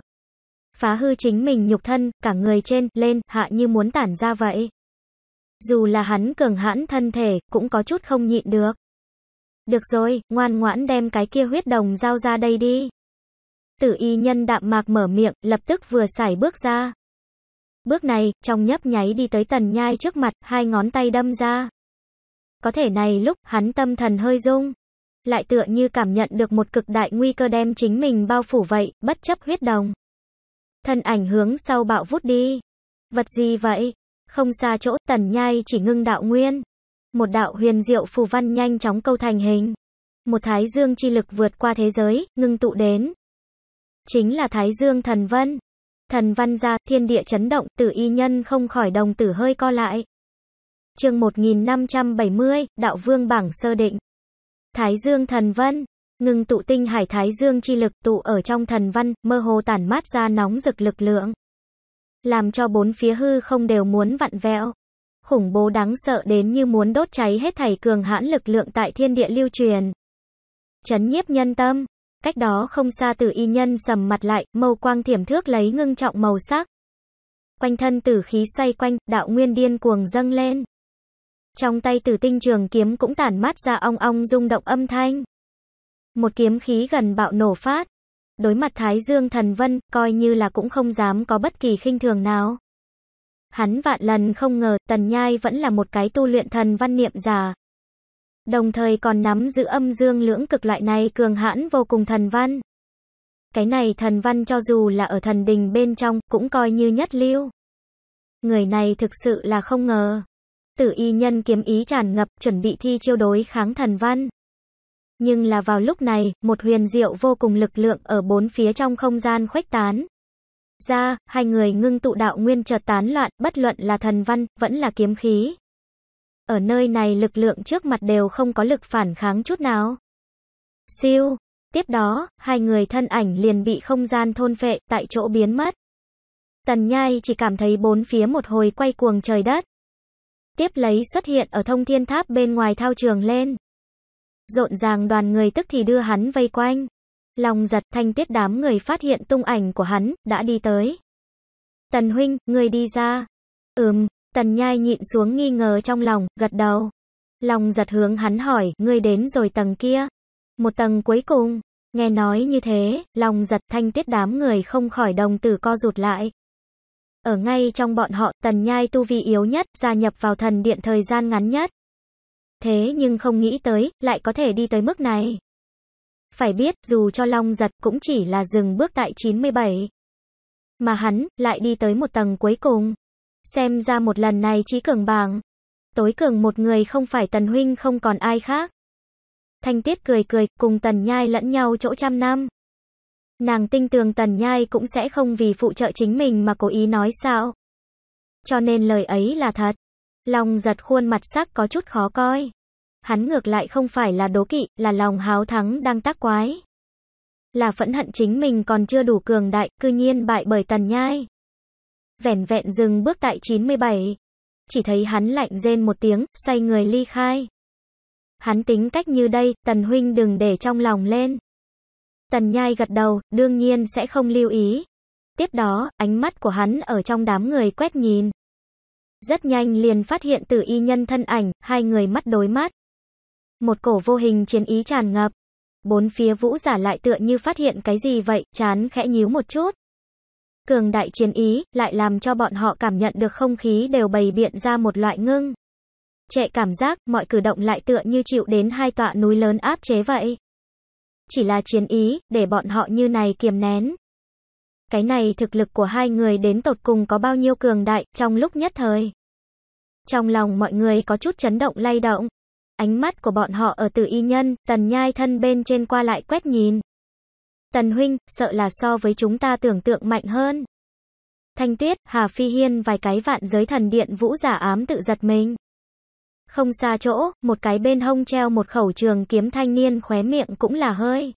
[SPEAKER 1] phá hư chính mình nhục thân, cả người trên, lên, hạ như muốn tản ra vậy. Dù là hắn cường hãn thân thể, cũng có chút không nhịn được. Được rồi, ngoan ngoãn đem cái kia huyết đồng giao ra đây đi. Tử y nhân đạm mạc mở miệng, lập tức vừa xảy bước ra. Bước này, trong nhấp nháy đi tới tần nhai trước mặt, hai ngón tay đâm ra. Có thể này lúc, hắn tâm thần hơi rung. Lại tựa như cảm nhận được một cực đại nguy cơ đem chính mình bao phủ vậy, bất chấp huyết đồng. Thân ảnh hướng sau bạo vút đi. Vật gì vậy? Không xa chỗ tần nhai chỉ ngưng đạo nguyên. Một đạo huyền diệu phù văn nhanh chóng câu thành hình. Một thái dương chi lực vượt qua thế giới, ngưng tụ đến. Chính là thái dương thần vân. Thần văn ra, thiên địa chấn động, tử y nhân không khỏi đồng tử hơi co lại. chương 1570, Đạo Vương Bảng Sơ Định. Thái Dương Thần Vân, ngừng tụ tinh hải thái dương chi lực tụ ở trong thần văn, mơ hồ tản mát ra nóng rực lực lượng. Làm cho bốn phía hư không đều muốn vặn vẹo. Khủng bố đáng sợ đến như muốn đốt cháy hết thảy cường hãn lực lượng tại thiên địa lưu truyền. Chấn nhiếp nhân tâm. Cách đó không xa tử y nhân sầm mặt lại, màu quang thiểm thước lấy ngưng trọng màu sắc. Quanh thân tử khí xoay quanh, đạo nguyên điên cuồng dâng lên. Trong tay tử tinh trường kiếm cũng tản mát ra ong ong rung động âm thanh. Một kiếm khí gần bạo nổ phát. Đối mặt Thái Dương Thần Vân, coi như là cũng không dám có bất kỳ khinh thường nào. Hắn vạn lần không ngờ Tần Nhai vẫn là một cái tu luyện thần văn niệm giả. Đồng thời còn nắm giữ âm dương lưỡng cực loại này cường hãn vô cùng thần văn. Cái này thần văn cho dù là ở thần đình bên trong cũng coi như nhất lưu. Người này thực sự là không ngờ. Tử y nhân kiếm ý tràn ngập chuẩn bị thi chiêu đối kháng thần văn. Nhưng là vào lúc này, một huyền diệu vô cùng lực lượng ở bốn phía trong không gian khuếch tán. Ra, hai người ngưng tụ đạo nguyên chợt tán loạn, bất luận là thần văn, vẫn là kiếm khí. Ở nơi này lực lượng trước mặt đều không có lực phản kháng chút nào. Siêu, tiếp đó, hai người thân ảnh liền bị không gian thôn phệ, tại chỗ biến mất. Tần Nhai chỉ cảm thấy bốn phía một hồi quay cuồng trời đất. Tiếp lấy xuất hiện ở thông thiên tháp bên ngoài thao trường lên rộn ràng đoàn người tức thì đưa hắn vây quanh. Lòng giật thanh tiết đám người phát hiện tung ảnh của hắn, đã đi tới. Tần huynh, người đi ra. Ừm, tần nhai nhịn xuống nghi ngờ trong lòng, gật đầu. Lòng giật hướng hắn hỏi, ngươi đến rồi tầng kia. Một tầng cuối cùng, nghe nói như thế, lòng giật thanh tiết đám người không khỏi đồng tử co rụt lại. Ở ngay trong bọn họ, tần nhai tu vi yếu nhất, gia nhập vào thần điện thời gian ngắn nhất thế nhưng không nghĩ tới, lại có thể đi tới mức này. Phải biết, dù cho Long giật cũng chỉ là dừng bước tại 97. Mà hắn, lại đi tới một tầng cuối cùng. Xem ra một lần này trí cường bảng. Tối cường một người không phải Tần Huynh không còn ai khác. Thanh Tiết cười cười, cùng Tần Nhai lẫn nhau chỗ trăm năm. Nàng tinh tường Tần Nhai cũng sẽ không vì phụ trợ chính mình mà cố ý nói sao. Cho nên lời ấy là thật. Lòng giật khuôn mặt sắc có chút khó coi. Hắn ngược lại không phải là đố kỵ, là lòng háo thắng đang tác quái. Là phẫn hận chính mình còn chưa đủ cường đại, cư nhiên bại bởi tần nhai. Vẻn vẹn dừng bước tại 97. Chỉ thấy hắn lạnh rên một tiếng, say người ly khai. Hắn tính cách như đây, tần huynh đừng để trong lòng lên. Tần nhai gật đầu, đương nhiên sẽ không lưu ý. Tiếp đó, ánh mắt của hắn ở trong đám người quét nhìn. Rất nhanh liền phát hiện tử y nhân thân ảnh, hai người mắt đối mắt. Một cổ vô hình chiến ý tràn ngập. Bốn phía vũ giả lại tựa như phát hiện cái gì vậy, chán khẽ nhíu một chút. Cường đại chiến ý, lại làm cho bọn họ cảm nhận được không khí đều bày biện ra một loại ngưng. Trệ cảm giác, mọi cử động lại tựa như chịu đến hai tọa núi lớn áp chế vậy. Chỉ là chiến ý, để bọn họ như này kiềm nén cái này thực lực của hai người đến tột cùng có bao nhiêu cường đại trong lúc nhất thời. Trong lòng mọi người có chút chấn động lay động. Ánh mắt của bọn họ ở tử y nhân, tần nhai thân bên trên qua lại quét nhìn. Tần huynh, sợ là so với chúng ta tưởng tượng mạnh hơn. Thanh tuyết, Hà Phi Hiên vài cái vạn giới thần điện vũ giả ám tự giật mình. Không xa chỗ, một cái bên hông treo một khẩu trường kiếm thanh niên khóe miệng cũng là hơi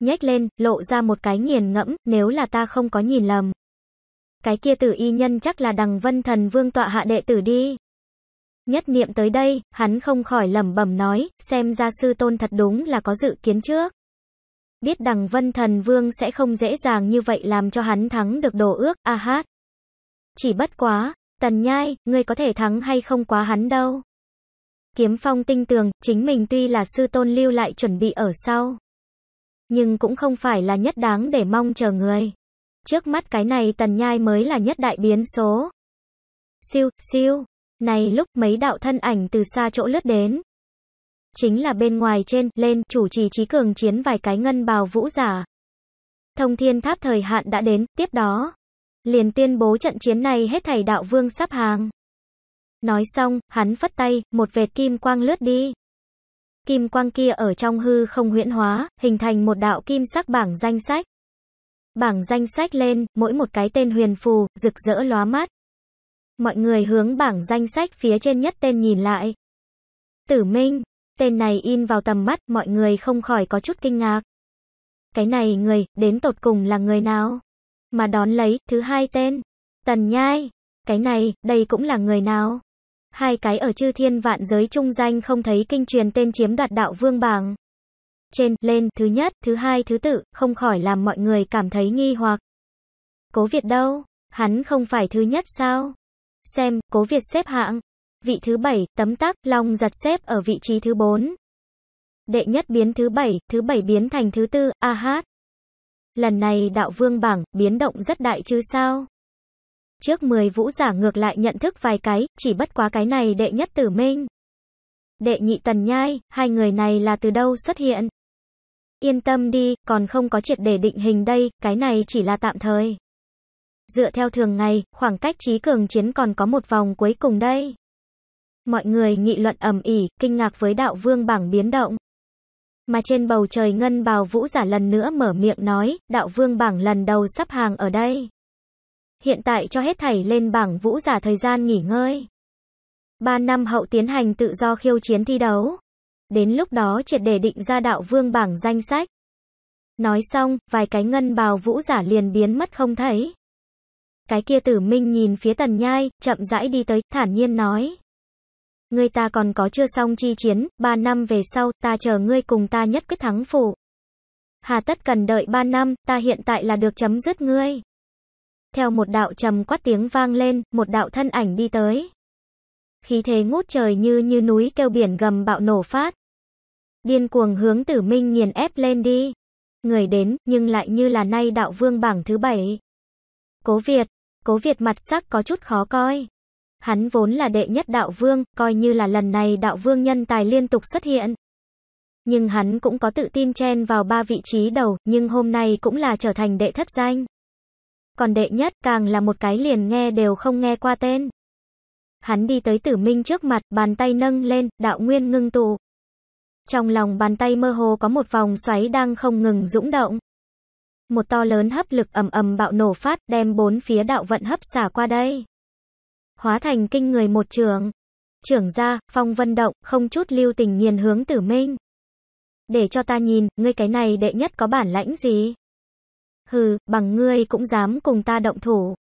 [SPEAKER 1] nhếch lên, lộ ra một cái nghiền ngẫm, nếu là ta không có nhìn lầm. Cái kia tử y nhân chắc là đằng vân thần vương tọa hạ đệ tử đi. Nhất niệm tới đây, hắn không khỏi lẩm bẩm nói, xem ra sư tôn thật đúng là có dự kiến trước. Biết đằng vân thần vương sẽ không dễ dàng như vậy làm cho hắn thắng được đồ ước, a à hát. Chỉ bất quá, tần nhai, ngươi có thể thắng hay không quá hắn đâu. Kiếm phong tinh tường, chính mình tuy là sư tôn lưu lại chuẩn bị ở sau nhưng cũng không phải là nhất đáng để mong chờ người. Trước mắt cái này tần nhai mới là nhất đại biến số. Siêu, siêu, này lúc mấy đạo thân ảnh từ xa chỗ lướt đến. Chính là bên ngoài trên, lên, chủ trì trí cường chiến vài cái ngân bào vũ giả. Thông thiên tháp thời hạn đã đến, tiếp đó. Liền tuyên bố trận chiến này hết thầy đạo vương sắp hàng. Nói xong, hắn phất tay, một vệt kim quang lướt đi kim quang kia ở trong hư không huyễn hóa, hình thành một đạo kim sắc bảng danh sách. Bảng danh sách lên, mỗi một cái tên huyền phù, rực rỡ lóa mắt. Mọi người hướng bảng danh sách phía trên nhất tên nhìn lại. Tử Minh, tên này in vào tầm mắt, mọi người không khỏi có chút kinh ngạc. Cái này người, đến tột cùng là người nào? Mà đón lấy, thứ hai tên, Tần Nhai. Cái này, đây cũng là người nào? hai cái ở chư thiên vạn giới trung danh không thấy kinh truyền tên chiếm đoạt đạo vương bảng. Trên, lên, thứ nhất, thứ hai, thứ tự, không khỏi làm mọi người cảm thấy nghi hoặc. Cố Việt đâu? Hắn không phải thứ nhất sao? Xem, Cố Việt xếp hạng. Vị thứ bảy, tấm tắc, long giật xếp ở vị trí thứ bốn. Đệ nhất biến thứ bảy, thứ bảy biến thành thứ tư, a hát. Lần này đạo vương bảng, biến động rất đại chứ sao? trước 10 vũ giả ngược lại nhận thức vài cái, chỉ bất quá cái này đệ nhất tử minh. Đệ nhị tần nhai, hai người này là từ đâu xuất hiện? Yên tâm đi, còn không có triệt để định hình đây, cái này chỉ là tạm thời. Dựa theo thường ngày, khoảng cách trí cường chiến còn có một vòng cuối cùng đây. Mọi người nghị luận ầm ỉ, kinh ngạc với đạo vương bảng biến động. Mà trên bầu trời ngân bào vũ giả lần nữa mở miệng nói, đạo vương bảng lần đầu sắp hàng ở đây hiện tại cho hết thảy lên bảng vũ giả thời gian nghỉ ngơi. 3 năm hậu tiến hành tự do khiêu chiến thi đấu. Đến lúc đó triệt để định ra đạo vương bảng danh sách. Nói xong, vài cái ngân bào vũ giả liền biến mất không thấy. Cái kia tử minh nhìn phía tần nhai, chậm rãi đi tới, thản nhiên nói. Người ta còn có chưa xong chi chiến, 3 năm về sau, ta chờ ngươi cùng ta nhất quyết thắng phụ. Hà tất cần đợi 3 năm, ta hiện tại là được chấm dứt ngươi. Theo một đạo trầm quát tiếng vang lên, một đạo thân ảnh đi tới. Khí thế ngút trời như như núi kêu biển gầm bạo nổ phát. Điên cuồng hướng tử minh nghiền ép lên đi. Người đến, nhưng lại như là nay đạo vương bảng thứ bảy. Cố Việt, cố Việt mặt sắc có chút khó coi. Hắn vốn là đệ nhất đạo vương, coi như là lần này đạo vương nhân tài liên tục xuất hiện. Nhưng hắn cũng có tự tin chen vào ba vị trí đầu, nhưng hôm nay cũng là trở thành đệ thất danh. Còn đệ nhất càng là một cái liền nghe đều không nghe qua tên. Hắn đi tới tử minh trước mặt, bàn tay nâng lên, đạo nguyên ngưng tụ. Trong lòng bàn tay mơ hồ có một vòng xoáy đang không ngừng dũng động. Một to lớn hấp lực ầm ầm bạo nổ phát, đem bốn phía đạo vận hấp xả qua đây. Hóa thành kinh người một trường. Trưởng ra, phong vân động, không chút lưu tình nghiền hướng tử minh. Để cho ta nhìn, ngươi cái này đệ nhất có bản lãnh gì? Hừ, bằng ngươi cũng dám cùng ta động thủ.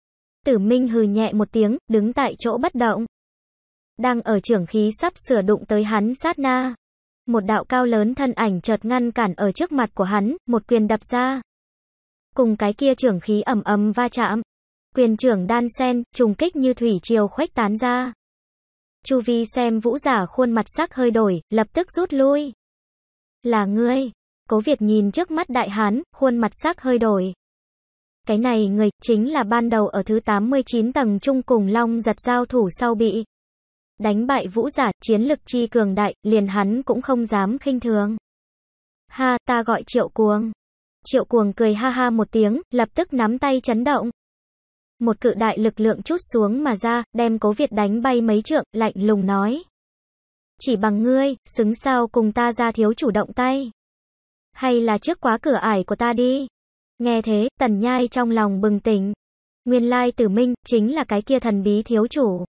[SPEAKER 1] Tử Minh hừ nhẹ một tiếng, đứng tại chỗ bất động. Đang ở trưởng khí sắp sửa đụng tới hắn sát na. Một đạo cao lớn thân ảnh chợt ngăn cản ở trước mặt của hắn, một quyền đập ra. Cùng cái kia trưởng khí ẩm ấm va chạm. Quyền trưởng đan sen, trùng kích như thủy triều khuếch tán ra. Chu Vi xem vũ giả khuôn mặt sắc hơi đổi, lập tức rút lui. Là ngươi, Cố Việt nhìn trước mắt Đại Hán, khuôn mặt sắc hơi đổi. Cái này người, chính là ban đầu ở thứ 89 tầng trung cùng Long giật giao thủ sau bị. Đánh bại vũ giả, chiến lực chi cường đại, liền hắn cũng không dám khinh thường. Ha, ta gọi triệu cuồng. Triệu cuồng cười ha ha một tiếng, lập tức nắm tay chấn động. Một cự đại lực lượng chút xuống mà ra, đem cố Việt đánh bay mấy trượng, lạnh lùng nói. Chỉ bằng ngươi, xứng sao cùng ta ra thiếu chủ động tay hay là trước quá cửa ải của ta đi. Nghe thế, tần nhai trong lòng bừng tỉnh. Nguyên lai tử minh, chính là cái kia thần bí thiếu chủ.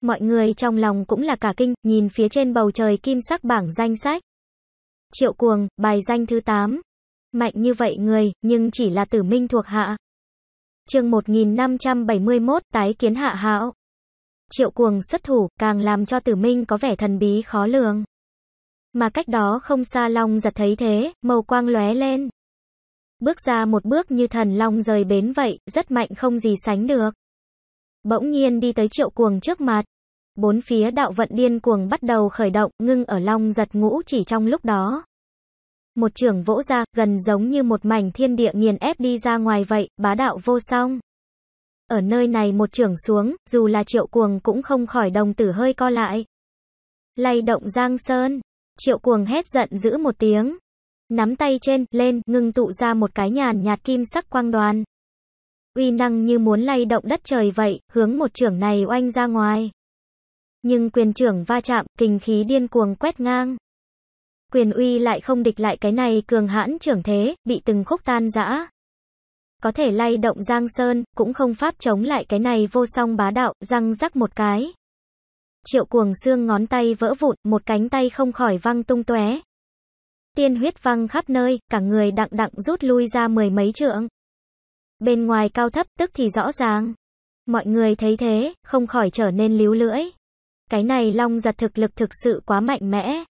[SPEAKER 1] Mọi người trong lòng cũng là cả kinh, nhìn phía trên bầu trời kim sắc bảng danh sách. Triệu cuồng, bài danh thứ 8. Mạnh như vậy người, nhưng chỉ là tử minh thuộc hạ. chương 1571, tái kiến hạ hạo. Triệu cuồng xuất thủ, càng làm cho tử minh có vẻ thần bí khó lường. Mà cách đó không xa Long giật thấy thế, màu quang lóe lên. Bước ra một bước như thần Long rời bến vậy, rất mạnh không gì sánh được. Bỗng nhiên đi tới triệu cuồng trước mặt. Bốn phía đạo vận điên cuồng bắt đầu khởi động, ngưng ở Long giật ngũ chỉ trong lúc đó. Một trưởng vỗ ra, gần giống như một mảnh thiên địa nghiền ép đi ra ngoài vậy, bá đạo vô song. Ở nơi này một trưởng xuống, dù là triệu cuồng cũng không khỏi đồng tử hơi co lại. Lay động giang sơn, Triệu cuồng hét giận dữ một tiếng. Nắm tay trên, lên, ngưng tụ ra một cái nhàn nhạt kim sắc quang đoàn. Uy năng như muốn lay động đất trời vậy, hướng một trưởng này oanh ra ngoài. Nhưng quyền trưởng va chạm, kinh khí điên cuồng quét ngang. Quyền uy lại không địch lại cái này cường hãn trưởng thế, bị từng khúc tan rã. Có thể lay động giang sơn, cũng không pháp chống lại cái này vô song bá đạo, răng rắc một cái triệu cuồng xương ngón tay vỡ vụn, một cánh tay không khỏi văng tung tóe. Tiên huyết văng khắp nơi, cả người đặng đặng rút lui ra mười mấy trượng. Bên ngoài cao thấp tức thì rõ ràng. Mọi người thấy thế, không khỏi trở nên líu lưỡi. Cái này long giật thực lực thực sự quá mạnh mẽ.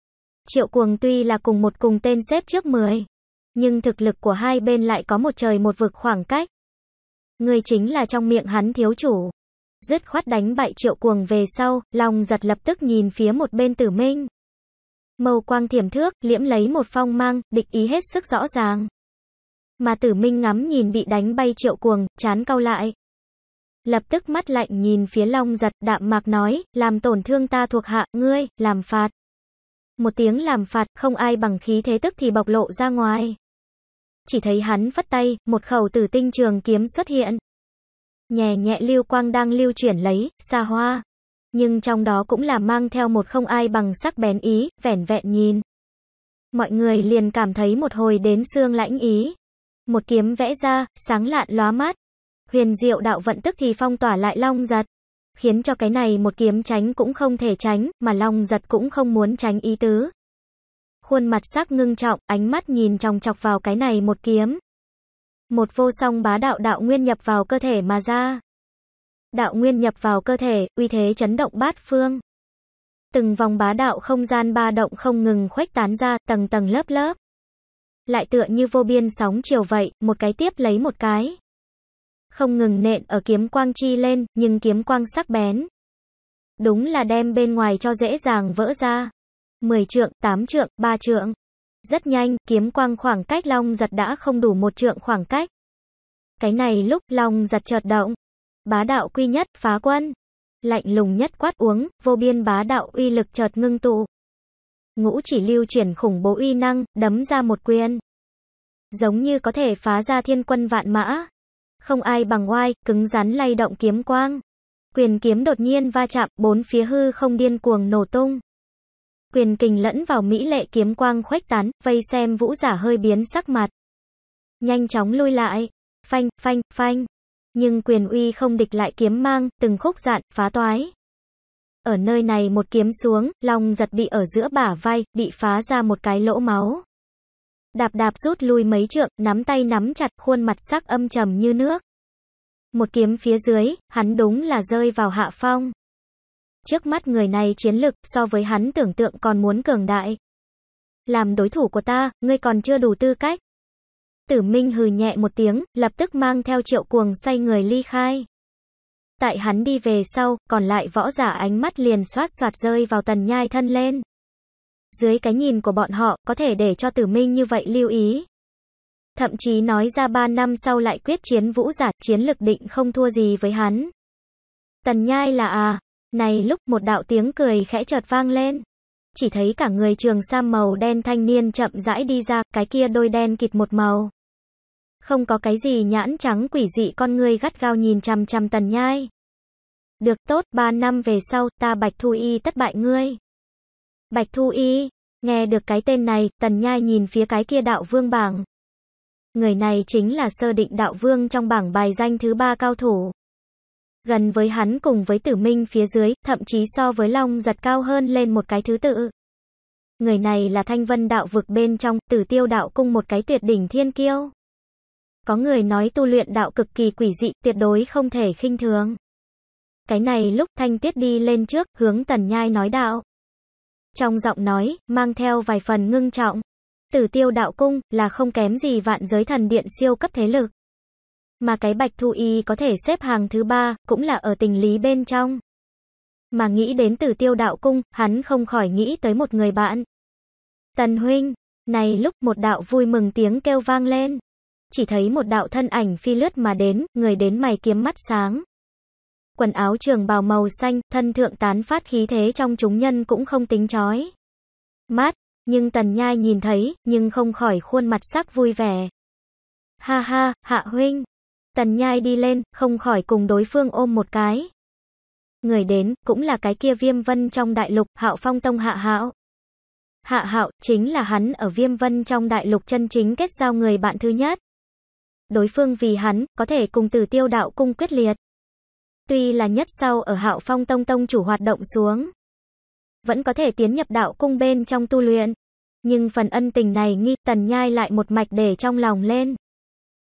[SPEAKER 1] Triệu cuồng tuy là cùng một cùng tên xếp trước mười Nhưng thực lực của hai bên lại có một trời một vực khoảng cách. Người chính là trong miệng hắn thiếu chủ dứt khoát đánh bại triệu cuồng về sau, lòng giật lập tức nhìn phía một bên tử minh. Màu quang thiểm thước, liễm lấy một phong mang, địch ý hết sức rõ ràng. Mà tử minh ngắm nhìn bị đánh bay triệu cuồng, chán cau lại. Lập tức mắt lạnh nhìn phía long giật, đạm mạc nói, làm tổn thương ta thuộc hạ, ngươi, làm phạt. Một tiếng làm phạt, không ai bằng khí thế tức thì bộc lộ ra ngoài. Chỉ thấy hắn phất tay, một khẩu tử tinh trường kiếm xuất hiện. Nhẹ nhẹ lưu quang đang lưu chuyển lấy, xa hoa. Nhưng trong đó cũng là mang theo một không ai bằng sắc bén ý, vẻn vẹn nhìn. Mọi người liền cảm thấy một hồi đến xương lãnh ý. Một kiếm vẽ ra, sáng lạn lóa mắt. Huyền diệu đạo vận tức thì phong tỏa lại long giật. Khiến cho cái này một kiếm tránh cũng không thể tránh, mà long giật cũng không muốn tránh ý tứ. Khuôn mặt sắc ngưng trọng, ánh mắt nhìn trong chọc vào cái này một kiếm. Một vô song bá đạo đạo nguyên nhập vào cơ thể mà ra. Đạo nguyên nhập vào cơ thể, uy thế chấn động bát phương. Từng vòng bá đạo không gian ba động không ngừng khuếch tán ra, tầng tầng lớp lớp. Lại tựa như vô biên sóng chiều vậy, một cái tiếp lấy một cái. Không ngừng nện ở kiếm quang chi lên, nhưng kiếm quang sắc bén. Đúng là đem bên ngoài cho dễ dàng vỡ ra. 10 trượng, 8 trượng, 3 trượng. Rất nhanh, kiếm quang khoảng cách long giật đã không đủ một trượng khoảng cách. Cái này lúc long giật chợt động. Bá đạo quy nhất, phá quân. Lạnh lùng nhất quát uống, vô biên bá đạo uy lực chợt ngưng tụ. Ngũ chỉ lưu chuyển khủng bố uy năng, đấm ra một quyền. Giống như có thể phá ra thiên quân vạn mã. Không ai bằng oai, cứng rắn lay động kiếm quang. Quyền kiếm đột nhiên va chạm, bốn phía hư không điên cuồng nổ tung quyền kình lẫn vào mỹ lệ kiếm quang khuếch tán, vây xem vũ giả hơi biến sắc mặt. Nhanh chóng lui lại, phanh, phanh, phanh. Nhưng quyền uy không địch lại kiếm mang, từng khúc dạn, phá toái. Ở nơi này một kiếm xuống, lòng giật bị ở giữa bả vai, bị phá ra một cái lỗ máu. Đạp đạp rút lui mấy trượng, nắm tay nắm chặt, khuôn mặt sắc âm trầm như nước. Một kiếm phía dưới, hắn đúng là rơi vào hạ phong trước mắt người này chiến lực so với hắn tưởng tượng còn muốn cường đại. Làm đối thủ của ta, ngươi còn chưa đủ tư cách. Tử Minh hừ nhẹ một tiếng, lập tức mang theo triệu cuồng xoay người ly khai. Tại hắn đi về sau, còn lại võ giả ánh mắt liền xoát xoạt rơi vào tần nhai thân lên. Dưới cái nhìn của bọn họ, có thể để cho tử minh như vậy lưu ý. Thậm chí nói ra ba năm sau lại quyết chiến vũ giả, chiến lực định không thua gì với hắn. Tần nhai là à, này lúc một đạo tiếng cười khẽ chợt vang lên. Chỉ thấy cả người trường sam màu đen thanh niên chậm rãi đi ra, cái kia đôi đen kịt một màu. Không có cái gì nhãn trắng quỷ dị con ngươi gắt gao nhìn chằm chằm tần nhai. Được tốt, ba năm về sau, ta Bạch Thu Y tất bại ngươi. Bạch Thu Y, nghe được cái tên này, tần nhai nhìn phía cái kia đạo vương bảng. Người này chính là sơ định đạo vương trong bảng bài danh thứ ba cao thủ gần với hắn cùng với tử minh phía dưới, thậm chí so với long giật cao hơn lên một cái thứ tự. Người này là thanh vân đạo vực bên trong, tử tiêu đạo cung một cái tuyệt đỉnh thiên kiêu. Có người nói tu luyện đạo cực kỳ quỷ dị, tuyệt đối không thể khinh thường. Cái này lúc thanh tuyết đi lên trước, hướng tần nhai nói đạo. Trong giọng nói, mang theo vài phần ngưng trọng. Tử tiêu đạo cung, là không kém gì vạn giới thần điện siêu cấp thế lực. Mà cái bạch thu y có thể xếp hàng thứ ba, cũng là ở tình lý bên trong. Mà nghĩ đến từ tiêu đạo cung, hắn không khỏi nghĩ tới một người bạn. Tần huynh, này lúc một đạo vui mừng tiếng kêu vang lên. Chỉ thấy một đạo thân ảnh phi lướt mà đến, người đến mày kiếm mắt sáng. Quần áo trường bào màu xanh, thân thượng tán phát khí thế trong chúng nhân cũng không tính chói. Mát, nhưng tần nhai nhìn thấy, nhưng không khỏi khuôn mặt sắc vui vẻ. Ha ha, hạ huynh, Tần nhai đi lên, không khỏi cùng đối phương ôm một cái. Người đến, cũng là cái kia viêm vân trong đại lục, hạo phong tông hạ hạo. Hạ hạo, chính là hắn ở viêm vân trong đại lục chân chính kết giao người bạn thứ nhất. Đối phương vì hắn, có thể cùng từ tiêu đạo cung quyết liệt. Tuy là nhất sau ở hạo phong tông tông chủ hoạt động xuống. Vẫn có thể tiến nhập đạo cung bên trong tu luyện. Nhưng phần ân tình này nghi tần nhai lại một mạch để trong lòng lên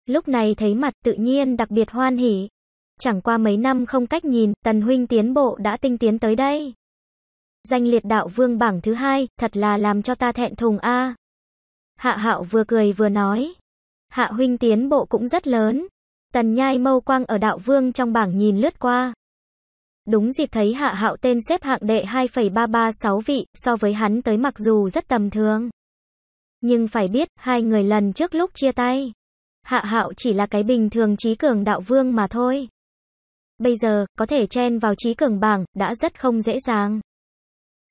[SPEAKER 1] lúc này thấy mặt tự nhiên đặc biệt hoan hỉ. Chẳng qua mấy năm không cách nhìn, Tần Huynh tiến bộ đã tinh tiến tới đây. Danh liệt đạo vương bảng thứ hai, thật là làm cho ta thẹn thùng a. Hạ hạo vừa cười vừa nói. Hạ huynh tiến bộ cũng rất lớn. Tần nhai mâu quang ở đạo vương trong bảng nhìn lướt qua. Đúng dịp thấy hạ hạo tên xếp hạng đệ 2,336 vị, so với hắn tới mặc dù rất tầm thường. Nhưng phải biết, hai người lần trước lúc chia tay. Hạ Hạo chỉ là cái bình thường trí cường đạo vương mà thôi. Bây giờ, có thể chen vào trí cường bảng, đã rất không dễ dàng.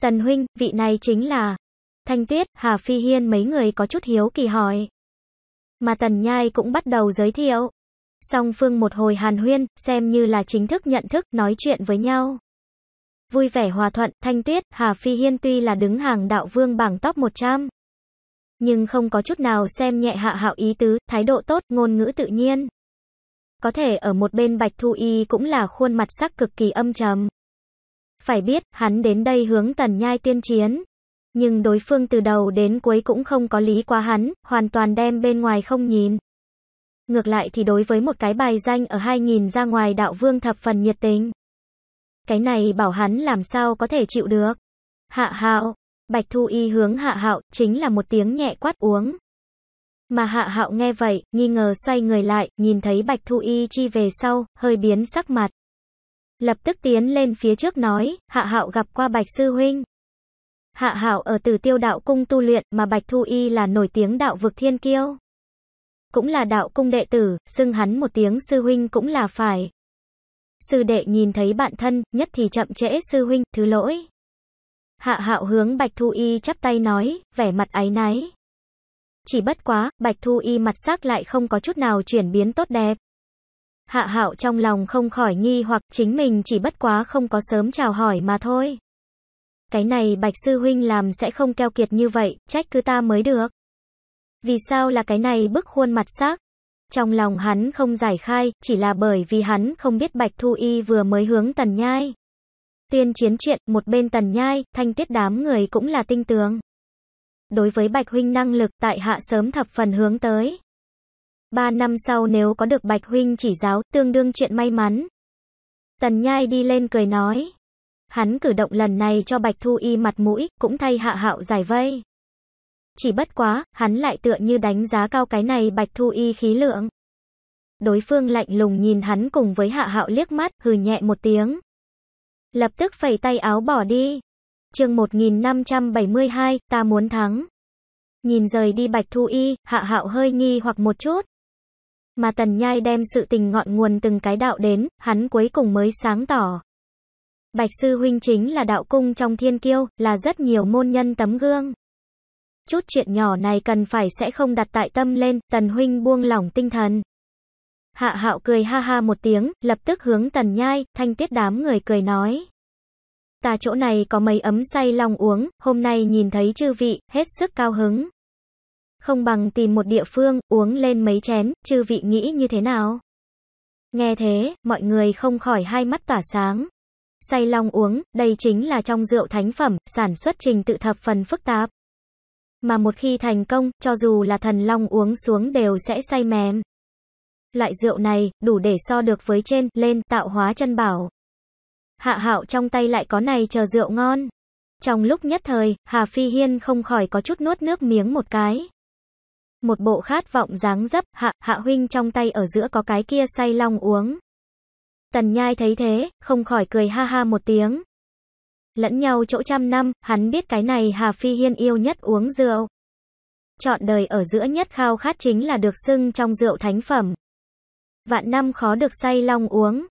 [SPEAKER 1] Tần huynh, vị này chính là Thanh Tuyết, Hà Phi Hiên mấy người có chút hiếu kỳ hỏi. Mà Tần Nhai cũng bắt đầu giới thiệu. Song phương một hồi hàn huyên, xem như là chính thức nhận thức, nói chuyện với nhau. Vui vẻ hòa thuận, Thanh Tuyết, Hà Phi Hiên tuy là đứng hàng đạo vương bảng top 100 nhưng không có chút nào xem nhẹ hạ hạo ý tứ, thái độ tốt, ngôn ngữ tự nhiên. Có thể ở một bên Bạch Thu Y cũng là khuôn mặt sắc cực kỳ âm trầm. Phải biết, hắn đến đây hướng tần nhai tiên chiến. Nhưng đối phương từ đầu đến cuối cũng không có lý quá hắn, hoàn toàn đem bên ngoài không nhìn. Ngược lại thì đối với một cái bài danh ở 2.000 ra ngoài đạo vương thập phần nhiệt tình. Cái này bảo hắn làm sao có thể chịu được. Hạ hạo, Bạch Thu Y hướng Hạ Hạo, chính là một tiếng nhẹ quát uống. Mà Hạ Hạo nghe vậy, nghi ngờ xoay người lại, nhìn thấy Bạch Thu Y chi về sau, hơi biến sắc mặt. Lập tức tiến lên phía trước nói, Hạ Hạo gặp qua Bạch Sư Huynh. Hạ Hạo ở từ tiêu đạo cung tu luyện mà Bạch Thu Y là nổi tiếng đạo vực thiên kiêu. Cũng là đạo cung đệ tử, xưng hắn một tiếng sư huynh cũng là phải. Sư đệ nhìn thấy bạn thân, nhất thì chậm trễ sư huynh, thứ lỗi. Hạ hạo hướng Bạch Thu Y chắp tay nói, vẻ mặt áy náy. Chỉ bất quá, Bạch Thu Y mặt sắc lại không có chút nào chuyển biến tốt đẹp. Hạ hạo trong lòng không khỏi nghi hoặc chính mình chỉ bất quá không có sớm chào hỏi mà thôi. Cái này Bạch Sư Huynh làm sẽ không keo kiệt như vậy, trách cứ ta mới được. Vì sao là cái này bức khuôn mặt sắc? Trong lòng hắn không giải khai, chỉ là bởi vì hắn không biết Bạch Thu Y vừa mới hướng tần nhai. Tuyên chiến chuyện, một bên tần nhai, thanh tuyết đám người cũng là tinh tướng. Đối với Bạch Huynh năng lực tại hạ sớm thập phần hướng tới. Ba năm sau nếu có được Bạch Huynh chỉ giáo, tương đương chuyện may mắn. Tần nhai đi lên cười nói. Hắn cử động lần này cho Bạch Thu Y mặt mũi, cũng thay hạ hạo giải vây. Chỉ bất quá, hắn lại tựa như đánh giá cao cái này Bạch Thu Y khí lượng. Đối phương lạnh lùng nhìn hắn cùng với hạ hạo liếc mắt, hừ nhẹ một tiếng. Lập tức phẩy tay áo bỏ đi. chương 1572, ta muốn thắng. Nhìn rời đi Bạch Thu Y, hạ hạo hơi nghi hoặc một chút. Mà Tần Nhai đem sự tình ngọn nguồn từng cái đạo đến, hắn cuối cùng mới sáng tỏ. Bạch Sư Huynh chính là đạo cung trong thiên kiêu, là rất nhiều môn nhân tấm gương. Chút chuyện nhỏ này cần phải sẽ không đặt tại tâm lên, Tần Huynh buông lỏng tinh thần. Hạ hạo cười ha ha một tiếng, lập tức hướng tần nhai, thanh tiết đám người cười nói. Ta chỗ này có mấy ấm say long uống, hôm nay nhìn thấy chư vị, hết sức cao hứng. Không bằng tìm một địa phương, uống lên mấy chén, chư vị nghĩ như thế nào? Nghe thế, mọi người không khỏi hai mắt tỏa sáng. Say long uống, đây chính là trong rượu thánh phẩm, sản xuất trình tự thập phần phức tạp. Mà một khi thành công, cho dù là thần long uống xuống đều sẽ say mềm. Loại rượu này, đủ để so được với trên, lên, tạo hóa chân bảo. Hạ hạo trong tay lại có này chờ rượu ngon. Trong lúc nhất thời, Hà Phi Hiên không khỏi có chút nuốt nước miếng một cái. Một bộ khát vọng dáng dấp, hạ, hạ huynh trong tay ở giữa có cái kia say long uống. Tần nhai thấy thế, không khỏi cười ha ha một tiếng. Lẫn nhau chỗ trăm năm, hắn biết cái này Hà Phi Hiên yêu nhất uống rượu. Chọn đời ở giữa nhất khao khát chính là được xưng trong rượu thánh phẩm. Vạn năm khó được say long uống.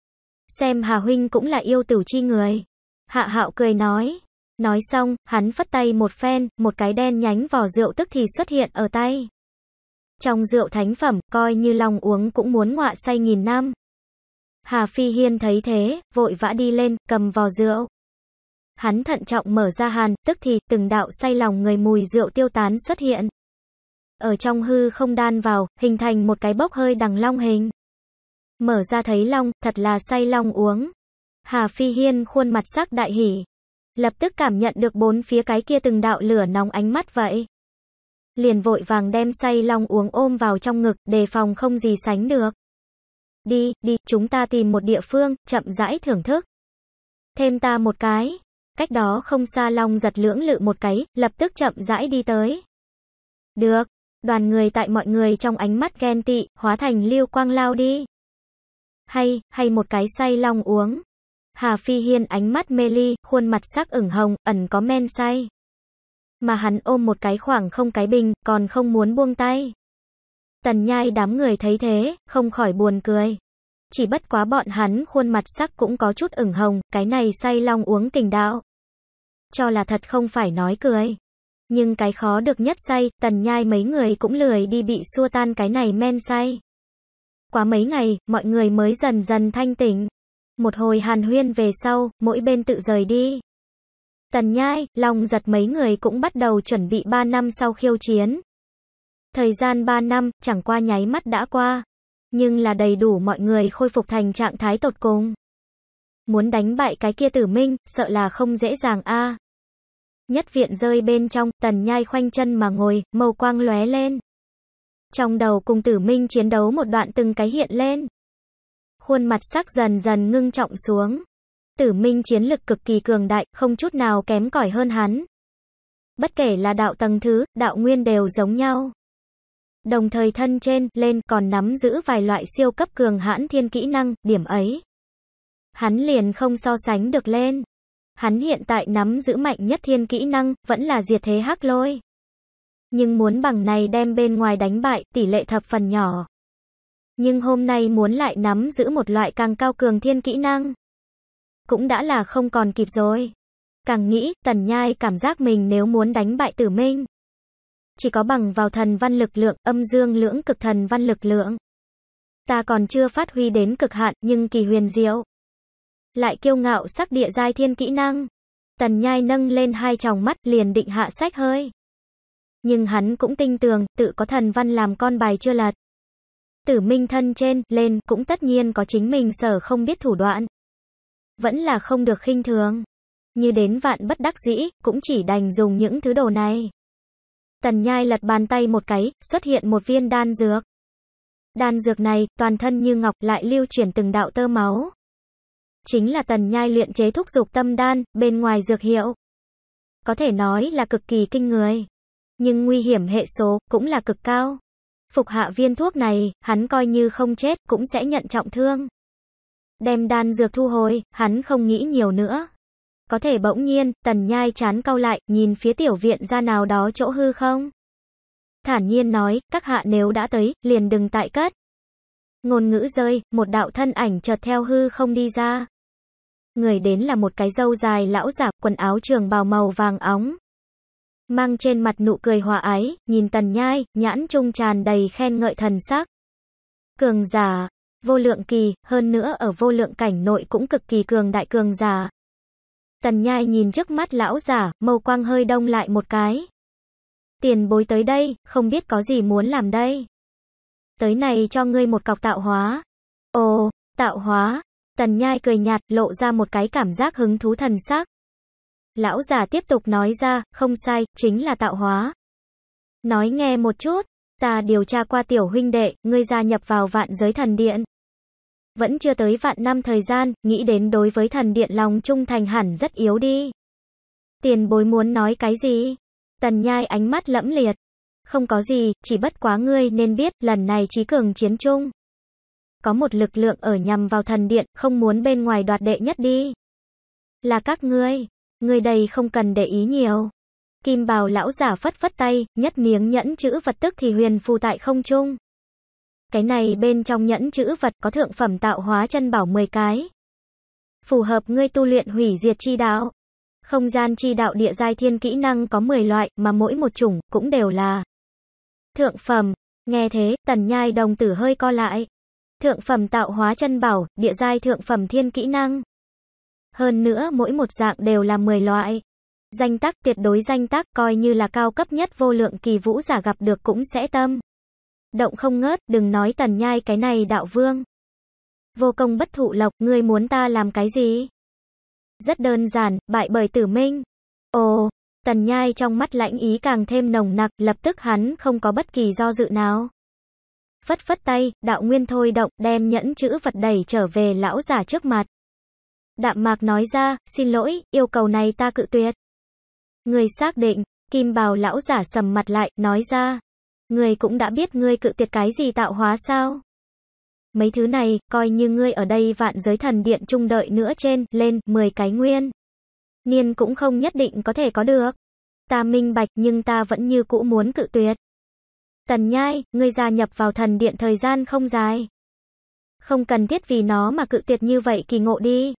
[SPEAKER 1] Xem Hà Huynh cũng là yêu tử chi người. Hạ hạo cười nói. Nói xong, hắn phất tay một phen, một cái đen nhánh vỏ rượu tức thì xuất hiện ở tay. Trong rượu thánh phẩm, coi như lòng uống cũng muốn ngọa say nghìn năm. Hà Phi Hiên thấy thế, vội vã đi lên, cầm vò rượu. Hắn thận trọng mở ra hàn, tức thì từng đạo say lòng người mùi rượu tiêu tán xuất hiện. Ở trong hư không đan vào, hình thành một cái bốc hơi đằng long hình. Mở ra thấy long, thật là say long uống. Hà Phi Hiên khuôn mặt sắc đại hỉ. Lập tức cảm nhận được bốn phía cái kia từng đạo lửa nóng ánh mắt vậy. Liền vội vàng đem say long uống ôm vào trong ngực, đề phòng không gì sánh được. Đi, đi, chúng ta tìm một địa phương, chậm rãi thưởng thức. Thêm ta một cái. Cách đó không xa long giật lưỡng lự một cái, lập tức chậm rãi đi tới. Được. Đoàn người tại mọi người trong ánh mắt ghen tị, hóa thành lưu quang lao đi. Hay, hay một cái say long uống. Hà Phi Hiên ánh mắt mê ly, khuôn mặt sắc ửng hồng, ẩn có men say. Mà hắn ôm một cái khoảng không cái bình, còn không muốn buông tay. Tần nhai đám người thấy thế, không khỏi buồn cười. Chỉ bất quá bọn hắn khuôn mặt sắc cũng có chút ửng hồng, cái này say long uống tình đạo. Cho là thật không phải nói cười. Nhưng cái khó được nhất say, tần nhai mấy người cũng lười đi bị xua tan cái này men say quá mấy ngày, mọi người mới dần dần thanh tỉnh. Một hồi hàn huyên về sau, mỗi bên tự rời đi. Tần Nhai, lòng giật mấy người cũng bắt đầu chuẩn bị 3 năm sau khiêu chiến. Thời gian 3 năm, chẳng qua nháy mắt đã qua. Nhưng là đầy đủ mọi người khôi phục thành trạng thái tột cùng. Muốn đánh bại cái kia tử minh, sợ là không dễ dàng a Nhất viện rơi bên trong, tần nhai khoanh chân mà ngồi, màu quang lóe lên. Trong đầu cùng tử minh chiến đấu một đoạn từng cái hiện lên. Khuôn mặt sắc dần dần ngưng trọng xuống. Tử minh chiến lực cực kỳ cường đại, không chút nào kém cỏi hơn hắn. Bất kể là đạo tầng thứ, đạo nguyên đều giống nhau. Đồng thời thân trên, lên, còn nắm giữ vài loại siêu cấp cường hãn thiên kỹ năng, điểm ấy. Hắn liền không so sánh được lên. Hắn hiện tại nắm giữ mạnh nhất thiên kỹ năng, vẫn là diệt thế hắc lôi nhưng muốn bằng này đem bên ngoài đánh bại, tỷ lệ thập phần nhỏ. Nhưng hôm nay muốn lại nắm giữ một loại càng cao cường thiên kỹ năng. Cũng đã là không còn kịp rồi. Càng nghĩ, tần nhai cảm giác mình nếu muốn đánh bại tử minh. Chỉ có bằng vào thần văn lực lượng, âm dương lưỡng cực thần văn lực lượng. Ta còn chưa phát huy đến cực hạn, nhưng kỳ huyền diệu. Lại kiêu ngạo sắc địa giai thiên kỹ năng. Tần nhai nâng lên hai tròng mắt liền định hạ sách hơi nhưng hắn cũng tinh tường, tự có thần văn làm con bài chưa lật. Tử minh thân trên, lên, cũng tất nhiên có chính mình sở không biết thủ đoạn. Vẫn là không được khinh thường. Như đến vạn bất đắc dĩ, cũng chỉ đành dùng những thứ đồ này. Tần nhai lật bàn tay một cái, xuất hiện một viên đan dược. Đan dược này, toàn thân như ngọc lại lưu chuyển từng đạo tơ máu. Chính là tần nhai luyện chế thúc dục tâm đan, bên ngoài dược hiệu. Có thể nói là cực kỳ kinh người nhưng nguy hiểm hệ số cũng là cực cao. Phục hạ viên thuốc này, hắn coi như không chết, cũng sẽ nhận trọng thương. Đem đan dược thu hồi, hắn không nghĩ nhiều nữa. Có thể bỗng nhiên, tần nhai chán cau lại, nhìn phía tiểu viện ra nào đó chỗ hư không. Thản nhiên nói, các hạ nếu đã tới, liền đừng tại cất. Ngôn ngữ rơi, một đạo thân ảnh chợt theo hư không đi ra. Người đến là một cái râu dài lão giả, quần áo trường bào màu vàng óng, mang trên mặt nụ cười hòa ái, nhìn tần nhai, nhãn trung tràn đầy khen ngợi thần sắc. Cường giả, vô lượng kỳ, hơn nữa ở vô lượng cảnh nội cũng cực kỳ cường đại cường giả. Tần nhai nhìn trước mắt lão giả, mâu quang hơi đông lại một cái. Tiền bối tới đây, không biết có gì muốn làm đây. Tới này cho ngươi một cọc tạo hóa. Ồ, tạo hóa. Tần nhai cười nhạt, lộ ra một cái cảm giác hứng thú thần sắc. Lão giả tiếp tục nói ra, không sai, chính là tạo hóa. Nói nghe một chút, ta điều tra qua tiểu huynh đệ, ngươi gia nhập vào vạn giới thần điện. Vẫn chưa tới vạn năm thời gian, nghĩ đến đối với thần điện lòng trung thành hẳn rất yếu đi. Tiền bối muốn nói cái gì? Tần nhai ánh mắt lẫm liệt. Không có gì, chỉ bất quá ngươi nên biết, lần này trí cường chiến chung. Có một lực lượng ở nhằm vào thần điện, không muốn bên ngoài đoạt đệ nhất đi. Là các ngươi, Người đây không cần để ý nhiều. Kim bào lão giả phất phất tay, nhất miếng nhẫn chữ vật tức thì huyền phù tại không trung. Cái này bên trong nhẫn chữ vật có thượng phẩm tạo hóa chân bảo 10 cái. Phù hợp ngươi tu luyện hủy diệt chi đạo. Không gian chi đạo địa giai thiên kỹ năng có 10 loại mà mỗi một chủng cũng đều là thượng phẩm. Nghe thế, tần nhai đồng tử hơi co lại. Thượng phẩm tạo hóa chân bảo, địa giai thượng phẩm thiên kỹ năng. Hơn nữa mỗi một dạng đều là 10 loại. Danh tác tuyệt đối danh tác coi như là cao cấp nhất vô lượng kỳ vũ giả gặp được cũng sẽ tâm. Động không ngớt, đừng nói tần nhai cái này đạo vương. Vô công bất thụ lộc, ngươi muốn ta làm cái gì? Rất đơn giản, bại bởi tử minh. Ồ, tần nhai trong mắt lãnh ý càng thêm nồng nặc, lập tức hắn không có bất kỳ do dự nào. Phất phất tay, đạo nguyên thôi động, đem nhẫn chữ vật đẩy trở về lão giả trước mặt. Đạm mạc nói ra, xin lỗi, yêu cầu này ta cự tuyệt. Người xác định, kim bào lão giả sầm mặt lại, nói ra. Người cũng đã biết ngươi cự tuyệt cái gì tạo hóa sao? Mấy thứ này, coi như ngươi ở đây vạn giới thần điện trung đợi nữa trên, lên, 10 cái nguyên. Niên cũng không nhất định có thể có được. Ta minh bạch nhưng ta vẫn như cũ muốn cự tuyệt. Tần nhai, ngươi gia nhập vào thần điện thời gian không dài. Không cần thiết vì nó mà cự tuyệt như vậy kỳ ngộ đi.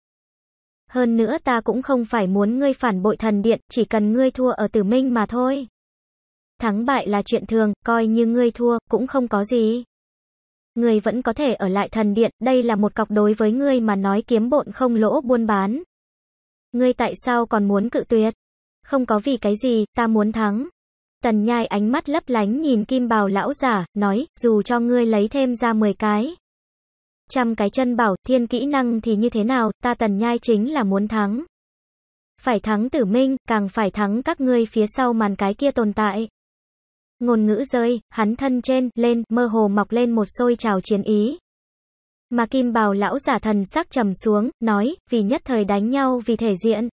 [SPEAKER 1] Hơn nữa ta cũng không phải muốn ngươi phản bội thần điện, chỉ cần ngươi thua ở tử minh mà thôi. Thắng bại là chuyện thường, coi như ngươi thua, cũng không có gì. Ngươi vẫn có thể ở lại thần điện, đây là một cọc đối với ngươi mà nói kiếm bộn không lỗ buôn bán. Ngươi tại sao còn muốn cự tuyệt? Không có vì cái gì, ta muốn thắng. Tần nhai ánh mắt lấp lánh nhìn kim bào lão giả, nói, dù cho ngươi lấy thêm ra 10 cái. Trăm cái chân bảo, thiên kỹ năng thì như thế nào, ta tần nhai chính là muốn thắng. Phải thắng tử minh, càng phải thắng các ngươi phía sau màn cái kia tồn tại. Ngôn ngữ rơi, hắn thân trên, lên, mơ hồ mọc lên một sôi trào chiến ý. Mà kim bào lão giả thần sắc trầm xuống, nói, vì nhất thời đánh nhau vì thể diện.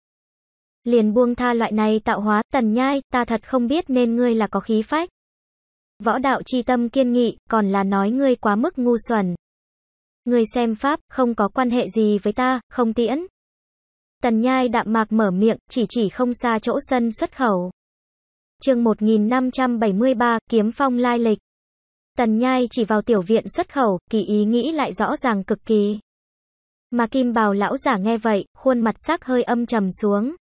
[SPEAKER 1] Liền buông tha loại này tạo hóa, tần nhai, ta thật không biết nên ngươi là có khí phách. Võ đạo chi tâm kiên nghị, còn là nói ngươi quá mức ngu xuẩn. Người xem Pháp, không có quan hệ gì với ta, không tiễn. Tần nhai đạm mạc mở miệng, chỉ chỉ không xa chỗ sân xuất khẩu. chương 1573, Kiếm Phong lai lịch. Tần nhai chỉ vào tiểu viện xuất khẩu, kỳ ý nghĩ lại rõ ràng cực kỳ. Mà kim bào lão giả nghe vậy, khuôn mặt sắc hơi âm trầm xuống.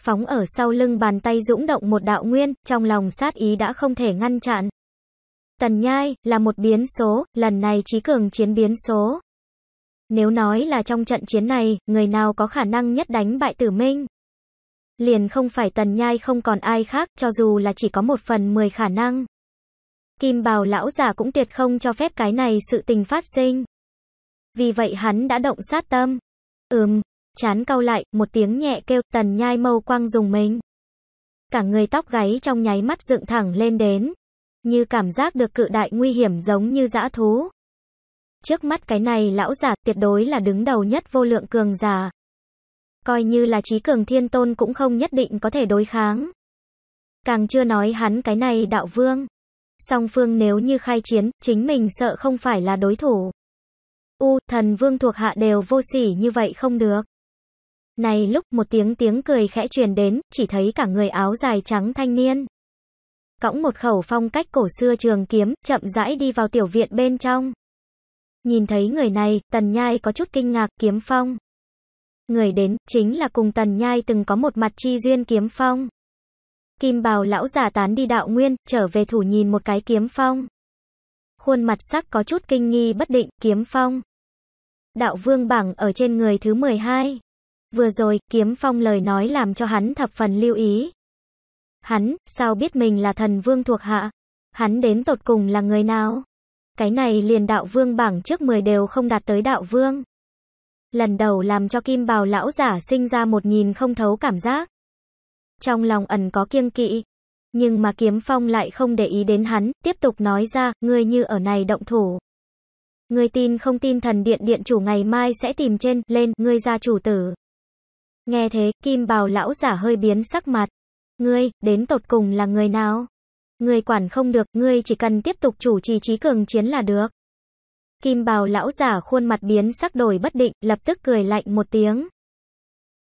[SPEAKER 1] Phóng ở sau lưng bàn tay dũng động một đạo nguyên, trong lòng sát ý đã không thể ngăn chặn. Tần nhai là một biến số, lần này Trí Cường chiến biến số. Nếu nói là trong trận chiến này, người nào có khả năng nhất đánh bại tử minh? Liền không phải tần nhai không còn ai khác, cho dù là chỉ có một phần mười khả năng. Kim bào lão giả cũng tuyệt không cho phép cái này sự tình phát sinh. Vì vậy hắn đã động sát tâm. Ừm, chán cau lại, một tiếng nhẹ kêu tần nhai mâu quang dùng mình. Cả người tóc gáy trong nháy mắt dựng thẳng lên đến, như cảm giác được cự đại nguy hiểm giống như dã thú. Trước mắt cái này lão giả tuyệt đối là đứng đầu nhất vô lượng cường giả. Coi như là trí cường thiên tôn cũng không nhất định có thể đối kháng. Càng chưa nói hắn cái này đạo vương. Song phương nếu như khai chiến, chính mình sợ không phải là đối thủ. U, thần vương thuộc hạ đều vô sỉ như vậy không được. Này lúc một tiếng tiếng cười khẽ truyền đến, chỉ thấy cả người áo dài trắng thanh niên cõng một khẩu phong cách cổ xưa trường kiếm, chậm rãi đi vào tiểu viện bên trong. Nhìn thấy người này, tần nhai có chút kinh ngạc kiếm phong. Người đến, chính là cùng tần nhai từng có một mặt chi duyên kiếm phong. Kim bào lão giả tán đi đạo nguyên, trở về thủ nhìn một cái kiếm phong. Khuôn mặt sắc có chút kinh nghi bất định, kiếm phong. Đạo vương bảng ở trên người thứ 12. Vừa rồi, kiếm phong lời nói làm cho hắn thập phần lưu ý. Hắn, sao biết mình là thần vương thuộc hạ? Hắn đến tột cùng là người nào? Cái này liền đạo vương bảng trước 10 đều không đạt tới đạo vương. Lần đầu làm cho kim bào lão giả sinh ra một nhìn không thấu cảm giác. Trong lòng ẩn có kiêng kỵ. Nhưng mà kiếm phong lại không để ý đến hắn, tiếp tục nói ra, ngươi như ở này động thủ. Ngươi tin không tin thần điện điện chủ ngày mai sẽ tìm trên, lên, ngươi ra chủ tử. Nghe thế, kim bào lão giả hơi biến sắc mặt. Ngươi, đến tột cùng là người nào? Ngươi quản không được, ngươi chỉ cần tiếp tục chủ trì trí cường chiến là được. Kim bào lão giả khuôn mặt biến sắc đổi bất định, lập tức cười lạnh một tiếng.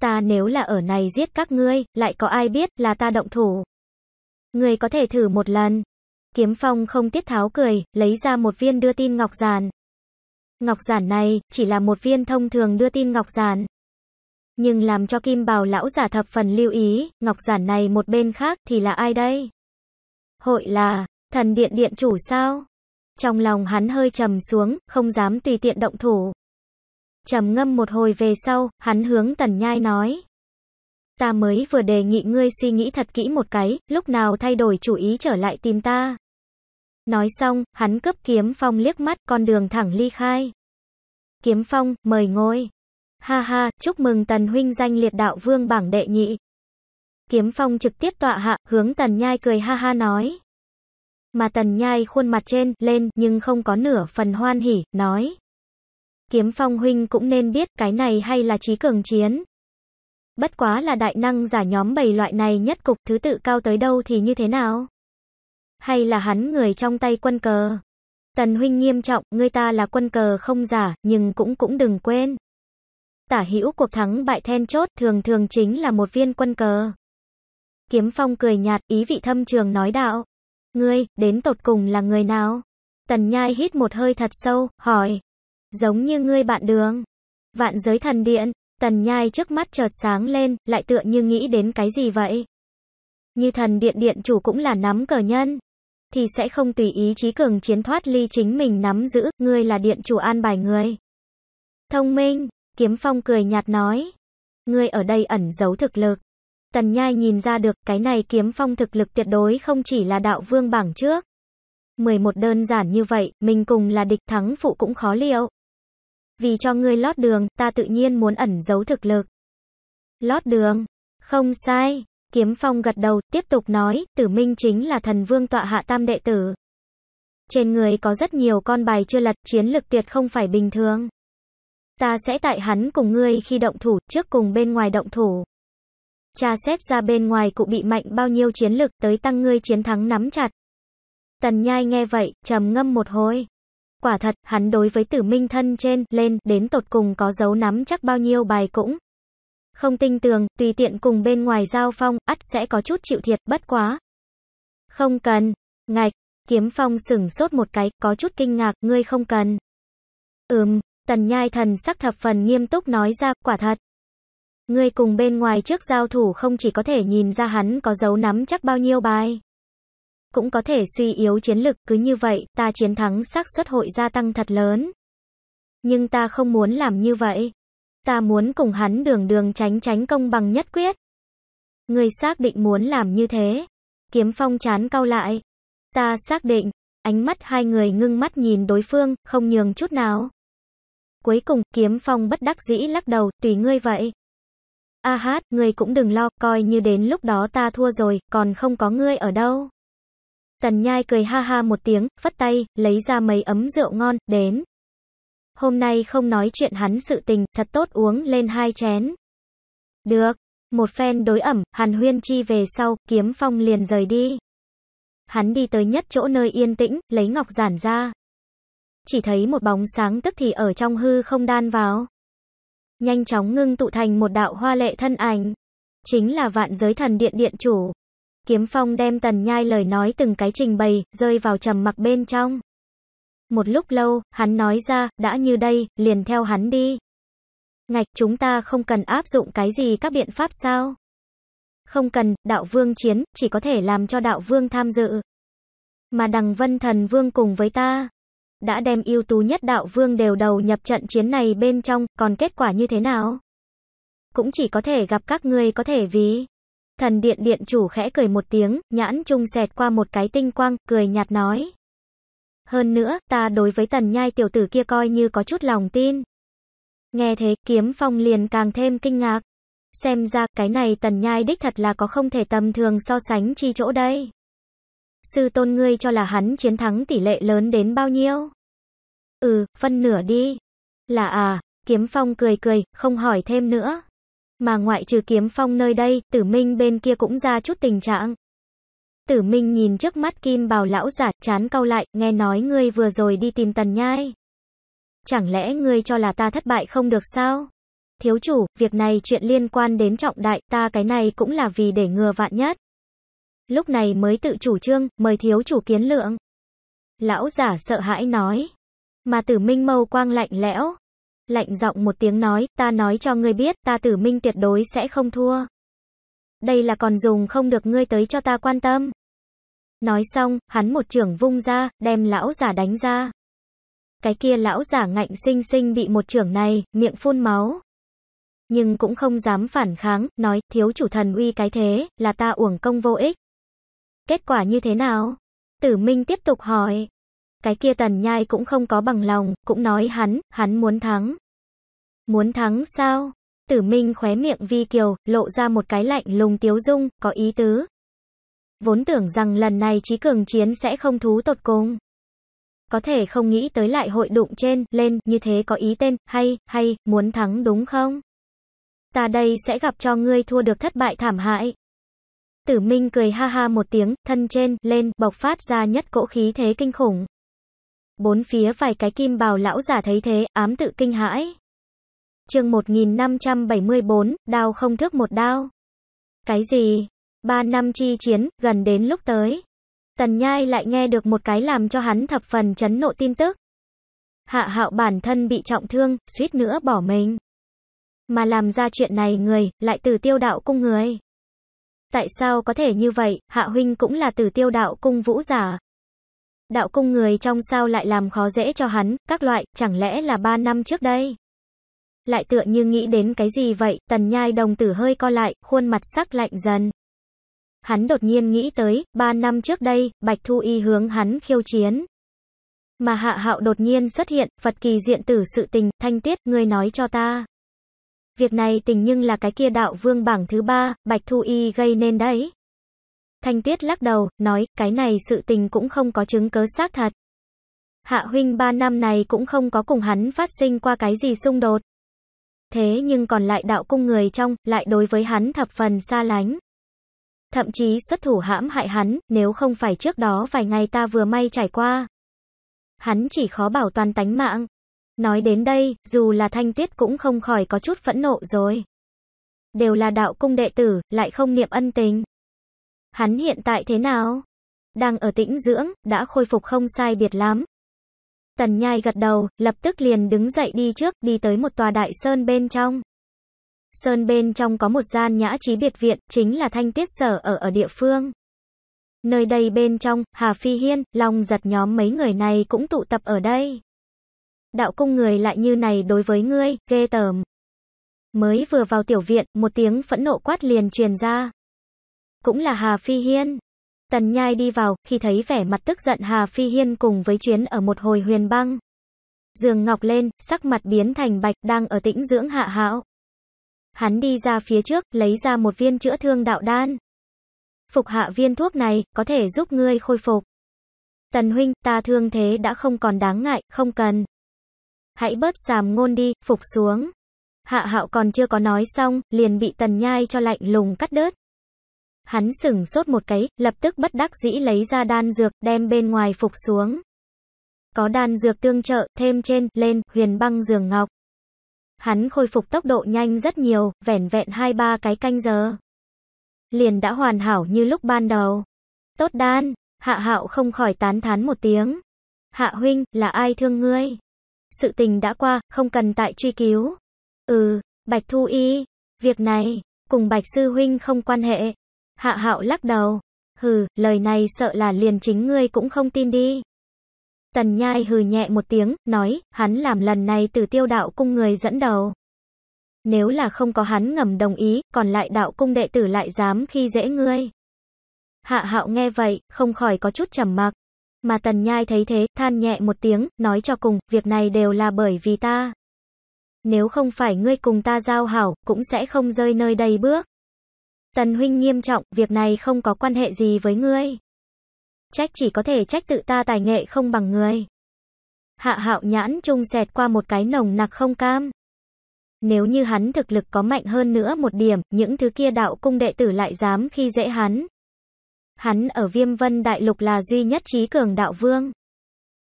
[SPEAKER 1] Ta nếu là ở này giết các ngươi, lại có ai biết là ta động thủ. Ngươi có thể thử một lần. Kiếm phong không tiết tháo cười, lấy ra một viên đưa tin ngọc giản. Ngọc giản này, chỉ là một viên thông thường đưa tin ngọc giản, nhưng làm cho kim bào lão giả thập phần lưu ý, ngọc giản này một bên khác thì là ai đây? Hội là, thần điện điện chủ sao? Trong lòng hắn hơi trầm xuống, không dám tùy tiện động thủ. Trầm ngâm một hồi về sau, hắn hướng tần nhai nói. Ta mới vừa đề nghị ngươi suy nghĩ thật kỹ một cái, lúc nào thay đổi chủ ý trở lại tìm ta. Nói xong, hắn cướp kiếm phong liếc mắt con đường thẳng ly khai. Kiếm phong, mời ngồi. Ha ha, chúc mừng Tần huynh danh liệt đạo vương bảng đệ nhị. Kiếm Phong trực tiếp tọa hạ, hướng Tần Nhai cười ha ha nói. Mà Tần Nhai khuôn mặt trên, lên, nhưng không có nửa phần hoan hỉ, nói. Kiếm Phong huynh cũng nên biết cái này hay là trí cường chiến. Bất quá là đại năng giả nhóm bảy loại này nhất cục thứ tự cao tới đâu thì như thế nào? Hay là hắn người trong tay quân cờ? Tần huynh nghiêm trọng, ngươi ta là quân cờ không giả, nhưng cũng cũng đừng quên tả hữu cuộc thắng bại then chốt thường thường chính là một viên quân cờ. Kiếm phong cười nhạt, ý vị thâm trường nói đạo. Ngươi, đến tột cùng là người nào? Tần nhai hít một hơi thật sâu, hỏi. Giống như ngươi bạn đường. Vạn giới thần điện, tần nhai trước mắt chợt sáng lên, lại tựa như nghĩ đến cái gì vậy? Như thần điện điện chủ cũng là nắm cờ nhân. Thì sẽ không tùy ý chí cường chiến thoát ly chính mình nắm giữ, ngươi là điện chủ an bài người. Thông minh, Kiếm Phong cười nhạt nói. Ngươi ở đây ẩn giấu thực lực. Tần Nhai nhìn ra được cái này Kiếm Phong thực lực tuyệt đối không chỉ là đạo vương bảng trước. 11 đơn giản như vậy, mình cùng là địch thắng phụ cũng khó liệu. Vì cho ngươi lót đường, ta tự nhiên muốn ẩn giấu thực lực. Lót đường. Không sai. Kiếm Phong gật đầu, tiếp tục nói, tử minh chính là thần vương tọa hạ tam đệ tử. Trên người có rất nhiều con bài chưa lật, chiến lực tuyệt không phải bình thường. Ta sẽ tại hắn cùng ngươi khi động thủ, trước cùng bên ngoài động thủ. Cha xét ra bên ngoài cụ bị mạnh bao nhiêu chiến lực tới tăng ngươi chiến thắng nắm chặt. Tần nhai nghe vậy, trầm ngâm một hồi. Quả thật, hắn đối với tử minh thân trên, lên, đến tột cùng có dấu nắm chắc bao nhiêu bài cũng. Không tin tường, tùy tiện cùng bên ngoài giao phong, ắt sẽ có chút chịu thiệt, bất quá. Không cần. Ngạch, kiếm phong sửng sốt một cái, có chút kinh ngạc, ngươi không cần. Ừm, Tần Nhai thần sắc thập phần nghiêm túc nói ra, quả thật. người cùng bên ngoài trước giao thủ không chỉ có thể nhìn ra hắn có dấu nắm chắc bao nhiêu bài. Cũng có thể suy yếu chiến lực, cứ như vậy, ta chiến thắng xác suất hội gia tăng thật lớn. Nhưng ta không muốn làm như vậy. Ta muốn cùng hắn đường đường tránh tránh công bằng nhất quyết. Ngươi xác định muốn làm như thế. Kiếm phong chán cau lại. Ta xác định, ánh mắt hai người ngưng mắt nhìn đối phương, không nhường chút nào. Cuối cùng, kiếm phong bất đắc dĩ lắc đầu, tùy ngươi vậy. A hát, ngươi cũng đừng lo, coi như đến lúc đó ta thua rồi, còn không có ngươi ở đâu. Tần nhai cười ha ha một tiếng, phất tay, lấy ra mấy ấm rượu ngon, đến. Hôm nay không nói chuyện hắn sự tình, thật tốt uống lên hai chén. Được, một phen đối ẩm, hàn huyên chi về sau, kiếm phong liền rời đi. Hắn đi tới nhất chỗ nơi yên tĩnh, lấy ngọc giản ra chỉ thấy một bóng sáng tức thì ở trong hư không đan vào. Nhanh chóng ngưng tụ thành một đạo hoa lệ thân ảnh. Chính là vạn giới thần điện điện chủ. Kiếm phong đem tần nhai lời nói từng cái trình bày, rơi vào trầm mặc bên trong. Một lúc lâu, hắn nói ra, đã như đây, liền theo hắn đi. Ngạch chúng ta không cần áp dụng cái gì các biện pháp sao? Không cần, đạo vương chiến, chỉ có thể làm cho đạo vương tham dự. Mà đằng vân thần vương cùng với ta, đã đem ưu tú nhất đạo vương đều đầu nhập trận chiến này bên trong, còn kết quả như thế nào? Cũng chỉ có thể gặp các ngươi có thể ví Thần điện điện chủ khẽ cười một tiếng, nhãn trung xẹt qua một cái tinh quang, cười nhạt nói. Hơn nữa, ta đối với tần nhai tiểu tử kia coi như có chút lòng tin. Nghe thế, kiếm phong liền càng thêm kinh ngạc. Xem ra, cái này tần nhai đích thật là có không thể tầm thường so sánh chi chỗ đây. Sư tôn ngươi cho là hắn chiến thắng tỷ lệ lớn đến bao nhiêu? Ừ, phân nửa đi. Là à, kiếm phong cười cười, không hỏi thêm nữa. Mà ngoại trừ kiếm phong nơi đây, tử minh bên kia cũng ra chút tình trạng. Tử minh nhìn trước mắt kim bào lão giả, chán cau lại, nghe nói ngươi vừa rồi đi tìm tần nhai. Chẳng lẽ ngươi cho là ta thất bại không được sao? Thiếu chủ, việc này chuyện liên quan đến trọng đại, ta cái này cũng là vì để ngừa vạn nhất lúc này mới tự chủ trương, mời thiếu chủ kiến lượng. Lão giả sợ hãi nói, mà tử minh mâu quang lạnh lẽo. Lạnh giọng một tiếng nói, ta nói cho ngươi biết, ta tử minh tuyệt đối sẽ không thua. Đây là còn dùng không được ngươi tới cho ta quan tâm. Nói xong, hắn một trưởng vung ra, đem lão giả đánh ra. Cái kia lão giả ngạnh sinh sinh bị một trưởng này, miệng phun máu. Nhưng cũng không dám phản kháng, nói, thiếu chủ thần uy cái thế, là ta uổng công vô ích. Kết quả như thế nào? Tử Minh tiếp tục hỏi. Cái kia tần nhai cũng không có bằng lòng, cũng nói hắn, hắn muốn thắng. Muốn thắng sao? Tử Minh khóe miệng vi kiều, lộ ra một cái lạnh lùng tiếu dung, có ý tứ. Vốn tưởng rằng lần này trí cường chiến sẽ không thú tột cùng. Có thể không nghĩ tới lại hội đụng trên, lên, như thế có ý tên, hay, hay, muốn thắng đúng không? Ta đây sẽ gặp cho ngươi thua được thất bại thảm hại tử minh cười ha ha một tiếng, thân trên, lên, bộc phát ra nhất cỗ khí thế kinh khủng. Bốn phía vài cái kim bào lão giả thấy thế, ám tự kinh hãi. chương 1574, đao không thước một đao. Cái gì? Ba năm chi chiến, gần đến lúc tới. Tần Nhai lại nghe được một cái làm cho hắn thập phần chấn nộ tin tức. Hạ hạo bản thân bị trọng thương, suýt nữa bỏ mình. Mà làm ra chuyện này người, lại từ tiêu đạo cung người. Tại sao có thể như vậy, Hạ Huynh cũng là tử tiêu đạo cung vũ giả. Đạo cung người trong sao lại làm khó dễ cho hắn, các loại, chẳng lẽ là ba năm trước đây? Lại tựa như nghĩ đến cái gì vậy, tần nhai đồng tử hơi co lại, khuôn mặt sắc lạnh dần. Hắn đột nhiên nghĩ tới, ba năm trước đây, Bạch Thu Y hướng hắn khiêu chiến. Mà hạ hạo đột nhiên xuất hiện, Phật kỳ diện tử sự tình, thanh tuyết, ngươi nói cho ta. Việc này tình nhưng là cái kia đạo vương bảng thứ ba, Bạch Thu Y gây nên đấy. Thanh Tuyết lắc đầu, nói, cái này sự tình cũng không có chứng cớ xác thật. Hạ huynh ba năm này cũng không có cùng hắn phát sinh qua cái gì xung đột. Thế nhưng còn lại đạo cung người trong, lại đối với hắn thập phần xa lánh. Thậm chí xuất thủ hãm hại hắn, nếu không phải trước đó vài ngày ta vừa may trải qua. Hắn chỉ khó bảo toàn tánh mạng, Nói đến đây, dù là thanh tuyết cũng không khỏi có chút phẫn nộ rồi. Đều là đạo cung đệ tử, lại không niệm ân tình. Hắn hiện tại thế nào? Đang ở tĩnh dưỡng, đã khôi phục không sai biệt lắm. Tần nhai gật đầu, lập tức liền đứng dậy đi trước, đi tới một tòa đại sơn bên trong. Sơn bên trong có một gian nhã trí biệt viện, chính là thanh tuyết sở ở ở địa phương. Nơi đây bên trong, Hà Phi Hiên, Long giật nhóm mấy người này cũng tụ tập ở đây đạo cung người lại như này đối với ngươi, ghê tởm. Mới vừa vào tiểu viện, một tiếng phẫn nộ quát liền truyền ra. Cũng là Hà Phi Hiên. Tần Nhai đi vào, khi thấy vẻ mặt tức giận Hà Phi Hiên cùng với chuyến ở một hồi huyền băng. Dường ngọc lên, sắc mặt biến thành bạch đang ở tĩnh dưỡng hạ hạo. Hắn đi ra phía trước, lấy ra một viên chữa thương đạo đan. Phục hạ viên thuốc này, có thể giúp ngươi khôi phục. Tần huynh, ta thương thế đã không còn đáng ngại, không cần hãy bớt xàm ngôn đi, phục xuống. Hạ hạo còn chưa có nói xong, liền bị tần nhai cho lạnh lùng cắt đớt. Hắn sửng sốt một cái, lập tức bất đắc dĩ lấy ra đan dược, đem bên ngoài phục xuống. Có đan dược tương trợ, thêm trên, lên, huyền băng giường ngọc. Hắn khôi phục tốc độ nhanh rất nhiều, vẻn vẹn hai ba cái canh giờ. Liền đã hoàn hảo như lúc ban đầu. Tốt đan, hạ hạo không khỏi tán thán một tiếng. Hạ huynh, là ai thương ngươi? sự tình đã qua, không cần tại truy cứu. Ừ, Bạch Thu Y, việc này, cùng Bạch Sư Huynh không quan hệ. Hạ hạo lắc đầu. Hừ, lời này sợ là liền chính ngươi cũng không tin đi. Tần Nhai hừ nhẹ một tiếng, nói, hắn làm lần này từ tiêu đạo cung người dẫn đầu. Nếu là không có hắn ngầm đồng ý, còn lại đạo cung đệ tử lại dám khi dễ ngươi. Hạ hạo nghe vậy, không khỏi có chút trầm mặc. Mà tần nhai thấy thế, than nhẹ một tiếng, nói cho cùng, việc này đều là bởi vì ta. Nếu không phải ngươi cùng ta giao hảo, cũng sẽ không rơi nơi đây bước. Tần huynh nghiêm trọng, việc này không có quan hệ gì với ngươi. Trách chỉ có thể trách tự ta tài nghệ không bằng ngươi. Hạ hạo nhãn trung xẹt qua một cái nồng nặc không cam. Nếu như hắn thực lực có mạnh hơn nữa một điểm, những thứ kia đạo cung đệ tử lại dám khi dễ hắn hắn ở Viêm Vân Đại Lục là duy nhất trí cường đạo vương.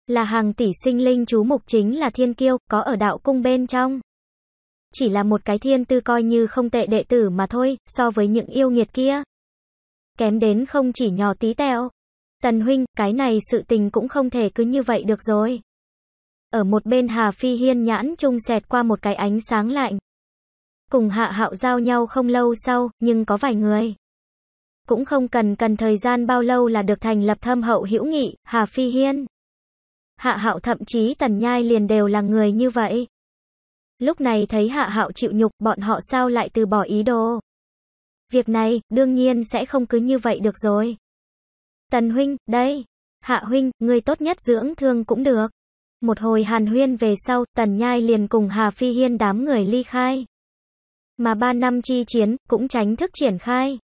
[SPEAKER 1] Là hàng tỷ sinh linh chú mục chính là thiên kiêu, có ở đạo cung bên trong. Chỉ là một cái thiên tư coi như không tệ đệ tử mà thôi, so với những yêu nghiệt kia. Kém đến không chỉ nhỏ tí tẹo. Tần huynh, cái này sự tình cũng không thể cứ như vậy được rồi. Ở một bên Hà Phi Hiên nhãn trung xẹt qua một cái ánh sáng lạnh. Cùng hạ hạo giao nhau không lâu sau, nhưng có vài người cũng không cần cần thời gian bao lâu là được thành lập thâm hậu hữu nghị, Hà Phi Hiên. Hạ Hạo thậm chí Tần Nhai liền đều là người như vậy. Lúc này thấy Hạ Hạo chịu nhục, bọn họ sao lại từ bỏ ý đồ? Việc này, đương nhiên sẽ không cứ như vậy được rồi. Tần huynh, đây, Hạ huynh, người tốt nhất dưỡng thương cũng được. Một hồi hàn huyên về sau, Tần Nhai liền cùng Hà Phi Hiên đám người ly khai. Mà ba năm chi chiến, cũng tránh thức triển khai.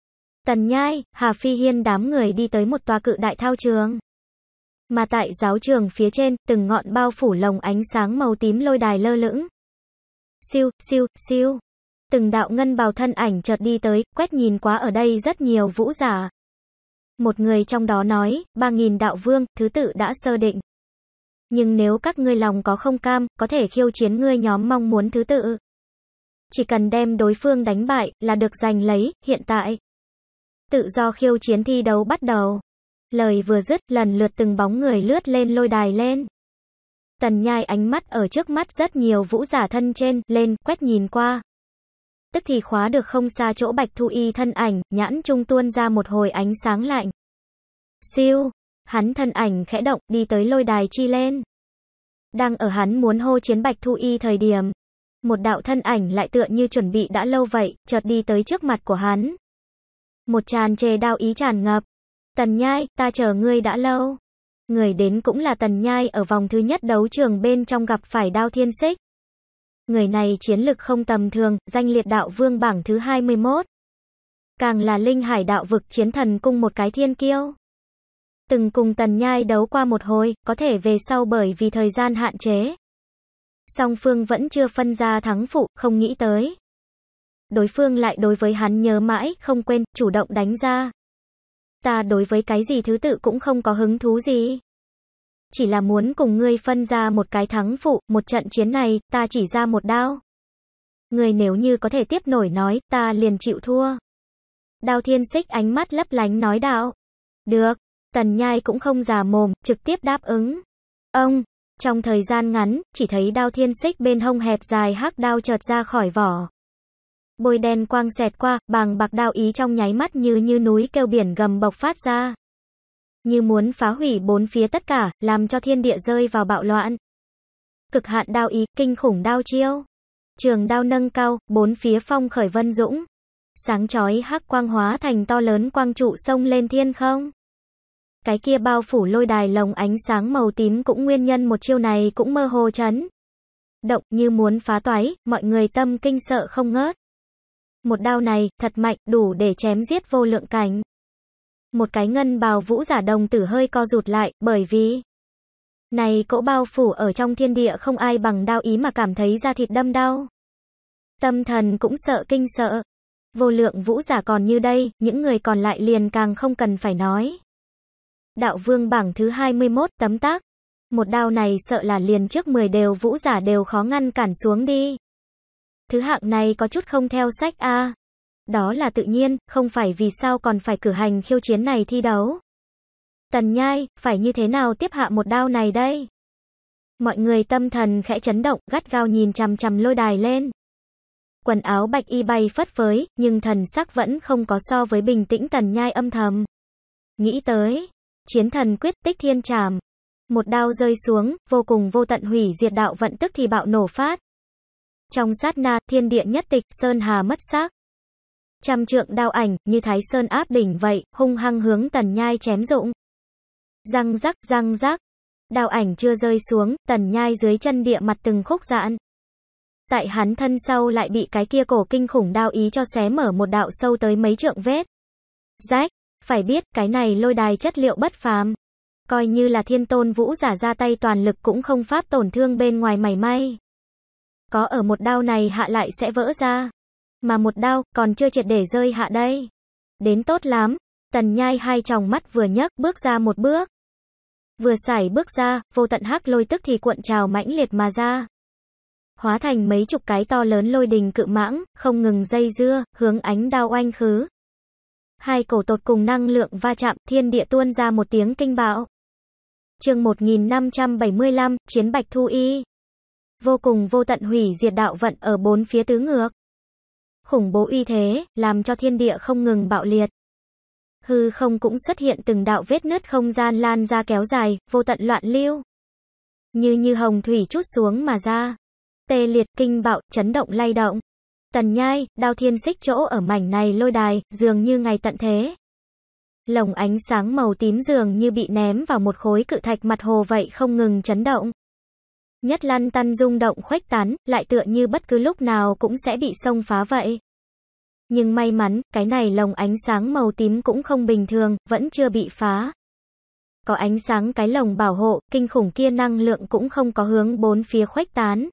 [SPEAKER 1] Tần Nhai, Hà Phi Hiên đám người đi tới một tòa cự đại thao trường. Mà tại giáo trường phía trên, từng ngọn bao phủ lồng ánh sáng màu tím lôi đài lơ lửng. Siêu, siêu, siêu. Từng đạo ngân bào thân ảnh chợt đi tới, quét nhìn quá ở đây rất nhiều vũ giả. Một người trong đó nói, ba nghìn đạo vương, thứ tự đã sơ định. Nhưng nếu các ngươi lòng có không cam, có thể khiêu chiến ngươi nhóm mong muốn thứ tự. Chỉ cần đem đối phương đánh bại, là được giành lấy, hiện tại. Tự do khiêu chiến thi đấu bắt đầu. Lời vừa dứt, lần lượt từng bóng người lướt lên lôi đài lên. Tần nhai ánh mắt ở trước mắt rất nhiều vũ giả thân trên, lên, quét nhìn qua. Tức thì khóa được không xa chỗ bạch thu y thân ảnh, nhãn trung tuôn ra một hồi ánh sáng lạnh. Siêu, hắn thân ảnh khẽ động, đi tới lôi đài chi lên. Đang ở hắn muốn hô chiến bạch thu y thời điểm. Một đạo thân ảnh lại tựa như chuẩn bị đã lâu vậy, chợt đi tới trước mặt của hắn. Một tràn trề đao ý tràn ngập. Tần Nhai, ta chờ ngươi đã lâu. Người đến cũng là Tần Nhai ở vòng thứ nhất đấu trường bên trong gặp phải đao thiên xích. Người này chiến lực không tầm thường, danh liệt đạo vương bảng thứ 21. Càng là linh hải đạo vực chiến thần cung một cái thiên kiêu. Từng cùng Tần Nhai đấu qua một hồi, có thể về sau bởi vì thời gian hạn chế. Song Phương vẫn chưa phân ra thắng phụ, không nghĩ tới đối phương lại đối với hắn nhớ mãi, không quên, chủ động đánh ra. Ta đối với cái gì thứ tự cũng không có hứng thú gì. Chỉ là muốn cùng ngươi phân ra một cái thắng phụ, một trận chiến này, ta chỉ ra một đao. Ngươi nếu như có thể tiếp nổi nói, ta liền chịu thua. Đao thiên xích ánh mắt lấp lánh nói đạo. Được, tần nhai cũng không già mồm, trực tiếp đáp ứng. Ông, trong thời gian ngắn, chỉ thấy đao thiên xích bên hông hẹp dài hắc đao chợt ra khỏi vỏ. Bôi đen quang xẹt qua, bàng bạc đao ý trong nháy mắt như như núi kêu biển gầm bộc phát ra. Như muốn phá hủy bốn phía tất cả, làm cho thiên địa rơi vào bạo loạn. Cực hạn đao ý, kinh khủng đao chiêu. Trường đao nâng cao, bốn phía phong khởi vân dũng. Sáng chói hắc quang hóa thành to lớn quang trụ sông lên thiên không. Cái kia bao phủ lôi đài lồng ánh sáng màu tím cũng nguyên nhân một chiêu này cũng mơ hồ chấn. Động như muốn phá toái, mọi người tâm kinh sợ không ngớt. Một đao này, thật mạnh, đủ để chém giết vô lượng cánh. Một cái ngân bào vũ giả đồng tử hơi co rụt lại, bởi vì... Này cỗ bao phủ ở trong thiên địa không ai bằng đao ý mà cảm thấy da thịt đâm đau. Tâm thần cũng sợ kinh sợ. Vô lượng vũ giả còn như đây, những người còn lại liền càng không cần phải nói. Đạo vương bảng thứ 21 tấm tác. Một đao này sợ là liền trước 10 đều vũ giả đều khó ngăn cản xuống đi. Thứ hạng này có chút không theo sách A. Đó là tự nhiên, không phải vì sao còn phải cử hành khiêu chiến này thi đấu. Tần nhai, phải như thế nào tiếp hạ một đao này đây? Mọi người tâm thần khẽ chấn động, gắt gao nhìn chằm chằm lôi đài lên. Quần áo bạch y bay phất phới, nhưng thần sắc vẫn không có so với bình tĩnh tần nhai âm thầm. Nghĩ tới, chiến thần quyết tích thiên tràm Một đao rơi xuống, vô cùng vô tận hủy diệt đạo vận tức thì bạo nổ phát. Trong sát na, thiên địa nhất tịch, sơn hà mất xác. Trăm trượng đao ảnh, như thái sơn áp đỉnh vậy, hung hăng hướng tần nhai chém rụng. Răng rắc, răng rắc. Đao ảnh chưa rơi xuống, tần nhai dưới chân địa mặt từng khúc giãn. Tại hắn thân sau lại bị cái kia cổ kinh khủng đao ý cho xé mở một đạo sâu tới mấy trượng vết. Rách, phải biết, cái này lôi đài chất liệu bất phàm. Coi như là thiên tôn vũ giả ra tay toàn lực cũng không pháp tổn thương bên ngoài mảy may. Có ở một đao này hạ lại sẽ vỡ ra. Mà một đao còn chưa triệt để rơi hạ đây. Đến tốt lắm. Tần nhai hai tròng mắt vừa nhấc bước ra một bước. Vừa xảy bước ra, vô tận hắc lôi tức thì cuộn trào mãnh liệt mà ra. Hóa thành mấy chục cái to lớn lôi đình cự mãng, không ngừng dây dưa, hướng ánh đao oanh khứ. Hai cổ tột cùng năng lượng va chạm, thiên địa tuôn ra một tiếng kinh bạo. Chương 1575, Chiến Bạch Thu Y vô cùng vô tận hủy diệt đạo vận ở bốn phía tứ ngược. Khủng bố uy thế, làm cho thiên địa không ngừng bạo liệt. Hư không cũng xuất hiện từng đạo vết nứt không gian lan ra kéo dài, vô tận loạn lưu. Như như hồng thủy chút xuống mà ra. Tê liệt kinh bạo, chấn động lay động. Tần nhai, đao thiên xích chỗ ở mảnh này lôi đài, dường như ngày tận thế. Lồng ánh sáng màu tím dường như bị ném vào một khối cự thạch mặt hồ vậy không ngừng chấn động. Nhất lăn tăn rung động khuếch tán, lại tựa như bất cứ lúc nào cũng sẽ bị xông phá vậy. Nhưng may mắn, cái này lồng ánh sáng màu tím cũng không bình thường, vẫn chưa bị phá. Có ánh sáng cái lồng bảo hộ, kinh khủng kia năng lượng cũng không có hướng bốn phía khuếch tán.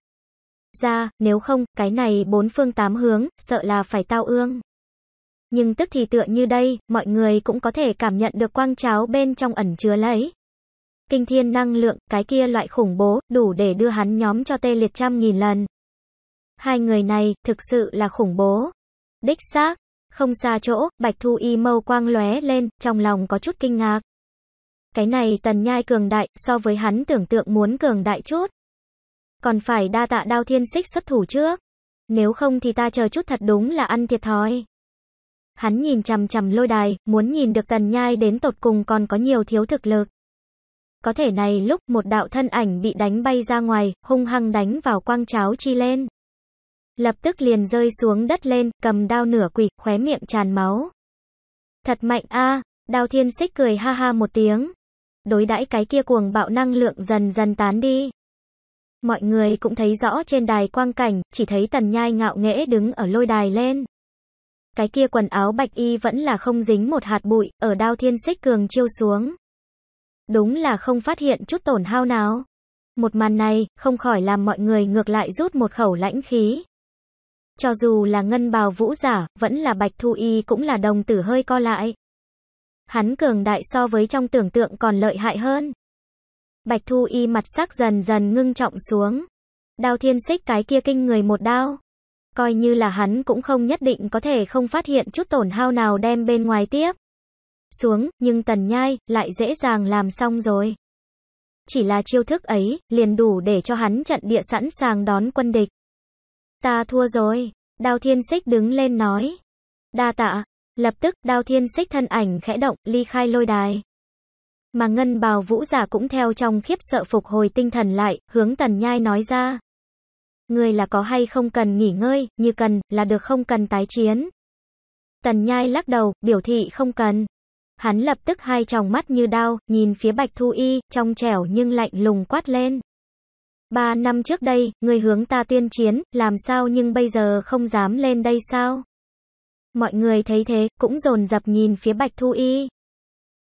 [SPEAKER 1] Ra, nếu không, cái này bốn phương tám hướng, sợ là phải tao ương. Nhưng tức thì tựa như đây, mọi người cũng có thể cảm nhận được quang cháo bên trong ẩn chứa lấy kinh thiên năng lượng, cái kia loại khủng bố, đủ để đưa hắn nhóm cho tê liệt trăm nghìn lần. Hai người này, thực sự là khủng bố. Đích xác, không xa chỗ, Bạch Thu Y mâu quang lóe lên, trong lòng có chút kinh ngạc. Cái này tần nhai cường đại, so với hắn tưởng tượng muốn cường đại chút. Còn phải đa tạ đao thiên xích xuất thủ trước. Nếu không thì ta chờ chút thật đúng là ăn thiệt thòi. Hắn nhìn chằm chằm lôi đài, muốn nhìn được tần nhai đến tột cùng còn có nhiều thiếu thực lực có thể này lúc một đạo thân ảnh bị đánh bay ra ngoài, hung hăng đánh vào quang cháo chi lên. Lập tức liền rơi xuống đất lên, cầm đao nửa quỷ, khóe miệng tràn máu. Thật mạnh a đao thiên xích cười ha ha một tiếng. Đối đãi cái kia cuồng bạo năng lượng dần dần tán đi. Mọi người cũng thấy rõ trên đài quang cảnh, chỉ thấy tần nhai ngạo nghễ đứng ở lôi đài lên. Cái kia quần áo bạch y vẫn là không dính một hạt bụi, ở đao thiên xích cường chiêu xuống. Đúng là không phát hiện chút tổn hao nào. Một màn này, không khỏi làm mọi người ngược lại rút một khẩu lãnh khí. Cho dù là ngân bào vũ giả, vẫn là bạch thu y cũng là đồng tử hơi co lại. Hắn cường đại so với trong tưởng tượng còn lợi hại hơn. Bạch thu y mặt sắc dần dần ngưng trọng xuống. Đao thiên xích cái kia kinh người một đao. Coi như là hắn cũng không nhất định có thể không phát hiện chút tổn hao nào đem bên ngoài tiếp xuống, nhưng tần nhai lại dễ dàng làm xong rồi. Chỉ là chiêu thức ấy, liền đủ để cho hắn trận địa sẵn sàng đón quân địch. Ta thua rồi, đào thiên xích đứng lên nói. Đa tạ, lập tức đào thiên xích thân ảnh khẽ động, ly khai lôi đài. Mà ngân bào vũ giả cũng theo trong khiếp sợ phục hồi tinh thần lại, hướng tần nhai nói ra. Người là có hay không cần nghỉ ngơi, như cần, là được không cần tái chiến. Tần nhai lắc đầu, biểu thị không cần. Hắn lập tức hai tròng mắt như đau nhìn phía Bạch Thu Y, trong trẻo nhưng lạnh lùng quát lên. Ba năm trước đây, người hướng ta tuyên chiến, làm sao nhưng bây giờ không dám lên đây sao? Mọi người thấy thế, cũng dồn dập nhìn phía Bạch Thu Y.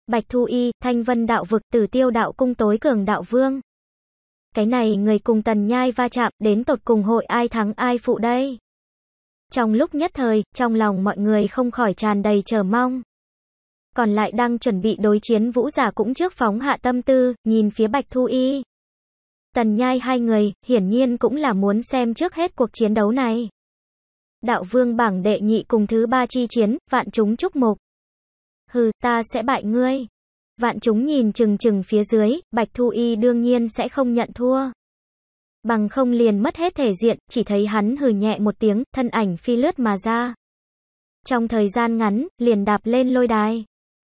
[SPEAKER 1] Bạch Thu Y, Thanh Vân đạo vực tử tiêu đạo cung tối cường đạo vương. Cái này người cùng tần nhai va chạm, đến tột cùng hội ai thắng ai phụ đây? Trong lúc nhất thời, trong lòng mọi người không khỏi tràn đầy chờ mong còn lại đang chuẩn bị đối chiến vũ giả cũng trước phóng hạ tâm tư, nhìn phía Bạch Thu Y. Tần nhai hai người, hiển nhiên cũng là muốn xem trước hết cuộc chiến đấu này. Đạo vương bảng đệ nhị cùng thứ ba chi chiến, vạn chúng chúc mục. Hừ, ta sẽ bại ngươi. Vạn chúng nhìn chừng chừng phía dưới, Bạch Thu Y đương nhiên sẽ không nhận thua. Bằng không liền mất hết thể diện, chỉ thấy hắn hừ nhẹ một tiếng, thân ảnh phi lướt mà ra. Trong thời gian ngắn, liền đạp lên lôi đài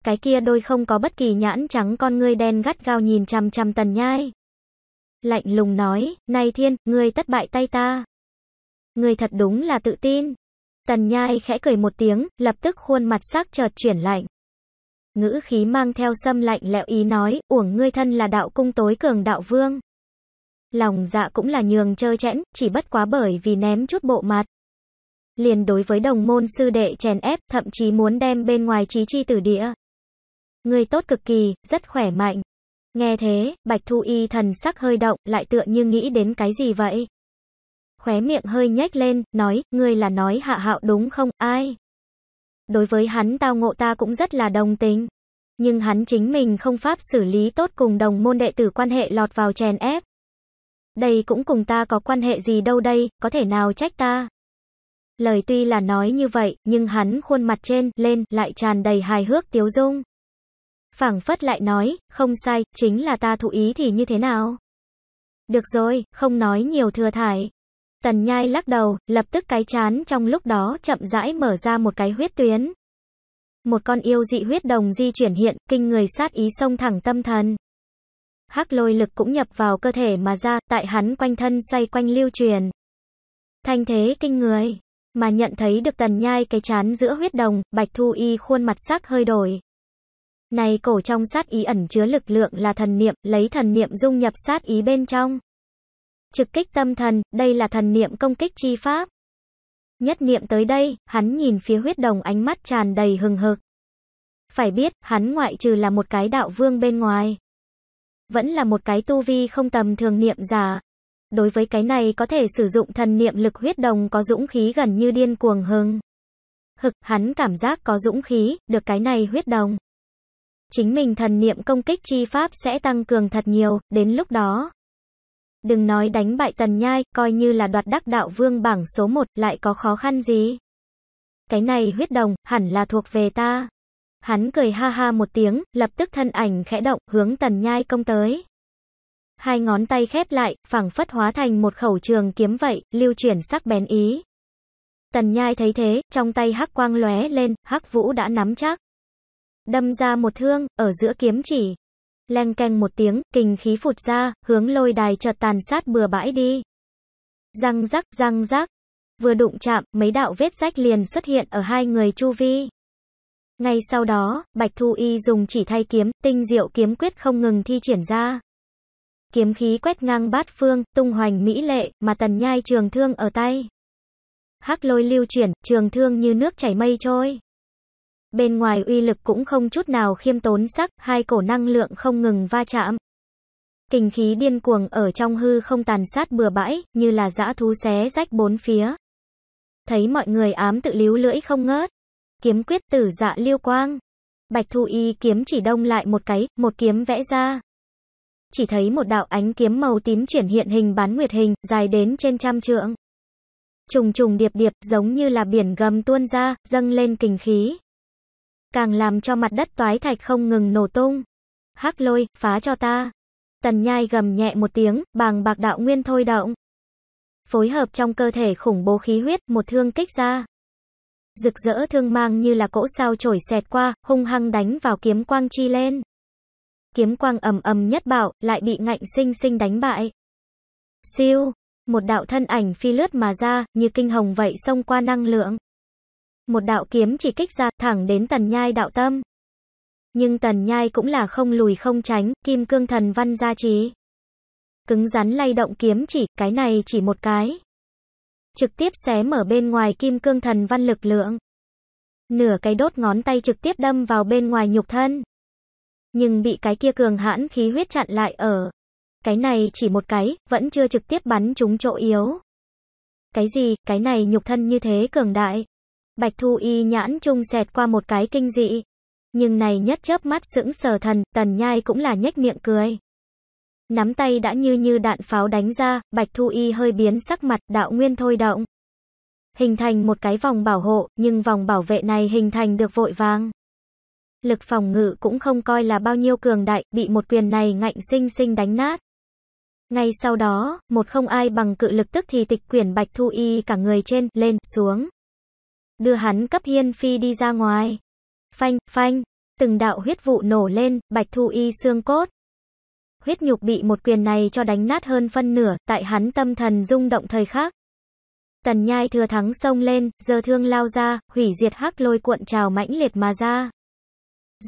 [SPEAKER 1] cái kia đôi không có bất kỳ nhãn trắng con ngươi đen gắt gao nhìn chằm chằm tần nhai. Lạnh lùng nói, này thiên, ngươi tất bại tay ta. Ngươi thật đúng là tự tin. Tần nhai khẽ cười một tiếng, lập tức khuôn mặt sắc chợt chuyển lạnh. Ngữ khí mang theo sâm lạnh lẹo ý nói, uổng ngươi thân là đạo cung tối cường đạo vương. Lòng dạ cũng là nhường chơi chẽn, chỉ bất quá bởi vì ném chút bộ mặt. Liền đối với đồng môn sư đệ chèn ép, thậm chí muốn đem bên ngoài trí chi tử địa. Người tốt cực kỳ, rất khỏe mạnh. Nghe thế, Bạch Thu Y thần sắc hơi động, lại tựa như nghĩ đến cái gì vậy? Khóe miệng hơi nhếch lên, nói, ngươi là nói hạ hạo đúng không, ai? Đối với hắn tao ngộ ta cũng rất là đồng tình. Nhưng hắn chính mình không pháp xử lý tốt cùng đồng môn đệ tử quan hệ lọt vào chèn ép. Đây cũng cùng ta có quan hệ gì đâu đây, có thể nào trách ta? Lời tuy là nói như vậy, nhưng hắn khuôn mặt trên, lên, lại tràn đầy hài hước tiếu dung phảng phất lại nói, không sai, chính là ta thụ ý thì như thế nào? Được rồi, không nói nhiều thừa thải. Tần nhai lắc đầu, lập tức cái chán trong lúc đó chậm rãi mở ra một cái huyết tuyến. Một con yêu dị huyết đồng di chuyển hiện, kinh người sát ý sông thẳng tâm thần. Hắc lôi lực cũng nhập vào cơ thể mà ra, tại hắn quanh thân xoay quanh lưu truyền. Thanh thế kinh người, mà nhận thấy được tần nhai cái chán giữa huyết đồng, bạch thu y khuôn mặt sắc hơi đổi. Này cổ trong sát ý ẩn chứa lực lượng là thần niệm, lấy thần niệm dung nhập sát ý bên trong. Trực kích tâm thần, đây là thần niệm công kích chi pháp. Nhất niệm tới đây, hắn nhìn phía huyết đồng ánh mắt tràn đầy hừng hực. Phải biết, hắn ngoại trừ là một cái đạo vương bên ngoài. Vẫn là một cái tu vi không tầm thường niệm giả. Đối với cái này có thể sử dụng thần niệm lực huyết đồng có dũng khí gần như điên cuồng hưng. Hực, hắn cảm giác có dũng khí, được cái này huyết đồng. Chính mình thần niệm công kích chi pháp sẽ tăng cường thật nhiều, đến lúc đó. Đừng nói đánh bại tần nhai, coi như là đoạt đắc đạo vương bảng số 1 lại có khó khăn gì. Cái này huyết đồng, hẳn là thuộc về ta. Hắn cười ha ha một tiếng, lập tức thân ảnh khẽ động, hướng tần nhai công tới. Hai ngón tay khép lại, phẳng phất hóa thành một khẩu trường kiếm vậy, lưu chuyển sắc bén ý. Tần nhai thấy thế, trong tay hắc quang lóe lên, hắc vũ đã nắm chắc đâm ra một thương, ở giữa kiếm chỉ. Leng keng một tiếng, kình khí phụt ra, hướng lôi đài chợt tàn sát bừa bãi đi. Răng rắc, răng rắc. Vừa đụng chạm, mấy đạo vết rách liền xuất hiện ở hai người chu vi. Ngay sau đó, Bạch Thu Y dùng chỉ thay kiếm, tinh diệu kiếm quyết không ngừng thi triển ra. Kiếm khí quét ngang bát phương, tung hoành mỹ lệ, mà tần nhai trường thương ở tay. Hắc lôi lưu chuyển, trường thương như nước chảy mây trôi. Bên ngoài uy lực cũng không chút nào khiêm tốn sắc, hai cổ năng lượng không ngừng va chạm. Kình khí điên cuồng ở trong hư không tàn sát bừa bãi, như là dã thú xé rách bốn phía. Thấy mọi người ám tự líu lưỡi không ngớt. Kiếm quyết tử dạ liêu quang. Bạch thu y kiếm chỉ đông lại một cái, một kiếm vẽ ra. Chỉ thấy một đạo ánh kiếm màu tím chuyển hiện hình bán nguyệt hình, dài đến trên trăm trượng. Trùng trùng điệp điệp, giống như là biển gầm tuôn ra, dâng lên kình khí càng làm cho mặt đất toái thạch không ngừng nổ tung. Hắc lôi, phá cho ta. Tần nhai gầm nhẹ một tiếng, bàng bạc đạo nguyên thôi động. Phối hợp trong cơ thể khủng bố khí huyết, một thương kích ra. Rực rỡ thương mang như là cỗ sao trổi xẹt qua, hung hăng đánh vào kiếm quang chi lên. Kiếm quang ầm ầm nhất bạo, lại bị ngạnh sinh sinh đánh bại. Siêu, một đạo thân ảnh phi lướt mà ra, như kinh hồng vậy xông qua năng lượng. Một đạo kiếm chỉ kích ra thẳng đến tần nhai đạo tâm. Nhưng tần nhai cũng là không lùi không tránh, kim cương thần văn gia trí. Cứng rắn lay động kiếm chỉ, cái này chỉ một cái. Trực tiếp xé mở bên ngoài kim cương thần văn lực lượng. Nửa cái đốt ngón tay trực tiếp đâm vào bên ngoài nhục thân. Nhưng bị cái kia cường hãn khí huyết chặn lại ở. Cái này chỉ một cái, vẫn chưa trực tiếp bắn trúng chỗ yếu. Cái gì, cái này nhục thân như thế cường đại. Bạch Thu Y nhãn trung xẹt qua một cái kinh dị. Nhưng này nhất chớp mắt sững sờ thần, tần nhai cũng là nhếch miệng cười. Nắm tay đã như như đạn pháo đánh ra, Bạch Thu Y hơi biến sắc mặt, đạo nguyên thôi động. Hình thành một cái vòng bảo hộ, nhưng vòng bảo vệ này hình thành được vội vàng. Lực phòng ngự cũng không coi là bao nhiêu cường đại, bị một quyền này ngạnh sinh sinh đánh nát. Ngay sau đó, một không ai bằng cự lực tức thì tịch quyển Bạch Thu Y cả người trên, lên, xuống đưa hắn cấp hiên phi đi ra ngoài. Phanh, phanh, từng đạo huyết vụ nổ lên, bạch thu y xương cốt. Huyết nhục bị một quyền này cho đánh nát hơn phân nửa, tại hắn tâm thần rung động thời khắc. Tần nhai thừa thắng xông lên, giờ thương lao ra, hủy diệt hắc lôi cuộn trào mãnh liệt mà ra.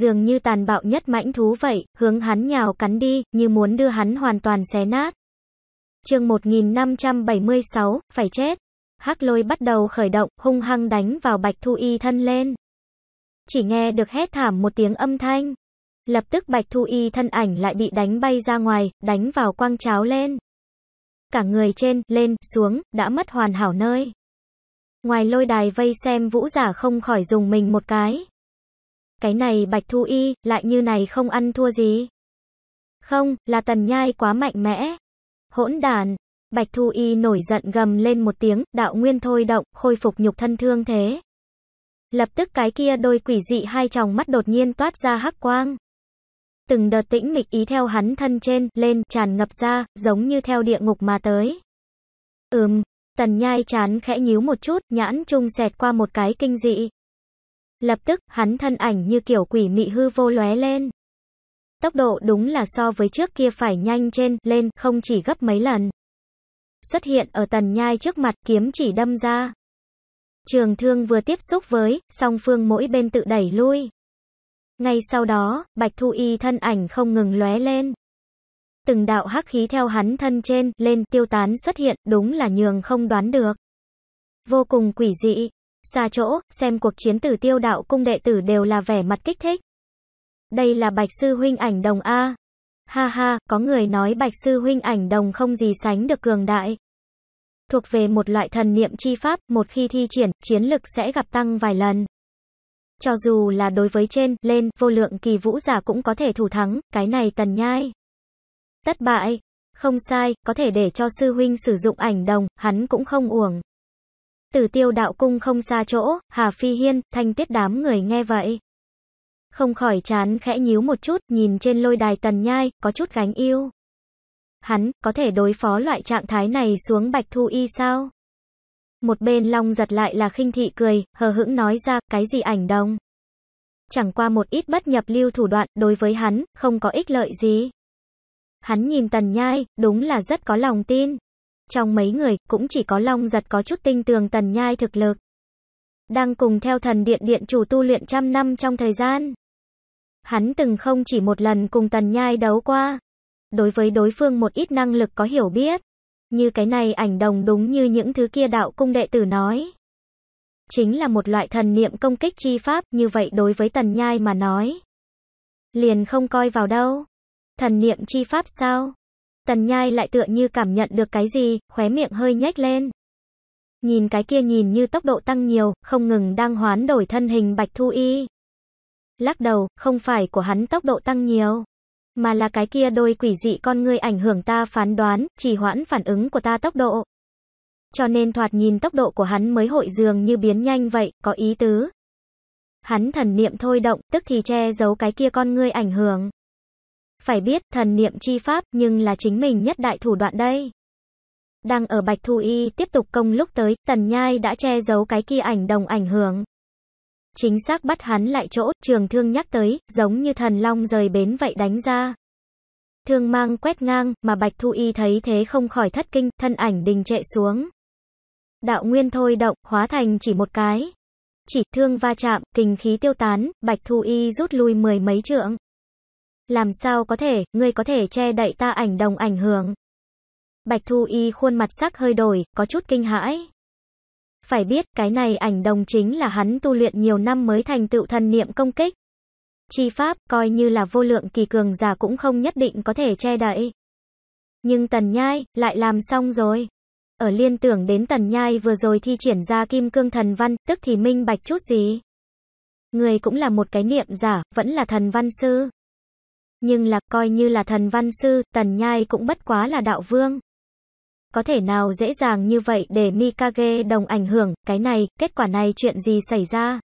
[SPEAKER 1] Dường như tàn bạo nhất mãnh thú vậy, hướng hắn nhào cắn đi, như muốn đưa hắn hoàn toàn xé nát. chương 1576, phải chết. Hắc lôi bắt đầu khởi động, hung hăng đánh vào Bạch Thu Y thân lên. Chỉ nghe được hét thảm một tiếng âm thanh. Lập tức Bạch Thu Y thân ảnh lại bị đánh bay ra ngoài, đánh vào quang cháo lên. Cả người trên, lên, xuống, đã mất hoàn hảo nơi. Ngoài lôi đài vây xem vũ giả không khỏi dùng mình một cái. Cái này Bạch Thu Y, lại như này không ăn thua gì. Không, là tần nhai quá mạnh mẽ. Hỗn đàn, Bạch Thu Y nổi giận gầm lên một tiếng, đạo nguyên thôi động, khôi phục nhục thân thương thế. Lập tức cái kia đôi quỷ dị hai tròng mắt đột nhiên toát ra hắc quang. Từng đợt tĩnh mịch ý theo hắn thân trên, lên, tràn ngập ra, giống như theo địa ngục mà tới. Ừm, tần nhai chán khẽ nhíu một chút, nhãn trung xẹt qua một cái kinh dị. Lập tức, hắn thân ảnh như kiểu quỷ mị hư vô lóe lên. Tốc độ đúng là so với trước kia phải nhanh trên, lên, không chỉ gấp mấy lần xuất hiện ở tần nhai trước mặt kiếm chỉ đâm ra. Trường thương vừa tiếp xúc với, song phương mỗi bên tự đẩy lui. Ngay sau đó, Bạch Thu Y thân ảnh không ngừng lóe lên. Từng đạo hắc khí theo hắn thân trên, lên, tiêu tán xuất hiện, đúng là nhường không đoán được. Vô cùng quỷ dị. Xa chỗ, xem cuộc chiến tử tiêu đạo cung đệ tử đều là vẻ mặt kích thích. Đây là Bạch Sư Huynh ảnh đồng A, Ha ha, có người nói Bạch Sư Huynh ảnh đồng không gì sánh được cường đại. Thuộc về một loại thần niệm chi pháp, một khi thi triển, chiến lực sẽ gặp tăng vài lần. Cho dù là đối với trên, lên, vô lượng kỳ vũ giả cũng có thể thủ thắng, cái này tần nhai. Tất bại. Không sai, có thể để cho sư huynh sử dụng ảnh đồng, hắn cũng không uổng. Tử tiêu đạo cung không xa chỗ, Hà Phi Hiên, thanh tuyết đám người nghe vậy. Không khỏi chán khẽ nhíu một chút, nhìn trên lôi đài tần nhai, có chút gánh yêu. Hắn, có thể đối phó loại trạng thái này xuống bạch thu y sao? Một bên long giật lại là khinh thị cười, hờ hững nói ra, cái gì ảnh đồng? Chẳng qua một ít bất nhập lưu thủ đoạn, đối với hắn, không có ích lợi gì. Hắn nhìn tần nhai, đúng là rất có lòng tin. Trong mấy người, cũng chỉ có long giật có chút tinh tường tần nhai thực lực đang cùng theo thần điện điện chủ tu luyện trăm năm trong thời gian. Hắn từng không chỉ một lần cùng tần nhai đấu qua. Đối với đối phương một ít năng lực có hiểu biết. Như cái này ảnh đồng đúng như những thứ kia đạo cung đệ tử nói. Chính là một loại thần niệm công kích chi pháp như vậy đối với tần nhai mà nói. Liền không coi vào đâu. Thần niệm chi pháp sao? Tần nhai lại tựa như cảm nhận được cái gì, khóe miệng hơi nhếch lên. Nhìn cái kia nhìn như tốc độ tăng nhiều, không ngừng đang hoán đổi thân hình Bạch Thu Y. Lắc đầu, không phải của hắn tốc độ tăng nhiều, mà là cái kia đôi quỷ dị con ngươi ảnh hưởng ta phán đoán, chỉ hoãn phản ứng của ta tốc độ. Cho nên thoạt nhìn tốc độ của hắn mới hội dường như biến nhanh vậy, có ý tứ. Hắn thần niệm thôi động, tức thì che giấu cái kia con ngươi ảnh hưởng. Phải biết, thần niệm chi pháp, nhưng là chính mình nhất đại thủ đoạn đây. Đang ở Bạch Thu Y tiếp tục công lúc tới, Tần Nhai đã che giấu cái kia ảnh đồng ảnh hưởng. Chính xác bắt hắn lại chỗ, trường thương nhắc tới, giống như thần long rời bến vậy đánh ra. Thương mang quét ngang, mà Bạch Thu Y thấy thế không khỏi thất kinh, thân ảnh đình trệ xuống. Đạo nguyên thôi động, hóa thành chỉ một cái. Chỉ thương va chạm, kinh khí tiêu tán, Bạch Thu Y rút lui mười mấy trượng. Làm sao có thể, ngươi có thể che đậy ta ảnh đồng ảnh hưởng. Bạch Thu Y khuôn mặt sắc hơi đổi, có chút kinh hãi. Phải biết, cái này ảnh đồng chính là hắn tu luyện nhiều năm mới thành tựu thần niệm công kích. Chi pháp, coi như là vô lượng kỳ cường giả cũng không nhất định có thể che đậy. Nhưng Tần Nhai, lại làm xong rồi. Ở liên tưởng đến Tần Nhai vừa rồi thi triển ra kim cương thần văn, tức thì minh bạch chút gì. Người cũng là một cái niệm giả, vẫn là thần văn sư. Nhưng là coi như là thần văn sư, Tần Nhai cũng bất quá là đạo vương. Có thể nào dễ dàng như vậy để Mikage đồng ảnh hưởng, cái này, kết quả này chuyện gì xảy ra?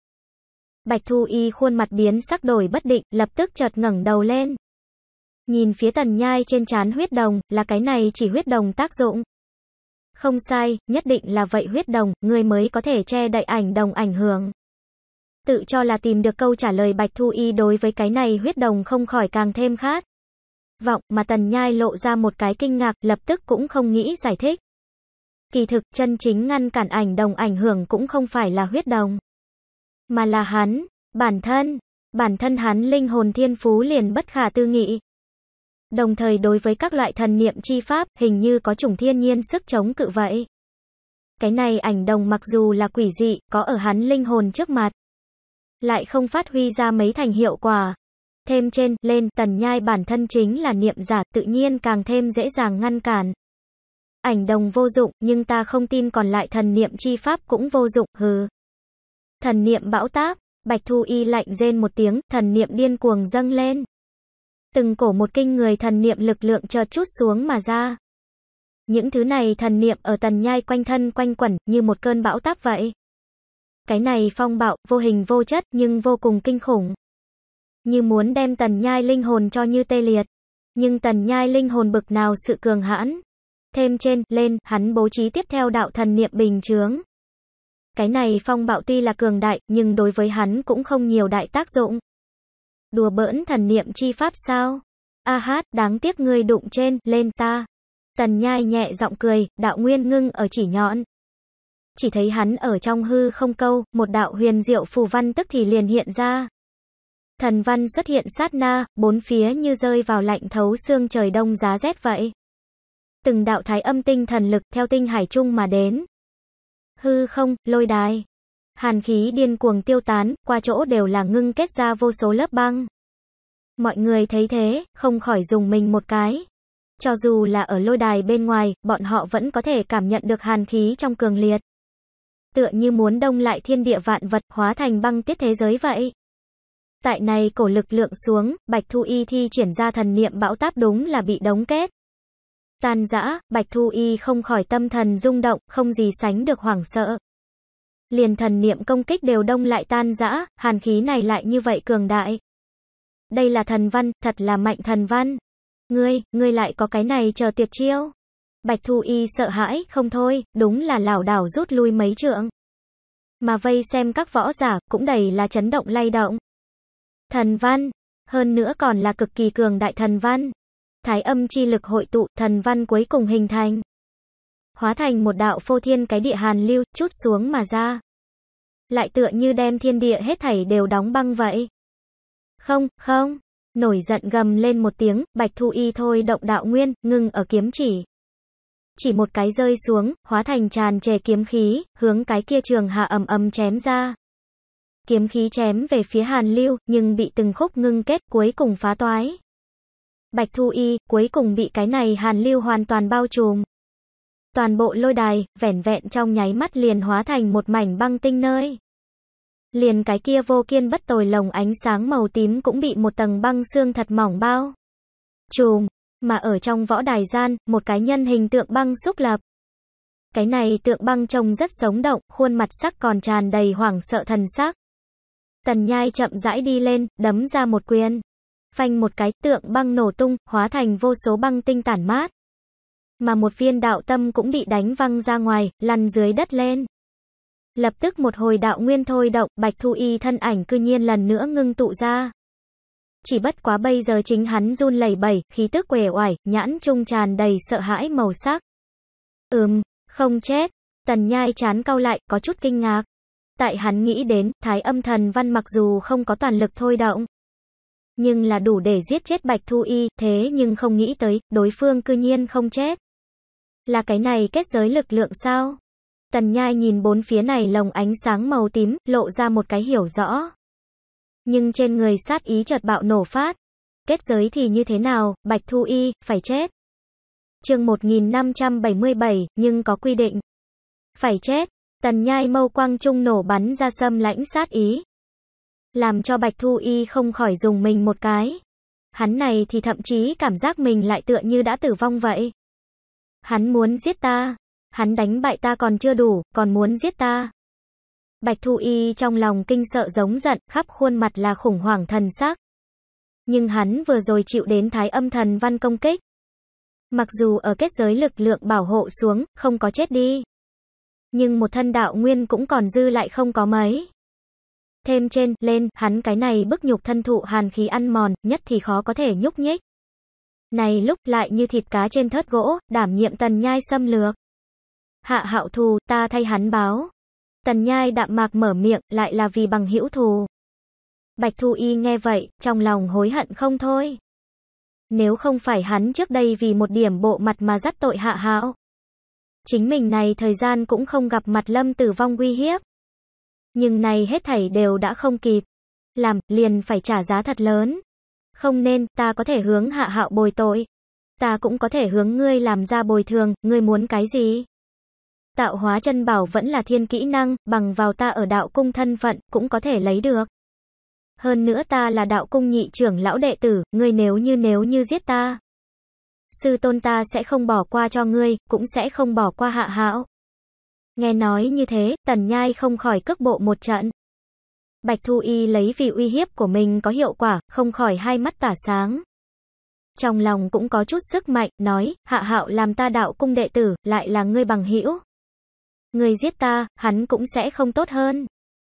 [SPEAKER 1] Bạch Thu Y khuôn mặt biến sắc đổi bất định, lập tức chợt ngẩng đầu lên. Nhìn phía tần nhai trên trán huyết đồng, là cái này chỉ huyết đồng tác dụng. Không sai, nhất định là vậy huyết đồng, người mới có thể che đậy ảnh đồng ảnh hưởng. Tự cho là tìm được câu trả lời Bạch Thu Y đối với cái này huyết đồng không khỏi càng thêm khác vọng mà Tần Nhai lộ ra một cái kinh ngạc, lập tức cũng không nghĩ giải thích. Kỳ thực, chân chính ngăn cản ảnh đồng ảnh hưởng cũng không phải là huyết đồng, mà là hắn, bản thân, bản thân hắn linh hồn thiên phú liền bất khả tư nghị. Đồng thời đối với các loại thần niệm chi pháp, hình như có chủng thiên nhiên sức chống cự vậy. Cái này ảnh đồng mặc dù là quỷ dị, có ở hắn linh hồn trước mặt, lại không phát huy ra mấy thành hiệu quả, Thêm trên, lên, tần nhai bản thân chính là niệm giả, tự nhiên càng thêm dễ dàng ngăn cản. Ảnh đồng vô dụng, nhưng ta không tin còn lại thần niệm chi pháp cũng vô dụng, hừ. Thần niệm bão táp, Bạch Thu Y lạnh rên một tiếng, thần niệm điên cuồng dâng lên. Từng cổ một kinh người thần niệm lực lượng chợt chút xuống mà ra. Những thứ này thần niệm ở tần nhai quanh thân quanh quẩn như một cơn bão táp vậy. Cái này phong bạo, vô hình vô chất nhưng vô cùng kinh khủng như muốn đem tần nhai linh hồn cho như tê liệt. Nhưng tần nhai linh hồn bực nào sự cường hãn. Thêm trên, lên, hắn bố trí tiếp theo đạo thần niệm bình chướng. Cái này phong bạo tuy là cường đại, nhưng đối với hắn cũng không nhiều đại tác dụng. Đùa bỡn thần niệm chi pháp sao? A hát, đáng tiếc ngươi đụng trên, lên ta. Tần nhai nhẹ giọng cười, đạo nguyên ngưng ở chỉ nhọn. Chỉ thấy hắn ở trong hư không câu, một đạo huyền diệu phù văn tức thì liền hiện ra. Thần văn xuất hiện sát na, bốn phía như rơi vào lạnh thấu xương trời đông giá rét vậy. Từng đạo thái âm tinh thần lực theo tinh hải trung mà đến. Hư không, lôi đài. Hàn khí điên cuồng tiêu tán, qua chỗ đều là ngưng kết ra vô số lớp băng. Mọi người thấy thế, không khỏi dùng mình một cái. Cho dù là ở lôi đài bên ngoài, bọn họ vẫn có thể cảm nhận được hàn khí trong cường liệt. Tựa như muốn đông lại thiên địa vạn vật hóa thành băng tiết thế giới vậy. Tại này cổ lực lượng xuống, Bạch Thu Y thi triển ra thần niệm bão táp đúng là bị đóng kết. Tàn giã, Bạch Thu Y không khỏi tâm thần rung động, không gì sánh được hoảng sợ. Liền thần niệm công kích đều đông lại tan giã, hàn khí này lại như vậy cường đại. Đây là thần văn, thật là mạnh thần văn. Ngươi, ngươi lại có cái này chờ tiệt chiêu. Bạch Thu Y sợ hãi, không thôi, đúng là lảo đảo rút lui mấy trượng. Mà vây xem các võ giả, cũng đầy là chấn động lay động thần văn, hơn nữa còn là cực kỳ cường đại thần văn. Thái âm chi lực hội tụ, thần văn cuối cùng hình thành. Hóa thành một đạo phô thiên cái địa hàn lưu, chút xuống mà ra. Lại tựa như đem thiên địa hết thảy đều đóng băng vậy. Không, không. Nổi giận gầm lên một tiếng, bạch thu y thôi động đạo nguyên, ngưng ở kiếm chỉ. Chỉ một cái rơi xuống, hóa thành tràn trề kiếm khí, hướng cái kia trường hạ ầm ầm chém ra kiếm khí chém về phía Hàn Lưu, nhưng bị từng khúc ngưng kết cuối cùng phá toái. Bạch Thu Y, cuối cùng bị cái này Hàn Lưu hoàn toàn bao trùm. Toàn bộ lôi đài, vẻn vẹn trong nháy mắt liền hóa thành một mảnh băng tinh nơi. Liền cái kia vô kiên bất tồi lồng ánh sáng màu tím cũng bị một tầng băng xương thật mỏng bao. Trùm, mà ở trong võ đài gian, một cái nhân hình tượng băng xúc lập. Cái này tượng băng trông rất sống động, khuôn mặt sắc còn tràn đầy hoảng sợ thần sắc. Tần nhai chậm rãi đi lên, đấm ra một quyền. Phanh một cái tượng băng nổ tung, hóa thành vô số băng tinh tản mát. Mà một viên đạo tâm cũng bị đánh văng ra ngoài, lăn dưới đất lên. Lập tức một hồi đạo nguyên thôi động, Bạch Thu Y thân ảnh cư nhiên lần nữa ngưng tụ ra. Chỉ bất quá bây giờ chính hắn run lẩy bẩy, khí tức quể oải, nhãn trung tràn đầy sợ hãi màu sắc. Ừm, không chết. Tần nhai chán cau lại, có chút kinh ngạc. Tại hắn nghĩ đến, thái âm thần văn mặc dù không có toàn lực thôi động, nhưng là đủ để giết chết Bạch Thu Y, thế nhưng không nghĩ tới, đối phương cư nhiên không chết. Là cái này kết giới lực lượng sao? Tần Nhai nhìn bốn phía này lồng ánh sáng màu tím, lộ ra một cái hiểu rõ. Nhưng trên người sát ý chợt bạo nổ phát. Kết giới thì như thế nào, Bạch Thu Y, phải chết. chương 1577, nhưng có quy định. Phải chết, Tần nhai mâu quang trung nổ bắn ra sâm lãnh sát ý. Làm cho Bạch Thu Y không khỏi dùng mình một cái. Hắn này thì thậm chí cảm giác mình lại tựa như đã tử vong vậy. Hắn muốn giết ta. Hắn đánh bại ta còn chưa đủ, còn muốn giết ta. Bạch Thu Y trong lòng kinh sợ giống giận, khắp khuôn mặt là khủng hoảng thần sắc. Nhưng hắn vừa rồi chịu đến thái âm thần văn công kích. Mặc dù ở kết giới lực lượng bảo hộ xuống, không có chết đi nhưng một thân đạo nguyên cũng còn dư lại không có mấy. Thêm trên, lên, hắn cái này bức nhục thân thụ hàn khí ăn mòn, nhất thì khó có thể nhúc nhích. Này lúc lại như thịt cá trên thớt gỗ, đảm nhiệm tần nhai xâm lược. Hạ hạo thù, ta thay hắn báo. Tần nhai đạm mạc mở miệng, lại là vì bằng hữu thù. Bạch Thu Y nghe vậy, trong lòng hối hận không thôi. Nếu không phải hắn trước đây vì một điểm bộ mặt mà dắt tội hạ hạo, Chính mình này thời gian cũng không gặp mặt lâm tử vong uy hiếp. Nhưng này hết thảy đều đã không kịp. Làm, liền phải trả giá thật lớn. Không nên, ta có thể hướng hạ hạo bồi tội. Ta cũng có thể hướng ngươi làm ra bồi thường, ngươi muốn cái gì? Tạo hóa chân bảo vẫn là thiên kỹ năng, bằng vào ta ở đạo cung thân phận, cũng có thể lấy được. Hơn nữa ta là đạo cung nhị trưởng lão đệ tử, ngươi nếu như nếu như giết ta, sư tôn ta sẽ không bỏ qua cho ngươi, cũng sẽ không bỏ qua hạ hạo. Nghe nói như thế, tần nhai không khỏi cước bộ một trận. Bạch Thu Y lấy vì uy hiếp của mình có hiệu quả, không khỏi hai mắt tỏa sáng. Trong lòng cũng có chút sức mạnh, nói, hạ hạo làm ta đạo cung đệ tử, lại là ngươi bằng hữu Ngươi giết ta, hắn cũng sẽ không tốt hơn.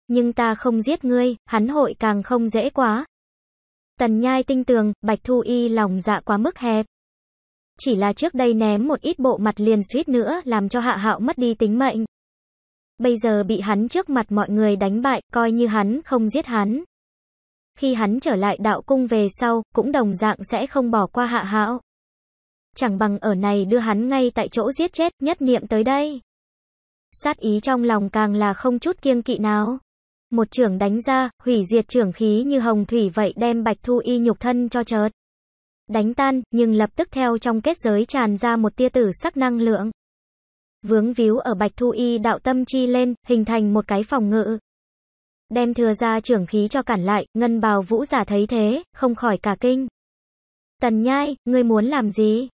[SPEAKER 1] Nhưng ta không giết ngươi, hắn hội càng không dễ quá. Tần nhai tinh tường, Bạch Thu Y lòng dạ quá mức hẹp. Chỉ là trước đây ném một ít bộ mặt liền suýt nữa làm cho hạ hạo mất đi tính mệnh. Bây giờ bị hắn trước mặt mọi người đánh bại, coi như hắn không giết hắn. Khi hắn trở lại đạo cung về sau, cũng đồng dạng sẽ không bỏ qua hạ hạo. Chẳng bằng ở này đưa hắn ngay tại chỗ giết chết, nhất niệm tới đây. Sát ý trong lòng càng là không chút kiêng kỵ nào. Một trưởng đánh ra, hủy diệt trưởng khí như hồng thủy vậy đem bạch thu y nhục thân cho chớt đánh tan, nhưng lập tức theo trong kết giới tràn ra một tia tử sắc năng lượng. Vướng víu ở Bạch Thu Y đạo tâm chi lên, hình thành một cái phòng ngự. Đem thừa ra trưởng khí cho cản lại, ngân bào vũ giả thấy thế, không khỏi cả kinh. Tần nhai, ngươi muốn làm gì?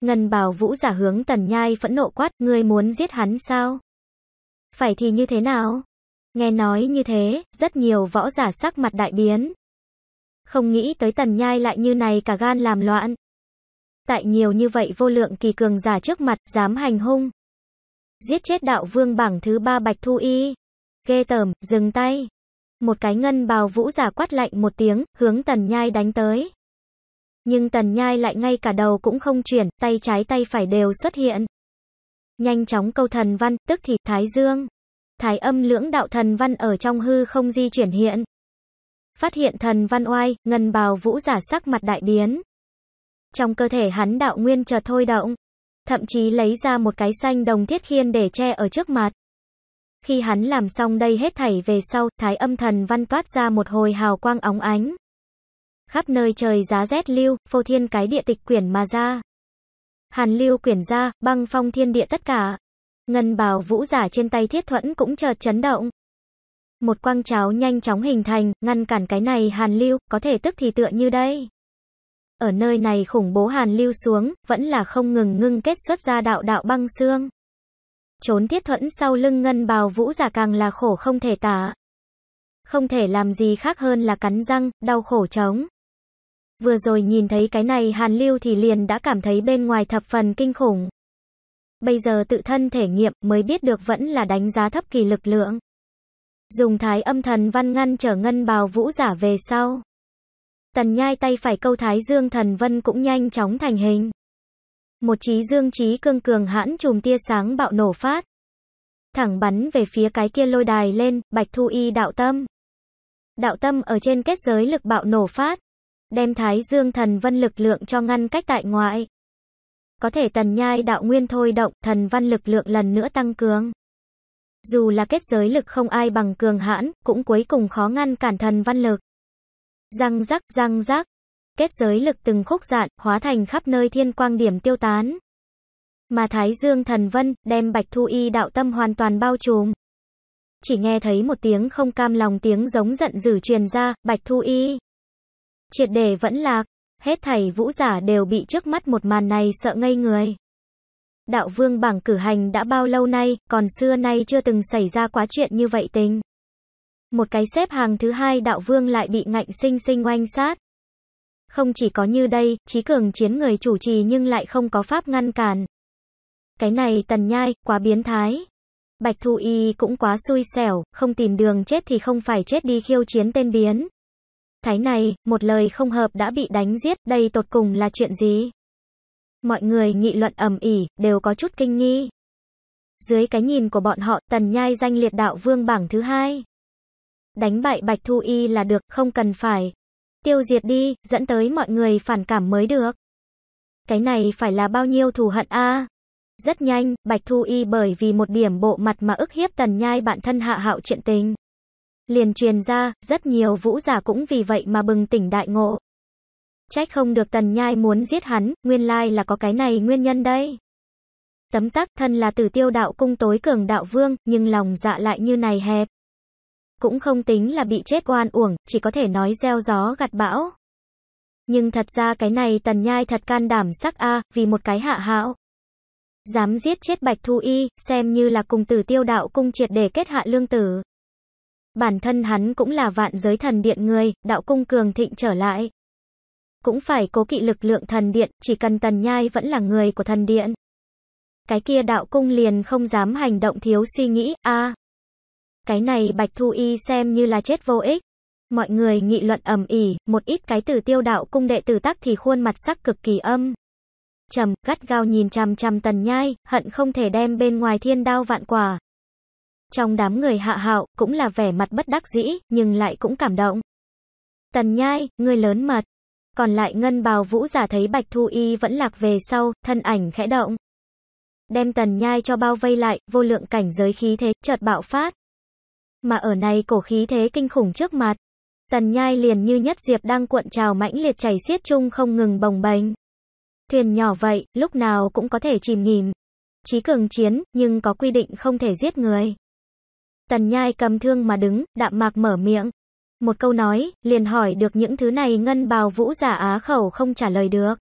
[SPEAKER 1] Ngân bào vũ giả hướng tần nhai phẫn nộ quát, ngươi muốn giết hắn sao? Phải thì như thế nào? Nghe nói như thế, rất nhiều võ giả sắc mặt đại biến, không nghĩ tới tần nhai lại như này cả gan làm loạn. Tại nhiều như vậy vô lượng kỳ cường giả trước mặt, dám hành hung. Giết chết đạo vương bảng thứ ba Bạch Thu Y. Ghê tởm, dừng tay. Một cái ngân bào vũ giả quát lạnh một tiếng, hướng tần nhai đánh tới. Nhưng tần nhai lại ngay cả đầu cũng không chuyển, tay trái tay phải đều xuất hiện. Nhanh chóng câu thần văn, tức thì thái dương. Thái âm lưỡng đạo thần văn ở trong hư không di chuyển hiện. Phát hiện thần văn oai, ngân bào vũ giả sắc mặt đại biến. Trong cơ thể hắn đạo nguyên chợt thôi động. Thậm chí lấy ra một cái xanh đồng thiết khiên để che ở trước mặt. Khi hắn làm xong đây hết thảy về sau, thái âm thần văn toát ra một hồi hào quang óng ánh. Khắp nơi trời giá rét lưu, phô thiên cái địa tịch quyển mà ra. Hàn lưu quyển ra, băng phong thiên địa tất cả. Ngân bào vũ giả trên tay thiết thuẫn cũng chợt chấn động một quang cháo nhanh chóng hình thành, ngăn cản cái này hàn lưu, có thể tức thì tựa như đây. Ở nơi này khủng bố hàn lưu xuống, vẫn là không ngừng ngưng kết xuất ra đạo đạo băng xương. Trốn tiết thuẫn sau lưng ngân bào vũ giả càng là khổ không thể tả. Không thể làm gì khác hơn là cắn răng, đau khổ trống. Vừa rồi nhìn thấy cái này hàn lưu thì liền đã cảm thấy bên ngoài thập phần kinh khủng. Bây giờ tự thân thể nghiệm mới biết được vẫn là đánh giá thấp kỳ lực lượng dùng thái âm thần văn ngăn trở ngân bào vũ giả về sau. Tần nhai tay phải câu thái dương thần vân cũng nhanh chóng thành hình. Một trí dương trí cương cường hãn chùm tia sáng bạo nổ phát. Thẳng bắn về phía cái kia lôi đài lên, bạch thu y đạo tâm. Đạo tâm ở trên kết giới lực bạo nổ phát. Đem thái dương thần vân lực lượng cho ngăn cách tại ngoại. Có thể tần nhai đạo nguyên thôi động, thần văn lực lượng lần nữa tăng cường. Dù là kết giới lực không ai bằng cường hãn, cũng cuối cùng khó ngăn cản thần văn lực. Răng rắc, răng rắc. Kết giới lực từng khúc dạn, hóa thành khắp nơi thiên quang điểm tiêu tán. Mà Thái Dương thần vân, đem Bạch Thu Y đạo tâm hoàn toàn bao trùm. Chỉ nghe thấy một tiếng không cam lòng tiếng giống giận dữ truyền ra, Bạch Thu Y. Triệt đề vẫn lạc, hết thảy vũ giả đều bị trước mắt một màn này sợ ngây người. Đạo vương bảng cử hành đã bao lâu nay, còn xưa nay chưa từng xảy ra quá chuyện như vậy tình. Một cái xếp hàng thứ hai đạo vương lại bị ngạnh sinh sinh oanh sát. Không chỉ có như đây, trí cường chiến người chủ trì nhưng lại không có pháp ngăn cản. Cái này tần nhai, quá biến thái. Bạch Thu Y cũng quá xui xẻo, không tìm đường chết thì không phải chết đi khiêu chiến tên biến. Thái này, một lời không hợp đã bị đánh giết, đây tột cùng là chuyện gì? mọi người nghị luận ầm ĩ, đều có chút kinh nghi. Dưới cái nhìn của bọn họ, Tần Nhai danh liệt đạo vương bảng thứ hai. Đánh bại Bạch Thu Y là được, không cần phải. Tiêu diệt đi, dẫn tới mọi người phản cảm mới được. Cái này phải là bao nhiêu thù hận a? Rất nhanh, Bạch Thu Y bởi vì một điểm bộ mặt mà ức hiếp Tần Nhai bản thân hạ hạo chuyện tình. Liền truyền ra, rất nhiều vũ giả cũng vì vậy mà bừng tỉnh đại ngộ. Trách không được tần nhai muốn giết hắn, nguyên lai là có cái này nguyên nhân đây. Tấm tắc thân là tử tiêu đạo cung tối cường đạo vương, nhưng lòng dạ lại như này hẹp. Cũng không tính là bị chết oan uổng, chỉ có thể nói gieo gió gặt bão. Nhưng thật ra cái này tần nhai thật can đảm sắc a vì một cái hạ hạo. Dám giết chết bạch thu y, xem như là cùng tử tiêu đạo cung triệt để kết hạ lương tử. Bản thân hắn cũng là vạn giới thần điện người, đạo cung cường thịnh trở lại cũng phải cố kỵ lực lượng thần điện, chỉ cần tần nhai vẫn là người của thần điện. Cái kia đạo cung liền không dám hành động thiếu suy nghĩ, a Cái này bạch thu y xem như là chết vô ích. Mọi người nghị luận ầm ỉ, một ít cái tử tiêu đạo cung đệ tử tắc thì khuôn mặt sắc cực kỳ âm. Trầm, gắt gao nhìn chằm chằm tần nhai, hận không thể đem bên ngoài thiên đao vạn quả. Trong đám người hạ hạo, cũng là vẻ mặt bất đắc dĩ, nhưng lại cũng cảm động. Tần nhai, người lớn mật, còn lại ngân bào vũ giả thấy Bạch Thu Y vẫn lạc về sau, thân ảnh khẽ động. Đem tần nhai cho bao vây lại, vô lượng cảnh giới khí thế, chợt bạo phát. Mà ở này cổ khí thế kinh khủng trước mặt. Tần nhai liền như nhất diệp đang cuộn trào mãnh liệt chảy xiết chung không ngừng bồng bềnh. Thuyền nhỏ vậy, lúc nào cũng có thể chìm nghỉm. Chí cường chiến, nhưng có quy định không thể giết người. Tần nhai cầm thương mà đứng, đạm mạc mở miệng một câu nói, liền hỏi được những thứ này ngân bào vũ giả á khẩu không trả lời được.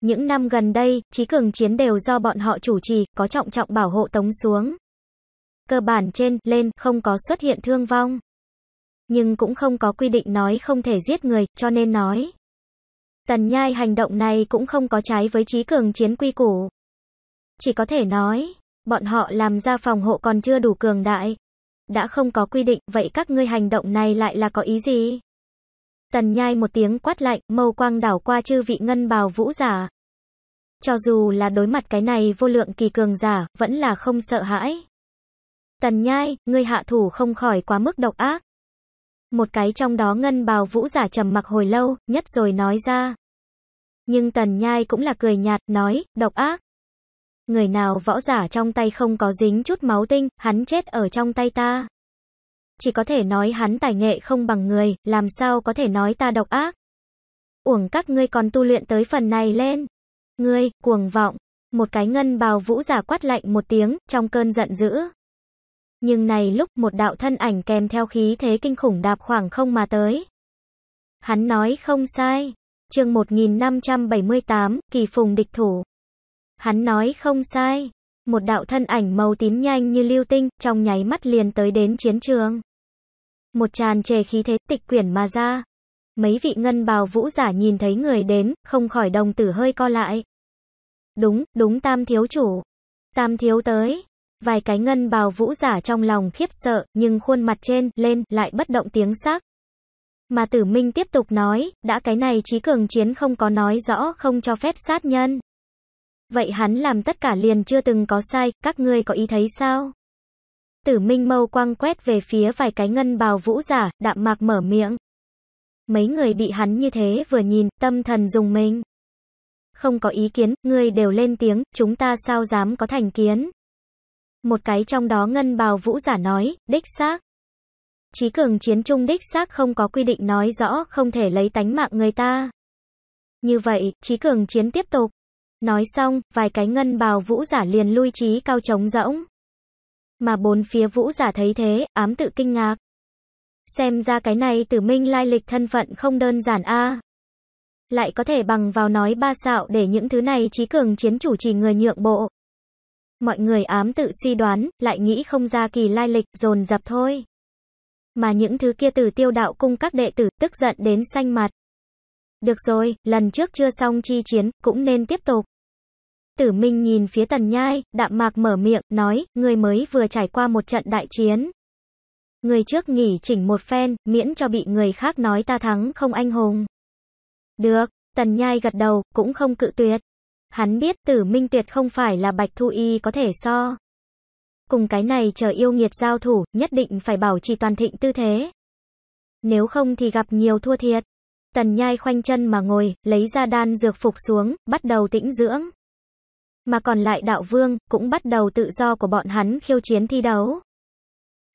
[SPEAKER 1] Những năm gần đây, trí cường chiến đều do bọn họ chủ trì, có trọng trọng bảo hộ tống xuống. Cơ bản trên, lên, không có xuất hiện thương vong. Nhưng cũng không có quy định nói không thể giết người, cho nên nói. Tần nhai hành động này cũng không có trái với trí cường chiến quy củ. Chỉ có thể nói, bọn họ làm ra phòng hộ còn chưa đủ cường đại, đã không có quy định, vậy các ngươi hành động này lại là có ý gì? Tần nhai một tiếng quát lạnh, mâu quang đảo qua chư vị ngân bào vũ giả. Cho dù là đối mặt cái này vô lượng kỳ cường giả, vẫn là không sợ hãi. Tần nhai, ngươi hạ thủ không khỏi quá mức độc ác. Một cái trong đó ngân bào vũ giả trầm mặc hồi lâu, nhất rồi nói ra. Nhưng tần nhai cũng là cười nhạt, nói, độc ác. Người nào võ giả trong tay không có dính chút máu tinh, hắn chết ở trong tay ta. Chỉ có thể nói hắn tài nghệ không bằng người, làm sao có thể nói ta độc ác. Uổng các ngươi còn tu luyện tới phần này lên. Ngươi, cuồng vọng. Một cái ngân bào vũ giả quát lạnh một tiếng, trong cơn giận dữ. Nhưng này lúc một đạo thân ảnh kèm theo khí thế kinh khủng đạp khoảng không mà tới. Hắn nói không sai. chương 1578, kỳ phùng địch thủ. Hắn nói không sai. Một đạo thân ảnh màu tím nhanh như lưu tinh, trong nháy mắt liền tới đến chiến trường. Một tràn trề khí thế tịch quyển mà ra. Mấy vị ngân bào vũ giả nhìn thấy người đến, không khỏi đồng tử hơi co lại. Đúng, đúng tam thiếu chủ. Tam thiếu tới. Vài cái ngân bào vũ giả trong lòng khiếp sợ, nhưng khuôn mặt trên, lên, lại bất động tiếng sắc. Mà tử minh tiếp tục nói, đã cái này trí cường chiến không có nói rõ không cho phép sát nhân. Vậy hắn làm tất cả liền chưa từng có sai, các ngươi có ý thấy sao? Tử Minh mâu quang quét về phía vài cái ngân bào vũ giả, đạm mạc mở miệng. Mấy người bị hắn như thế vừa nhìn, tâm thần dùng mình. Không có ý kiến, ngươi đều lên tiếng, chúng ta sao dám có thành kiến. Một cái trong đó ngân bào vũ giả nói, đích xác. Chí cường chiến trung đích xác không có quy định nói rõ, không thể lấy tánh mạng người ta. Như vậy, Chí cường chiến tiếp tục. Nói xong, vài cái ngân bào vũ giả liền lui trí cao trống rỗng. Mà bốn phía vũ giả thấy thế, ám tự kinh ngạc. Xem ra cái này tử minh lai lịch thân phận không đơn giản a Lại có thể bằng vào nói ba xạo để những thứ này trí cường chiến chủ trì người nhượng bộ. Mọi người ám tự suy đoán, lại nghĩ không ra kỳ lai lịch, dồn dập thôi. Mà những thứ kia từ tiêu đạo cung các đệ tử tức giận đến xanh mặt. Được rồi, lần trước chưa xong chi chiến, cũng nên tiếp tục. Tử Minh nhìn phía Tần Nhai, đạm mạc mở miệng, nói, người mới vừa trải qua một trận đại chiến. Người trước nghỉ chỉnh một phen, miễn cho bị người khác nói ta thắng không anh hùng. Được, Tần Nhai gật đầu, cũng không cự tuyệt. Hắn biết Tử Minh tuyệt không phải là Bạch Thu Y có thể so. Cùng cái này chờ yêu nghiệt giao thủ, nhất định phải bảo trì toàn thịnh tư thế. Nếu không thì gặp nhiều thua thiệt. Tần nhai khoanh chân mà ngồi, lấy ra đan dược phục xuống, bắt đầu tĩnh dưỡng. Mà còn lại đạo vương, cũng bắt đầu tự do của bọn hắn khiêu chiến thi đấu.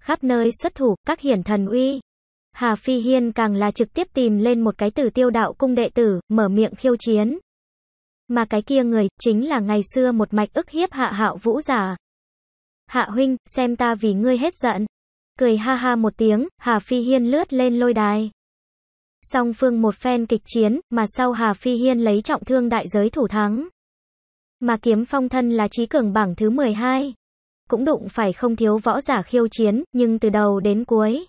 [SPEAKER 1] Khắp nơi xuất thủ, các hiển thần uy. Hà Phi Hiên càng là trực tiếp tìm lên một cái tử tiêu đạo cung đệ tử, mở miệng khiêu chiến. Mà cái kia người, chính là ngày xưa một mạch ức hiếp hạ hạo vũ giả. Hạ huynh, xem ta vì ngươi hết giận. Cười ha ha một tiếng, Hà Phi Hiên lướt lên lôi đài. Song phương một phen kịch chiến, mà sau Hà Phi Hiên lấy trọng thương đại giới thủ thắng. Mà kiếm phong thân là trí cường bảng thứ 12. Cũng đụng phải không thiếu võ giả khiêu chiến, nhưng từ đầu đến cuối.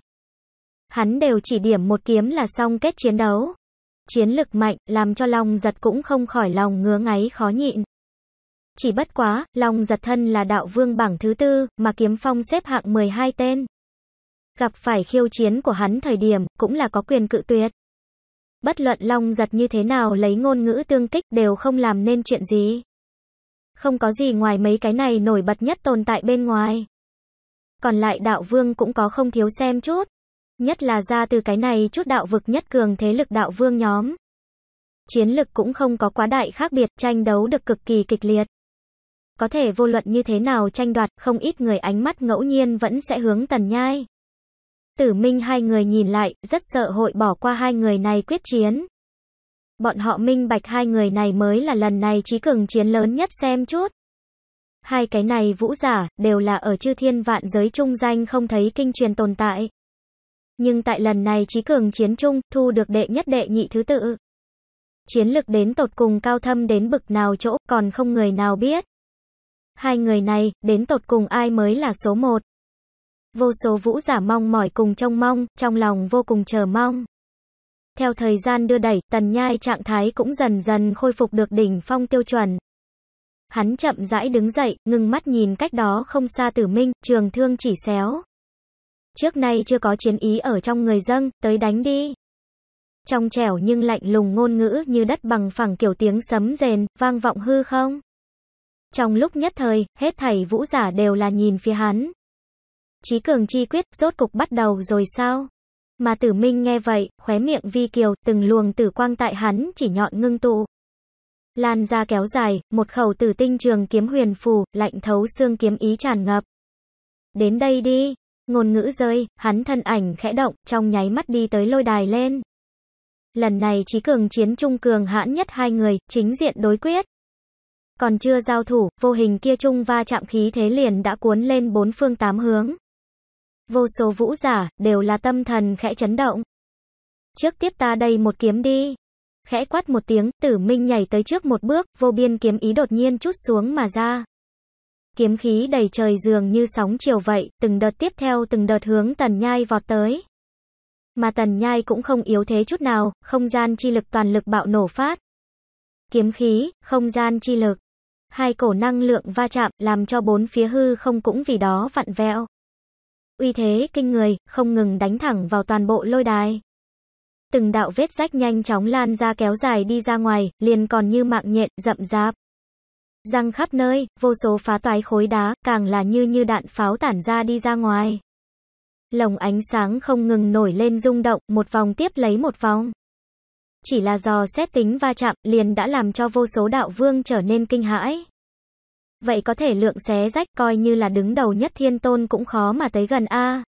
[SPEAKER 1] Hắn đều chỉ điểm một kiếm là xong kết chiến đấu. Chiến lực mạnh, làm cho lòng giật cũng không khỏi lòng ngứa ngáy khó nhịn. Chỉ bất quá, lòng giật thân là đạo vương bảng thứ tư, mà kiếm phong xếp hạng 12 tên. Gặp phải khiêu chiến của hắn thời điểm, cũng là có quyền cự tuyệt. Bất luận Long giật như thế nào lấy ngôn ngữ tương kích đều không làm nên chuyện gì. Không có gì ngoài mấy cái này nổi bật nhất tồn tại bên ngoài. Còn lại đạo vương cũng có không thiếu xem chút. Nhất là ra từ cái này chút đạo vực nhất cường thế lực đạo vương nhóm. Chiến lực cũng không có quá đại khác biệt tranh đấu được cực kỳ kịch liệt. Có thể vô luận như thế nào tranh đoạt, không ít người ánh mắt ngẫu nhiên vẫn sẽ hướng tần nhai. Tử Minh hai người nhìn lại, rất sợ hội bỏ qua hai người này quyết chiến. Bọn họ minh bạch hai người này mới là lần này trí cường chiến lớn nhất xem chút. Hai cái này vũ giả, đều là ở chư thiên vạn giới trung danh không thấy kinh truyền tồn tại. Nhưng tại lần này trí cường chiến trung, thu được đệ nhất đệ nhị thứ tự. Chiến lực đến tột cùng cao thâm đến bực nào chỗ, còn không người nào biết. Hai người này, đến tột cùng ai mới là số một. Vô số vũ giả mong mỏi cùng trông mong, trong lòng vô cùng chờ mong. Theo thời gian đưa đẩy, tần nhai trạng thái cũng dần dần khôi phục được đỉnh phong tiêu chuẩn. Hắn chậm rãi đứng dậy, ngừng mắt nhìn cách đó không xa tử minh, trường thương chỉ xéo. Trước nay chưa có chiến ý ở trong người dân, tới đánh đi. Trong trẻo nhưng lạnh lùng ngôn ngữ như đất bằng phẳng kiểu tiếng sấm rền, vang vọng hư không. Trong lúc nhất thời, hết thảy vũ giả đều là nhìn phía hắn. Chí cường chi quyết, rốt cục bắt đầu rồi sao? Mà tử minh nghe vậy, khóe miệng vi kiều, từng luồng tử quang tại hắn chỉ nhọn ngưng tụ. Lan ra kéo dài, một khẩu tử tinh trường kiếm huyền phù, lạnh thấu xương kiếm ý tràn ngập. Đến đây đi, ngôn ngữ rơi, hắn thân ảnh khẽ động, trong nháy mắt đi tới lôi đài lên. Lần này trí cường chiến trung cường hãn nhất hai người, chính diện đối quyết. Còn chưa giao thủ, vô hình kia Trung va chạm khí thế liền đã cuốn lên bốn phương tám hướng vô số vũ giả, đều là tâm thần khẽ chấn động. Trước tiếp ta đây một kiếm đi. Khẽ quát một tiếng, tử minh nhảy tới trước một bước, vô biên kiếm ý đột nhiên chút xuống mà ra. Kiếm khí đầy trời dường như sóng chiều vậy, từng đợt tiếp theo từng đợt hướng tần nhai vọt tới. Mà tần nhai cũng không yếu thế chút nào, không gian chi lực toàn lực bạo nổ phát. Kiếm khí, không gian chi lực. Hai cổ năng lượng va chạm, làm cho bốn phía hư không cũng vì đó vặn vẹo uy thế kinh người, không ngừng đánh thẳng vào toàn bộ lôi đài. Từng đạo vết rách nhanh chóng lan ra kéo dài đi ra ngoài, liền còn như mạng nhện, rậm rạp. Răng khắp nơi, vô số phá toái khối đá, càng là như như đạn pháo tản ra đi ra ngoài. Lồng ánh sáng không ngừng nổi lên rung động, một vòng tiếp lấy một vòng. Chỉ là do xét tính va chạm, liền đã làm cho vô số đạo vương trở nên kinh hãi vậy có thể lượng xé rách coi như là đứng đầu nhất thiên tôn cũng khó mà tới gần a.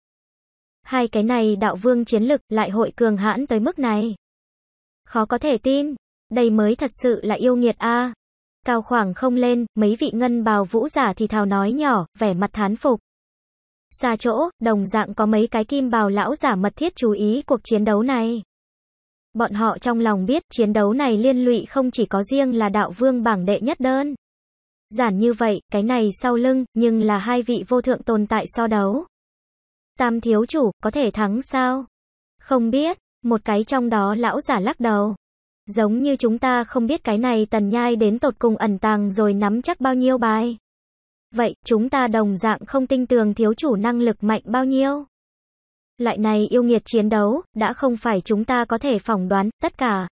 [SPEAKER 1] Hai cái này đạo vương chiến lực lại hội cường hãn tới mức này. Khó có thể tin, đây mới thật sự là yêu nghiệt a. Cao khoảng không lên, mấy vị ngân bào vũ giả thì thào nói nhỏ, vẻ mặt thán phục. Xa chỗ, đồng dạng có mấy cái kim bào lão giả mật thiết chú ý cuộc chiến đấu này. Bọn họ trong lòng biết chiến đấu này liên lụy không chỉ có riêng là đạo vương bảng đệ nhất đơn. Giản như vậy, cái này sau lưng, nhưng là hai vị vô thượng tồn tại so đấu. Tam thiếu chủ, có thể thắng sao? Không biết, một cái trong đó lão giả lắc đầu. Giống như chúng ta không biết cái này tần nhai đến tột cùng ẩn tàng rồi nắm chắc bao nhiêu bài. Vậy, chúng ta đồng dạng không tin tường thiếu chủ năng lực mạnh bao nhiêu. Loại này yêu nghiệt chiến đấu, đã không phải chúng ta có thể phỏng đoán, tất cả.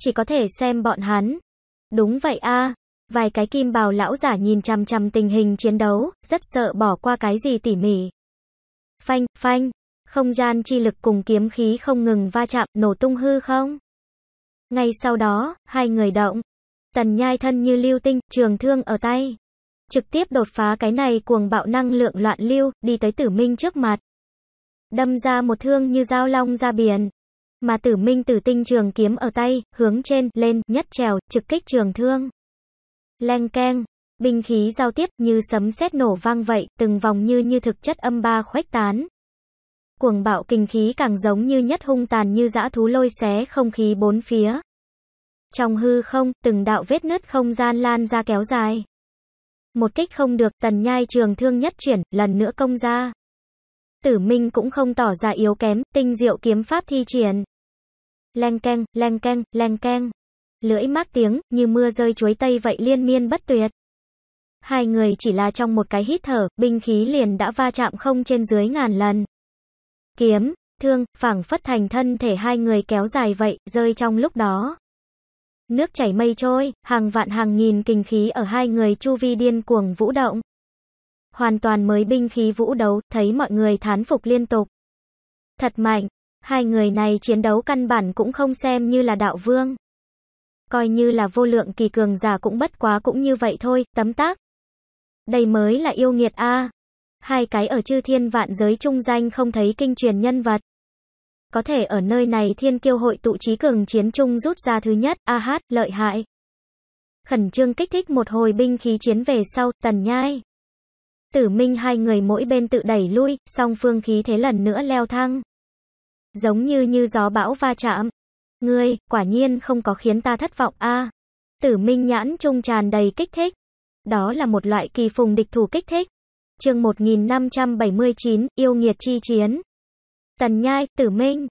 [SPEAKER 1] Chỉ có thể xem bọn hắn. Đúng vậy a Vài cái kim bào lão giả nhìn chằm chằm tình hình chiến đấu, rất sợ bỏ qua cái gì tỉ mỉ. Phanh, phanh, không gian chi lực cùng kiếm khí không ngừng va chạm, nổ tung hư không? Ngay sau đó, hai người động. Tần nhai thân như lưu tinh, trường thương ở tay. Trực tiếp đột phá cái này cuồng bạo năng lượng loạn lưu, đi tới tử minh trước mặt. Đâm ra một thương như dao long ra biển. Mà tử minh tử tinh trường kiếm ở tay, hướng trên, lên, nhất trèo, trực kích trường thương. Leng keng, binh khí giao tiếp như sấm sét nổ vang vậy, từng vòng như như thực chất âm ba khuếch tán. Cuồng bạo kinh khí càng giống như nhất hung tàn như dã thú lôi xé không khí bốn phía. Trong hư không, từng đạo vết nứt không gian lan ra kéo dài. Một kích không được, tần nhai trường thương nhất chuyển, lần nữa công ra. Tử Minh cũng không tỏ ra yếu kém, tinh diệu kiếm pháp thi triển. Leng keng, leng keng, leng keng lưỡi mát tiếng, như mưa rơi chuối tây vậy liên miên bất tuyệt. Hai người chỉ là trong một cái hít thở, binh khí liền đã va chạm không trên dưới ngàn lần. Kiếm, thương, phảng phất thành thân thể hai người kéo dài vậy, rơi trong lúc đó. Nước chảy mây trôi, hàng vạn hàng nghìn kinh khí ở hai người chu vi điên cuồng vũ động. Hoàn toàn mới binh khí vũ đấu, thấy mọi người thán phục liên tục. Thật mạnh, hai người này chiến đấu căn bản cũng không xem như là đạo vương coi như là vô lượng kỳ cường giả cũng bất quá cũng như vậy thôi, tấm tác. Đây mới là yêu nghiệt a. Hai cái ở chư thiên vạn giới trung danh không thấy kinh truyền nhân vật. Có thể ở nơi này thiên kiêu hội tụ trí cường chiến trung rút ra thứ nhất, a hát, lợi hại. Khẩn trương kích thích một hồi binh khí chiến về sau, tần nhai. Tử Minh hai người mỗi bên tự đẩy lui, song phương khí thế lần nữa leo thang. Giống như như gió bão va chạm. Ngươi, quả nhiên không có khiến ta thất vọng a. tử Minh nhãn trung tràn đầy kích thích. Đó là một loại kỳ phùng địch thủ kích thích. Chương 1579, yêu nghiệt chi chiến. Tần Nhai, Tử Minh.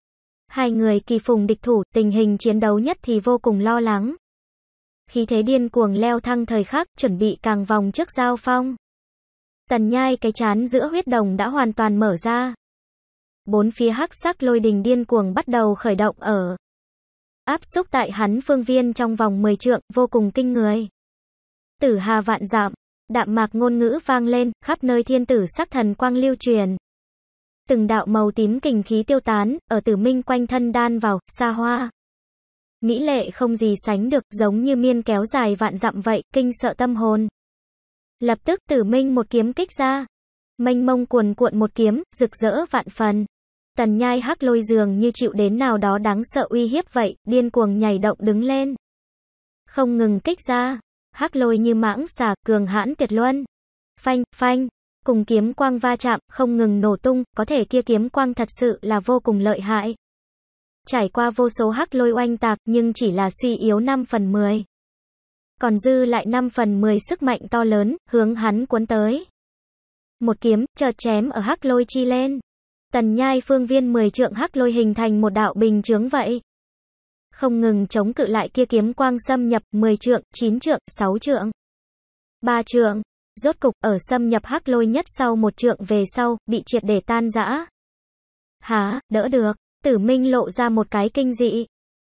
[SPEAKER 1] Hai người kỳ phùng địch thủ, tình hình chiến đấu nhất thì vô cùng lo lắng. Khí thế điên cuồng leo thăng thời khắc, chuẩn bị càng vòng trước giao phong. Tần Nhai cái chán giữa huyết đồng đã hoàn toàn mở ra. Bốn phía hắc sắc lôi đình điên cuồng bắt đầu khởi động ở áp xúc tại hắn phương viên trong vòng 10 trượng, vô cùng kinh người. Tử hà vạn dạm, đạm mạc ngôn ngữ vang lên, khắp nơi thiên tử sắc thần quang lưu truyền. Từng đạo màu tím kình khí tiêu tán, ở tử minh quanh thân đan vào, xa hoa. Mỹ lệ không gì sánh được, giống như miên kéo dài vạn dặm vậy, kinh sợ tâm hồn. Lập tức tử minh một kiếm kích ra. Mênh mông cuồn cuộn một kiếm, rực rỡ vạn phần. Tần nhai hắc lôi dường như chịu đến nào đó đáng sợ uy hiếp vậy, điên cuồng nhảy động đứng lên. Không ngừng kích ra, hắc lôi như mãng xà, cường hãn tuyệt luân. Phanh, phanh, cùng kiếm quang va chạm, không ngừng nổ tung, có thể kia kiếm quang thật sự là vô cùng lợi hại. Trải qua vô số hắc lôi oanh tạc nhưng chỉ là suy yếu 5 phần 10. Còn dư lại 5 phần 10 sức mạnh to lớn, hướng hắn cuốn tới. Một kiếm, chợt chém ở hắc lôi chi lên. Tần nhai phương viên mười trượng hắc lôi hình thành một đạo bình chướng vậy. Không ngừng chống cự lại kia kiếm quang xâm nhập mười trượng, chín trượng, sáu trượng. ba trượng. Rốt cục ở xâm nhập hắc lôi nhất sau một trượng về sau, bị triệt để tan rã. Hả, đỡ được. Tử Minh lộ ra một cái kinh dị.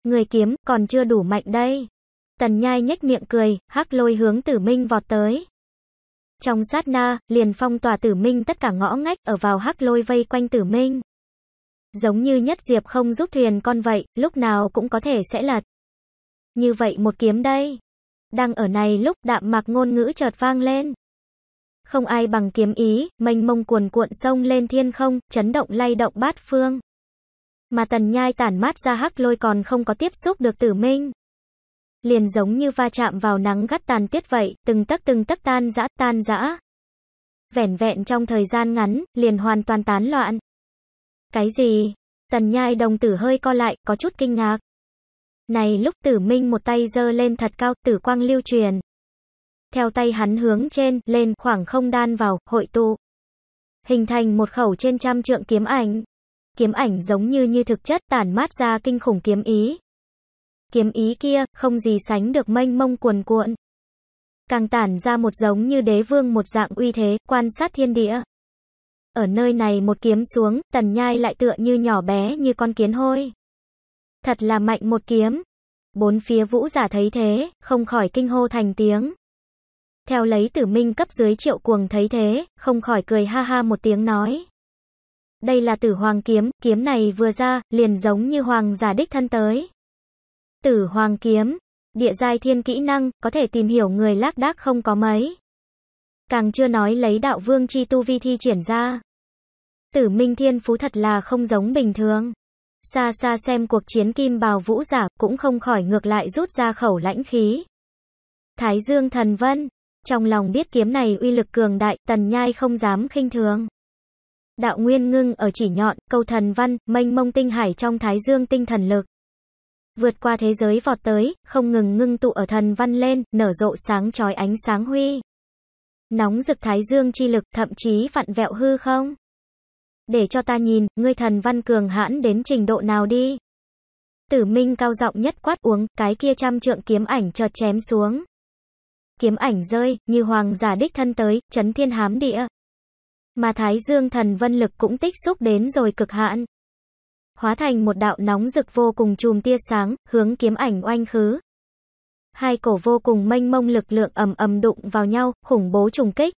[SPEAKER 1] Người kiếm còn chưa đủ mạnh đây. Tần nhai nhếch miệng cười, hắc lôi hướng tử Minh vọt tới. Trong sát na, liền phong tỏa tử minh tất cả ngõ ngách ở vào hắc lôi vây quanh tử minh. Giống như nhất diệp không giúp thuyền con vậy, lúc nào cũng có thể sẽ lật. Như vậy một kiếm đây. Đang ở này lúc đạm mạc ngôn ngữ chợt vang lên. Không ai bằng kiếm ý, mênh mông cuồn cuộn sông lên thiên không, chấn động lay động bát phương. Mà tần nhai tản mát ra hắc lôi còn không có tiếp xúc được tử minh liền giống như va chạm vào nắng gắt tàn tiết vậy, từng tấc từng tấc tan dã tan dã. Vẻn vẹn trong thời gian ngắn, liền hoàn toàn tán loạn. Cái gì? Tần nhai đồng tử hơi co lại, có chút kinh ngạc. Này lúc tử minh một tay giơ lên thật cao, tử quang lưu truyền. Theo tay hắn hướng trên, lên, khoảng không đan vào, hội tụ. Hình thành một khẩu trên trăm trượng kiếm ảnh. Kiếm ảnh giống như như thực chất tản mát ra kinh khủng kiếm ý kiếm ý kia, không gì sánh được mênh mông cuồn cuộn. Càng tản ra một giống như đế vương một dạng uy thế, quan sát thiên địa. Ở nơi này một kiếm xuống, tần nhai lại tựa như nhỏ bé như con kiến hôi. Thật là mạnh một kiếm. Bốn phía vũ giả thấy thế, không khỏi kinh hô thành tiếng. Theo lấy tử minh cấp dưới triệu cuồng thấy thế, không khỏi cười ha ha một tiếng nói. Đây là tử hoàng kiếm, kiếm này vừa ra, liền giống như hoàng giả đích thân tới. Tử Hoàng Kiếm, địa giai thiên kỹ năng, có thể tìm hiểu người lác đác không có mấy. Càng chưa nói lấy đạo vương chi tu vi thi triển ra. Tử Minh Thiên Phú thật là không giống bình thường. Xa xa xem cuộc chiến kim bào vũ giả, cũng không khỏi ngược lại rút ra khẩu lãnh khí. Thái Dương Thần Vân, trong lòng biết kiếm này uy lực cường đại, tần nhai không dám khinh thường. Đạo nguyên ngưng ở chỉ nhọn, câu thần văn, mênh mông tinh hải trong thái dương tinh thần lực vượt qua thế giới vọt tới, không ngừng ngưng tụ ở thần văn lên, nở rộ sáng chói ánh sáng huy. Nóng rực thái dương chi lực, thậm chí vặn vẹo hư không? Để cho ta nhìn, ngươi thần văn cường hãn đến trình độ nào đi. Tử Minh cao giọng nhất quát uống, cái kia trăm trượng kiếm ảnh chợt chém xuống. Kiếm ảnh rơi, như hoàng giả đích thân tới, chấn thiên hám địa. Mà Thái Dương thần vân lực cũng tích xúc đến rồi cực hạn hóa thành một đạo nóng rực vô cùng chùm tia sáng, hướng kiếm ảnh oanh khứ. Hai cổ vô cùng mênh mông lực lượng ầm ầm đụng vào nhau, khủng bố trùng kích.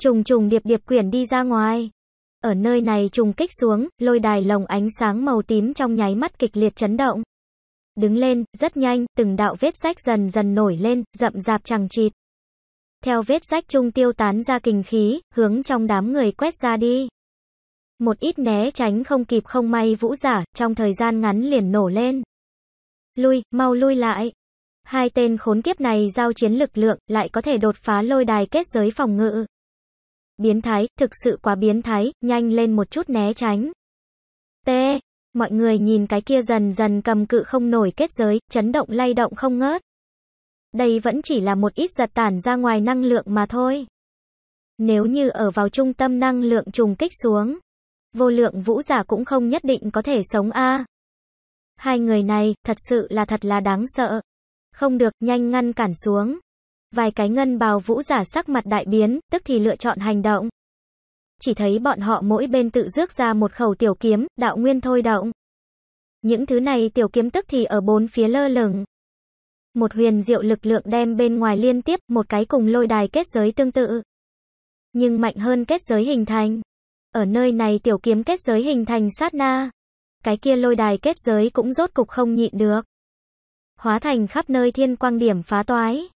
[SPEAKER 1] Trùng trùng điệp điệp quyển đi ra ngoài. Ở nơi này trùng kích xuống, lôi đài lồng ánh sáng màu tím trong nháy mắt kịch liệt chấn động. Đứng lên, rất nhanh, từng đạo vết rách dần dần nổi lên, rậm rạp chẳng chịt. Theo vết rách trung tiêu tán ra kinh khí, hướng trong đám người quét ra đi. Một ít né tránh không kịp không may vũ giả, trong thời gian ngắn liền nổ lên. Lui, mau lui lại. Hai tên khốn kiếp này giao chiến lực lượng, lại có thể đột phá lôi đài kết giới phòng ngự. Biến thái, thực sự quá biến thái, nhanh lên một chút né tránh. T. Mọi người nhìn cái kia dần dần cầm cự không nổi kết giới, chấn động lay động không ngớt. Đây vẫn chỉ là một ít giật tản ra ngoài năng lượng mà thôi. Nếu như ở vào trung tâm năng lượng trùng kích xuống, vô lượng vũ giả cũng không nhất định có thể sống a. Hai người này, thật sự là thật là đáng sợ. Không được, nhanh ngăn cản xuống. Vài cái ngân bào vũ giả sắc mặt đại biến, tức thì lựa chọn hành động. Chỉ thấy bọn họ mỗi bên tự rước ra một khẩu tiểu kiếm, đạo nguyên thôi động. Những thứ này tiểu kiếm tức thì ở bốn phía lơ lửng. Một huyền diệu lực lượng đem bên ngoài liên tiếp, một cái cùng lôi đài kết giới tương tự. Nhưng mạnh hơn kết giới hình thành. Ở nơi này tiểu kiếm kết giới hình thành sát na. Cái kia lôi đài kết giới cũng rốt cục không nhịn được. Hóa thành khắp nơi thiên quang điểm phá toái.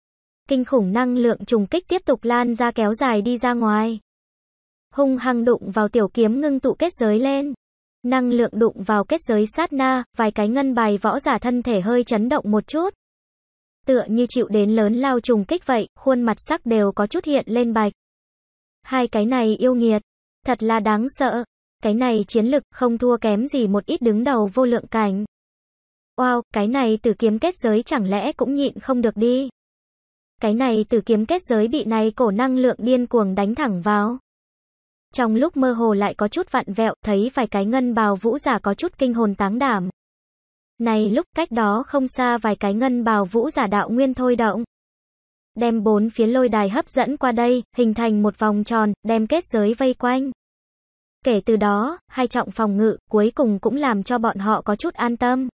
[SPEAKER 1] Kinh khủng năng lượng trùng kích tiếp tục lan ra kéo dài đi ra ngoài. Hung hăng đụng vào tiểu kiếm ngưng tụ kết giới lên. Năng lượng đụng vào kết giới sát na, vài cái ngân bài võ giả thân thể hơi chấn động một chút. Tựa như chịu đến lớn lao trùng kích vậy, khuôn mặt sắc đều có chút hiện lên bạch. Hai cái này yêu nghiệt, Thật là đáng sợ. Cái này chiến lực không thua kém gì một ít đứng đầu vô lượng cảnh. Wow, cái này tử kiếm kết giới chẳng lẽ cũng nhịn không được đi. Cái này tử kiếm kết giới bị này cổ năng lượng điên cuồng đánh thẳng vào. Trong lúc mơ hồ lại có chút vặn vẹo, thấy vài cái ngân bào vũ giả có chút kinh hồn táng đảm. Này lúc cách đó không xa vài cái ngân bào vũ giả đạo nguyên thôi động đem bốn phía lôi đài hấp dẫn qua đây, hình thành một vòng tròn, đem kết giới vây quanh. Kể từ đó, hai trọng phòng ngự, cuối cùng cũng làm cho bọn họ có chút an tâm.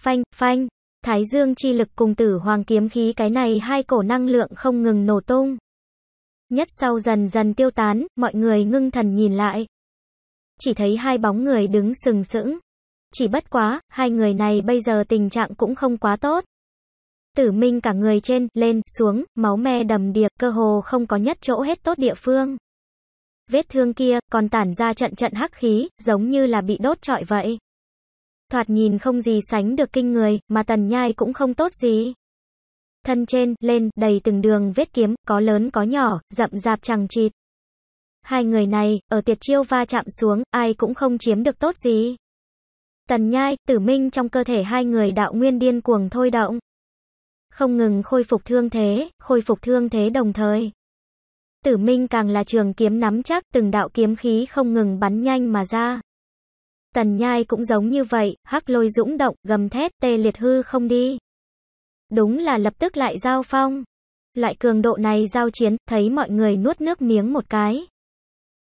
[SPEAKER 1] Phanh, phanh, thái dương chi lực cùng tử hoàng kiếm khí cái này hai cổ năng lượng không ngừng nổ tung. Nhất sau dần dần tiêu tán, mọi người ngưng thần nhìn lại. Chỉ thấy hai bóng người đứng sừng sững. Chỉ bất quá, hai người này bây giờ tình trạng cũng không quá tốt tử minh cả người trên, lên, xuống, máu me đầm điệp, cơ hồ không có nhất chỗ hết tốt địa phương. Vết thương kia, còn tản ra trận trận hắc khí, giống như là bị đốt trọi vậy. Thoạt nhìn không gì sánh được kinh người, mà tần nhai cũng không tốt gì. Thân trên, lên, đầy từng đường vết kiếm, có lớn có nhỏ, rậm rạp chẳng chịt. Hai người này, ở tiệt chiêu va chạm xuống, ai cũng không chiếm được tốt gì. Tần Nhai, Tử Minh trong cơ thể hai người đạo nguyên điên cuồng thôi động không ngừng khôi phục thương thế, khôi phục thương thế đồng thời. Tử Minh càng là trường kiếm nắm chắc, từng đạo kiếm khí không ngừng bắn nhanh mà ra. Tần Nhai cũng giống như vậy, hắc lôi dũng động, gầm thét, tê liệt hư không đi. Đúng là lập tức lại giao phong. Loại cường độ này giao chiến, thấy mọi người nuốt nước miếng một cái.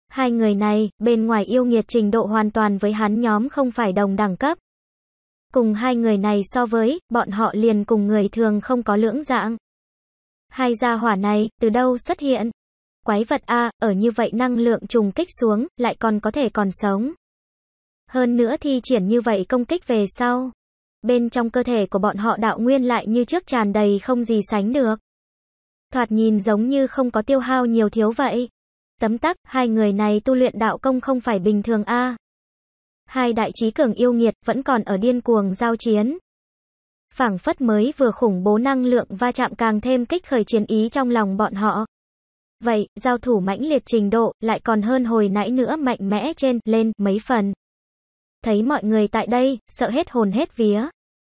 [SPEAKER 1] Hai người này, bên ngoài yêu nghiệt trình độ hoàn toàn với hắn nhóm không phải đồng đẳng cấp. Cùng hai người này so với, bọn họ liền cùng người thường không có lưỡng dạng. Hai gia hỏa này, từ đâu xuất hiện? Quái vật A, ở như vậy năng lượng trùng kích xuống, lại còn có thể còn sống. Hơn nữa thi triển như vậy công kích về sau. Bên trong cơ thể của bọn họ đạo nguyên lại như trước tràn đầy không gì sánh được. Thoạt nhìn giống như không có tiêu hao nhiều thiếu vậy. Tấm tắc, hai người này tu luyện đạo công không phải bình thường A hai đại chí cường yêu nghiệt vẫn còn ở điên cuồng giao chiến. Phảng phất mới vừa khủng bố năng lượng va chạm càng thêm kích khởi chiến ý trong lòng bọn họ. Vậy, giao thủ mãnh liệt trình độ lại còn hơn hồi nãy nữa mạnh mẽ trên lên mấy phần. Thấy mọi người tại đây, sợ hết hồn hết vía.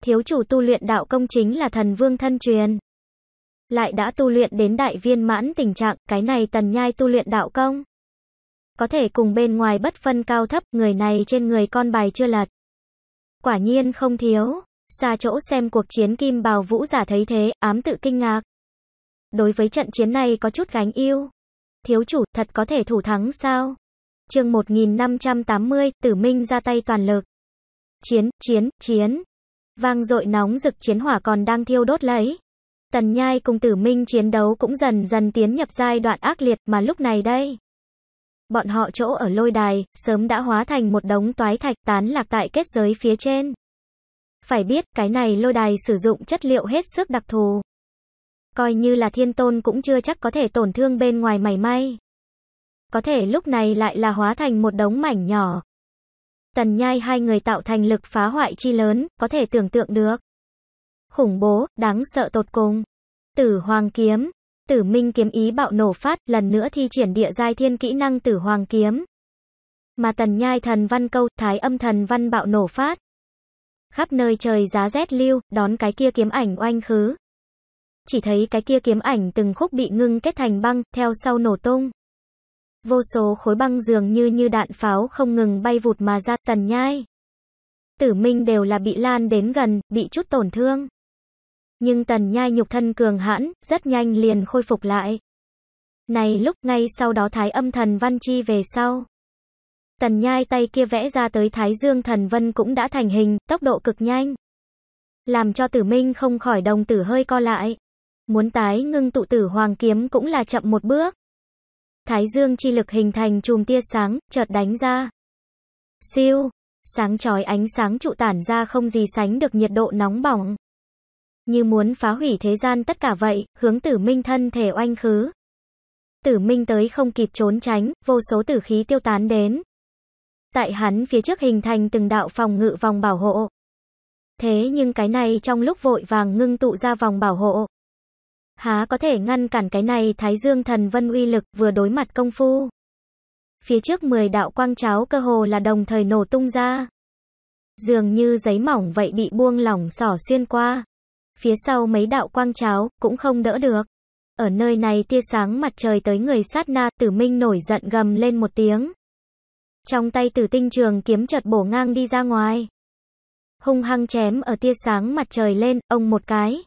[SPEAKER 1] Thiếu chủ tu luyện đạo công chính là thần vương thân truyền. Lại đã tu luyện đến đại viên mãn tình trạng, cái này tần nhai tu luyện đạo công có thể cùng bên ngoài bất phân cao thấp, người này trên người con bài chưa lật. Quả nhiên không thiếu, xa chỗ xem cuộc chiến kim bào vũ giả thấy thế, ám tự kinh ngạc. Đối với trận chiến này có chút gánh yêu. Thiếu chủ, thật có thể thủ thắng sao? chương 1580, Tử Minh ra tay toàn lực. Chiến, chiến, chiến. Vang dội nóng rực chiến hỏa còn đang thiêu đốt lấy. Tần Nhai cùng Tử Minh chiến đấu cũng dần dần tiến nhập giai đoạn ác liệt mà lúc này đây. Bọn họ chỗ ở lôi đài, sớm đã hóa thành một đống toái thạch tán lạc tại kết giới phía trên. Phải biết, cái này lôi đài sử dụng chất liệu hết sức đặc thù. Coi như là thiên tôn cũng chưa chắc có thể tổn thương bên ngoài mảy may. Có thể lúc này lại là hóa thành một đống mảnh nhỏ. Tần nhai hai người tạo thành lực phá hoại chi lớn, có thể tưởng tượng được. Khủng bố, đáng sợ tột cùng. Tử Hoàng Kiếm Tử Minh kiếm ý bạo nổ phát, lần nữa thi triển địa giai thiên kỹ năng Tử Hoàng kiếm. Mà Tần Nhai thần văn câu, Thái âm thần văn bạo nổ phát. Khắp nơi trời giá rét lưu, đón cái kia kiếm ảnh oanh khứ. Chỉ thấy cái kia kiếm ảnh từng khúc bị ngưng kết thành băng, theo sau nổ tung. Vô số khối băng dường như như đạn pháo không ngừng bay vụt mà ra Tần Nhai. Tử Minh đều là bị lan đến gần, bị chút tổn thương nhưng tần nhai nhục thân cường hãn, rất nhanh liền khôi phục lại. Này lúc ngay sau đó thái âm thần văn chi về sau. Tần nhai tay kia vẽ ra tới thái dương thần vân cũng đã thành hình, tốc độ cực nhanh. Làm cho tử minh không khỏi đồng tử hơi co lại. Muốn tái ngưng tụ tử hoàng kiếm cũng là chậm một bước. Thái dương chi lực hình thành chùm tia sáng, chợt đánh ra. Siêu, sáng chói ánh sáng trụ tản ra không gì sánh được nhiệt độ nóng bỏng như muốn phá hủy thế gian tất cả vậy, hướng tử minh thân thể oanh khứ. Tử minh tới không kịp trốn tránh, vô số tử khí tiêu tán đến. Tại hắn phía trước hình thành từng đạo phòng ngự vòng bảo hộ. Thế nhưng cái này trong lúc vội vàng ngưng tụ ra vòng bảo hộ. Há có thể ngăn cản cái này thái dương thần vân uy lực vừa đối mặt công phu. Phía trước 10 đạo quang cháo cơ hồ là đồng thời nổ tung ra. Dường như giấy mỏng vậy bị buông lỏng sỏ xuyên qua phía sau mấy đạo quang cháo, cũng không đỡ được. Ở nơi này tia sáng mặt trời tới người sát na, tử minh nổi giận gầm lên một tiếng. Trong tay tử tinh trường kiếm chợt bổ ngang đi ra ngoài. Hung hăng chém ở tia sáng mặt trời lên, ông một cái.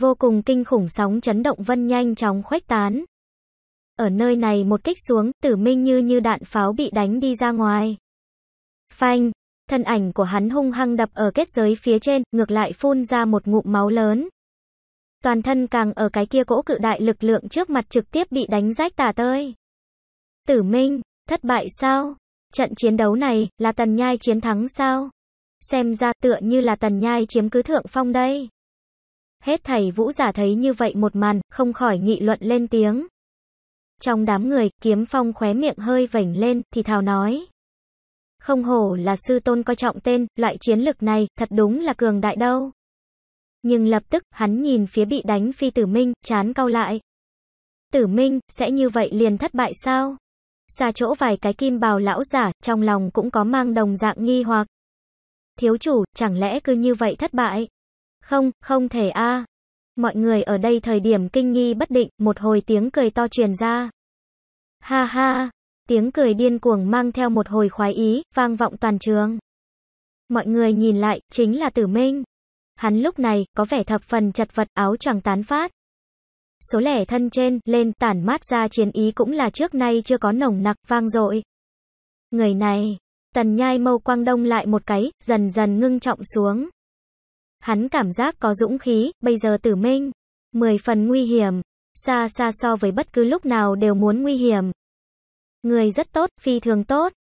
[SPEAKER 1] Vô cùng kinh khủng sóng chấn động vân nhanh chóng khuếch tán. Ở nơi này một kích xuống, tử minh như như đạn pháo bị đánh đi ra ngoài. Phanh, Thân ảnh của hắn hung hăng đập ở kết giới phía trên, ngược lại phun ra một ngụm máu lớn. Toàn thân càng ở cái kia cỗ cự đại lực lượng trước mặt trực tiếp bị đánh rách tả tơi. Tử Minh, thất bại sao? Trận chiến đấu này, là Tần Nhai chiến thắng sao? Xem ra tựa như là Tần Nhai chiếm cứ thượng phong đây. Hết thầy vũ giả thấy như vậy một màn, không khỏi nghị luận lên tiếng. Trong đám người, kiếm phong khóe miệng hơi vảnh lên, thì thào nói. Không hổ là sư tôn coi trọng tên, loại chiến lực này, thật đúng là cường đại đâu. Nhưng lập tức, hắn nhìn phía bị đánh phi tử minh, chán cau lại. Tử minh, sẽ như vậy liền thất bại sao? Xa chỗ vài cái kim bào lão giả, trong lòng cũng có mang đồng dạng nghi hoặc. Thiếu chủ, chẳng lẽ cứ như vậy thất bại? Không, không thể a. Mọi người ở đây thời điểm kinh nghi bất định, một hồi tiếng cười to truyền ra. Ha ha, Tiếng cười điên cuồng mang theo một hồi khoái ý, vang vọng toàn trường. Mọi người nhìn lại, chính là Tử Minh. Hắn lúc này, có vẻ thập phần chật vật, áo choàng tán phát. Số lẻ thân trên, lên, tản mát ra chiến ý cũng là trước nay chưa có nồng nặc, vang dội. Người này, tần nhai mâu quang đông lại một cái, dần dần ngưng trọng xuống. Hắn cảm giác có dũng khí, bây giờ tử minh. Mười phần nguy hiểm, xa xa so với bất cứ lúc nào đều muốn nguy hiểm. Người rất tốt, phi thường tốt.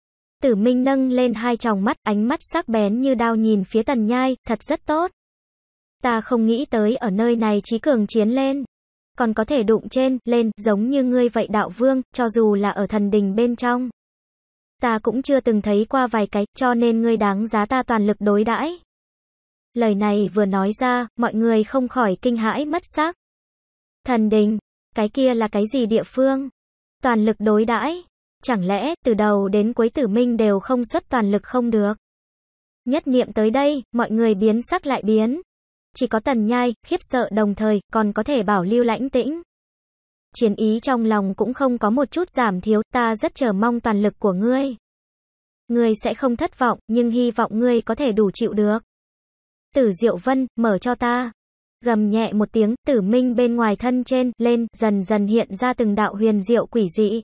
[SPEAKER 1] Tử Minh nâng lên hai tròng mắt, ánh mắt sắc bén như đao nhìn phía tần nhai, thật rất tốt. Ta không nghĩ tới ở nơi này trí cường chiến lên. Còn có thể đụng trên, lên, giống như ngươi vậy đạo vương, cho dù là ở thần đình bên trong. Ta cũng chưa từng thấy qua vài cái, cho nên ngươi đáng giá ta toàn lực đối đãi. Lời này vừa nói ra, mọi người không khỏi kinh hãi mất sắc. Thần đình, cái kia là cái gì địa phương? Toàn lực đối đãi Chẳng lẽ, từ đầu đến cuối tử minh đều không xuất toàn lực không được? Nhất niệm tới đây, mọi người biến sắc lại biến. Chỉ có tần nhai, khiếp sợ đồng thời, còn có thể bảo lưu lãnh tĩnh. Chiến ý trong lòng cũng không có một chút giảm thiếu, ta rất chờ mong toàn lực của ngươi. Ngươi sẽ không thất vọng, nhưng hy vọng ngươi có thể đủ chịu được. Tử Diệu Vân, mở cho ta. Gầm nhẹ một tiếng, tử minh bên ngoài thân trên, lên, dần dần hiện ra từng đạo huyền diệu quỷ dị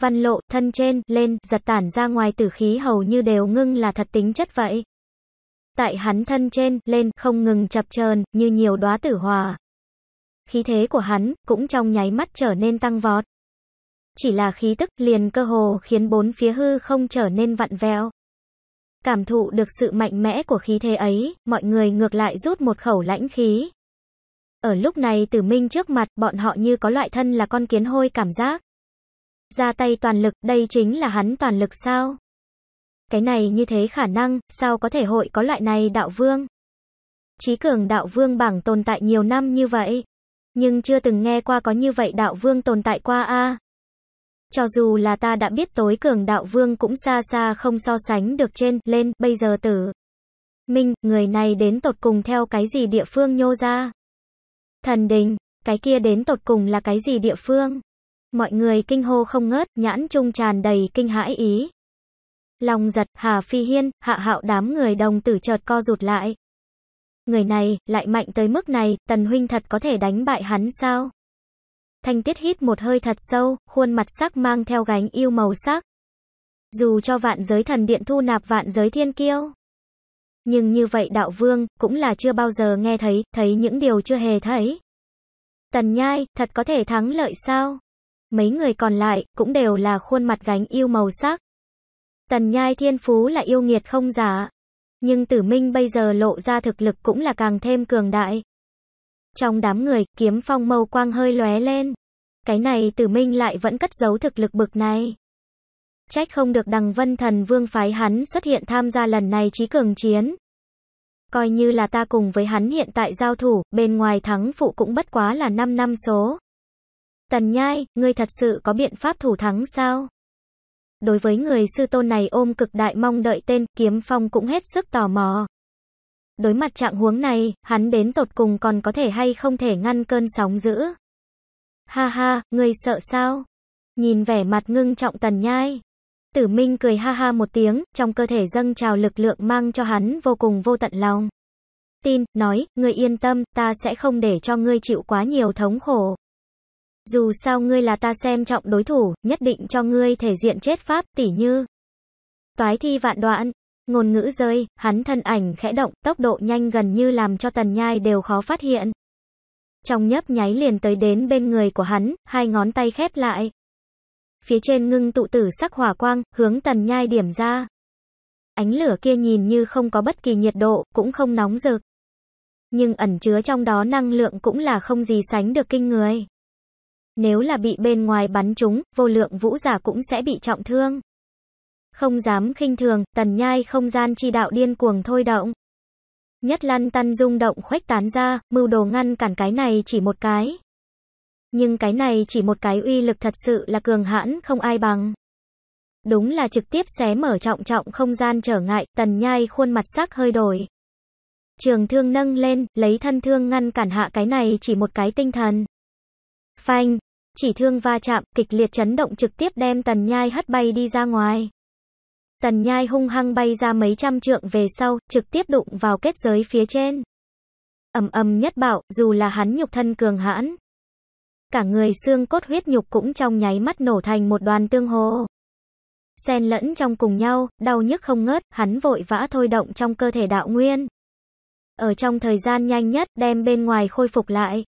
[SPEAKER 1] văn lộ, thân trên, lên, giật tản ra ngoài tử khí hầu như đều ngưng là thật tính chất vậy. Tại hắn thân trên, lên, không ngừng chập chờn như nhiều đóa tử hòa. Khí thế của hắn, cũng trong nháy mắt trở nên tăng vọt. Chỉ là khí tức liền cơ hồ khiến bốn phía hư không trở nên vặn vẹo. Cảm thụ được sự mạnh mẽ của khí thế ấy, mọi người ngược lại rút một khẩu lãnh khí. Ở lúc này tử minh trước mặt, bọn họ như có loại thân là con kiến hôi cảm giác ra tay toàn lực, đây chính là hắn toàn lực sao? Cái này như thế khả năng, sao có thể hội có loại này đạo vương? Chí cường đạo vương bảng tồn tại nhiều năm như vậy, nhưng chưa từng nghe qua có như vậy đạo vương tồn tại qua a. Cho dù là ta đã biết tối cường đạo vương cũng xa xa không so sánh được trên, lên, bây giờ tử. Minh, người này đến tột cùng theo cái gì địa phương nhô ra? Thần đình, cái kia đến tột cùng là cái gì địa phương? mọi người kinh hô không ngớt, nhãn trung tràn đầy kinh hãi ý. Lòng giật, Hà Phi Hiên, hạ hạo đám người đồng tử chợt co rụt lại. Người này, lại mạnh tới mức này, tần huynh thật có thể đánh bại hắn sao? Thanh tiết hít một hơi thật sâu, khuôn mặt sắc mang theo gánh yêu màu sắc. Dù cho vạn giới thần điện thu nạp vạn giới thiên kiêu. Nhưng như vậy đạo vương, cũng là chưa bao giờ nghe thấy, thấy những điều chưa hề thấy. Tần nhai, thật có thể thắng lợi sao? mấy người còn lại cũng đều là khuôn mặt gánh yêu màu sắc. Tần Nhai Thiên Phú là yêu nghiệt không giả, nhưng Tử Minh bây giờ lộ ra thực lực cũng là càng thêm cường đại. Trong đám người, kiếm phong mâu quang hơi lóe lên. Cái này Tử Minh lại vẫn cất giấu thực lực bực này. Trách không được đằng vân thần vương phái hắn xuất hiện tham gia lần này trí cường chiến. Coi như là ta cùng với hắn hiện tại giao thủ, bên ngoài thắng phụ cũng bất quá là 5 năm số. Tần Nhai, ngươi thật sự có biện pháp thủ thắng sao? Đối với người sư tôn này ôm cực đại mong đợi tên, Kiếm Phong cũng hết sức tò mò. Đối mặt trạng huống này, hắn đến tột cùng còn có thể hay không thể ngăn cơn sóng dữ. Ha ha, ngươi sợ sao? Nhìn vẻ mặt ngưng trọng Tần Nhai. Tử Minh cười ha ha một tiếng, trong cơ thể dâng trào lực lượng mang cho hắn vô cùng vô tận lòng tin, nói, ngươi yên tâm, ta sẽ không để cho ngươi chịu quá nhiều thống khổ. Dù sao ngươi là ta xem trọng đối thủ, nhất định cho ngươi thể diện chết pháp, tỉ như. Toái thi vạn đoạn, ngôn ngữ rơi, hắn thân ảnh khẽ động, tốc độ nhanh gần như làm cho tần nhai đều khó phát hiện. Trong nhấp nháy liền tới đến bên người của hắn, hai ngón tay khép lại. Phía trên ngưng tụ tử sắc hỏa quang, hướng tần nhai điểm ra. Ánh lửa kia nhìn như không có bất kỳ nhiệt độ, cũng không nóng rực. Nhưng ẩn chứa trong đó năng lượng cũng là không gì sánh được kinh người. Nếu là bị bên ngoài bắn trúng, vô lượng vũ giả cũng sẽ bị trọng thương. Không dám khinh thường, tần nhai không gian chi đạo điên cuồng thôi động. Nhất lăn tăn rung động khuếch tán ra, mưu đồ ngăn cản cái này chỉ một cái. Nhưng cái này chỉ một cái uy lực thật sự là cường hãn không ai bằng. Đúng là trực tiếp xé mở trọng trọng không gian trở ngại, tần nhai khuôn mặt sắc hơi đổi. Trường thương nâng lên, lấy thân thương ngăn cản hạ cái này chỉ một cái tinh thần. Phanh, chỉ thương va chạm, kịch liệt chấn động trực tiếp đem tần nhai hất bay đi ra ngoài. Tần nhai hung hăng bay ra mấy trăm trượng về sau, trực tiếp đụng vào kết giới phía trên. ầm ầm nhất bạo, dù là hắn nhục thân cường hãn. Cả người xương cốt huyết nhục cũng trong nháy mắt nổ thành một đoàn tương hồ. Xen lẫn trong cùng nhau, đau nhức không ngớt, hắn vội vã thôi động trong cơ thể đạo nguyên. Ở trong thời gian nhanh nhất, đem bên ngoài khôi phục lại.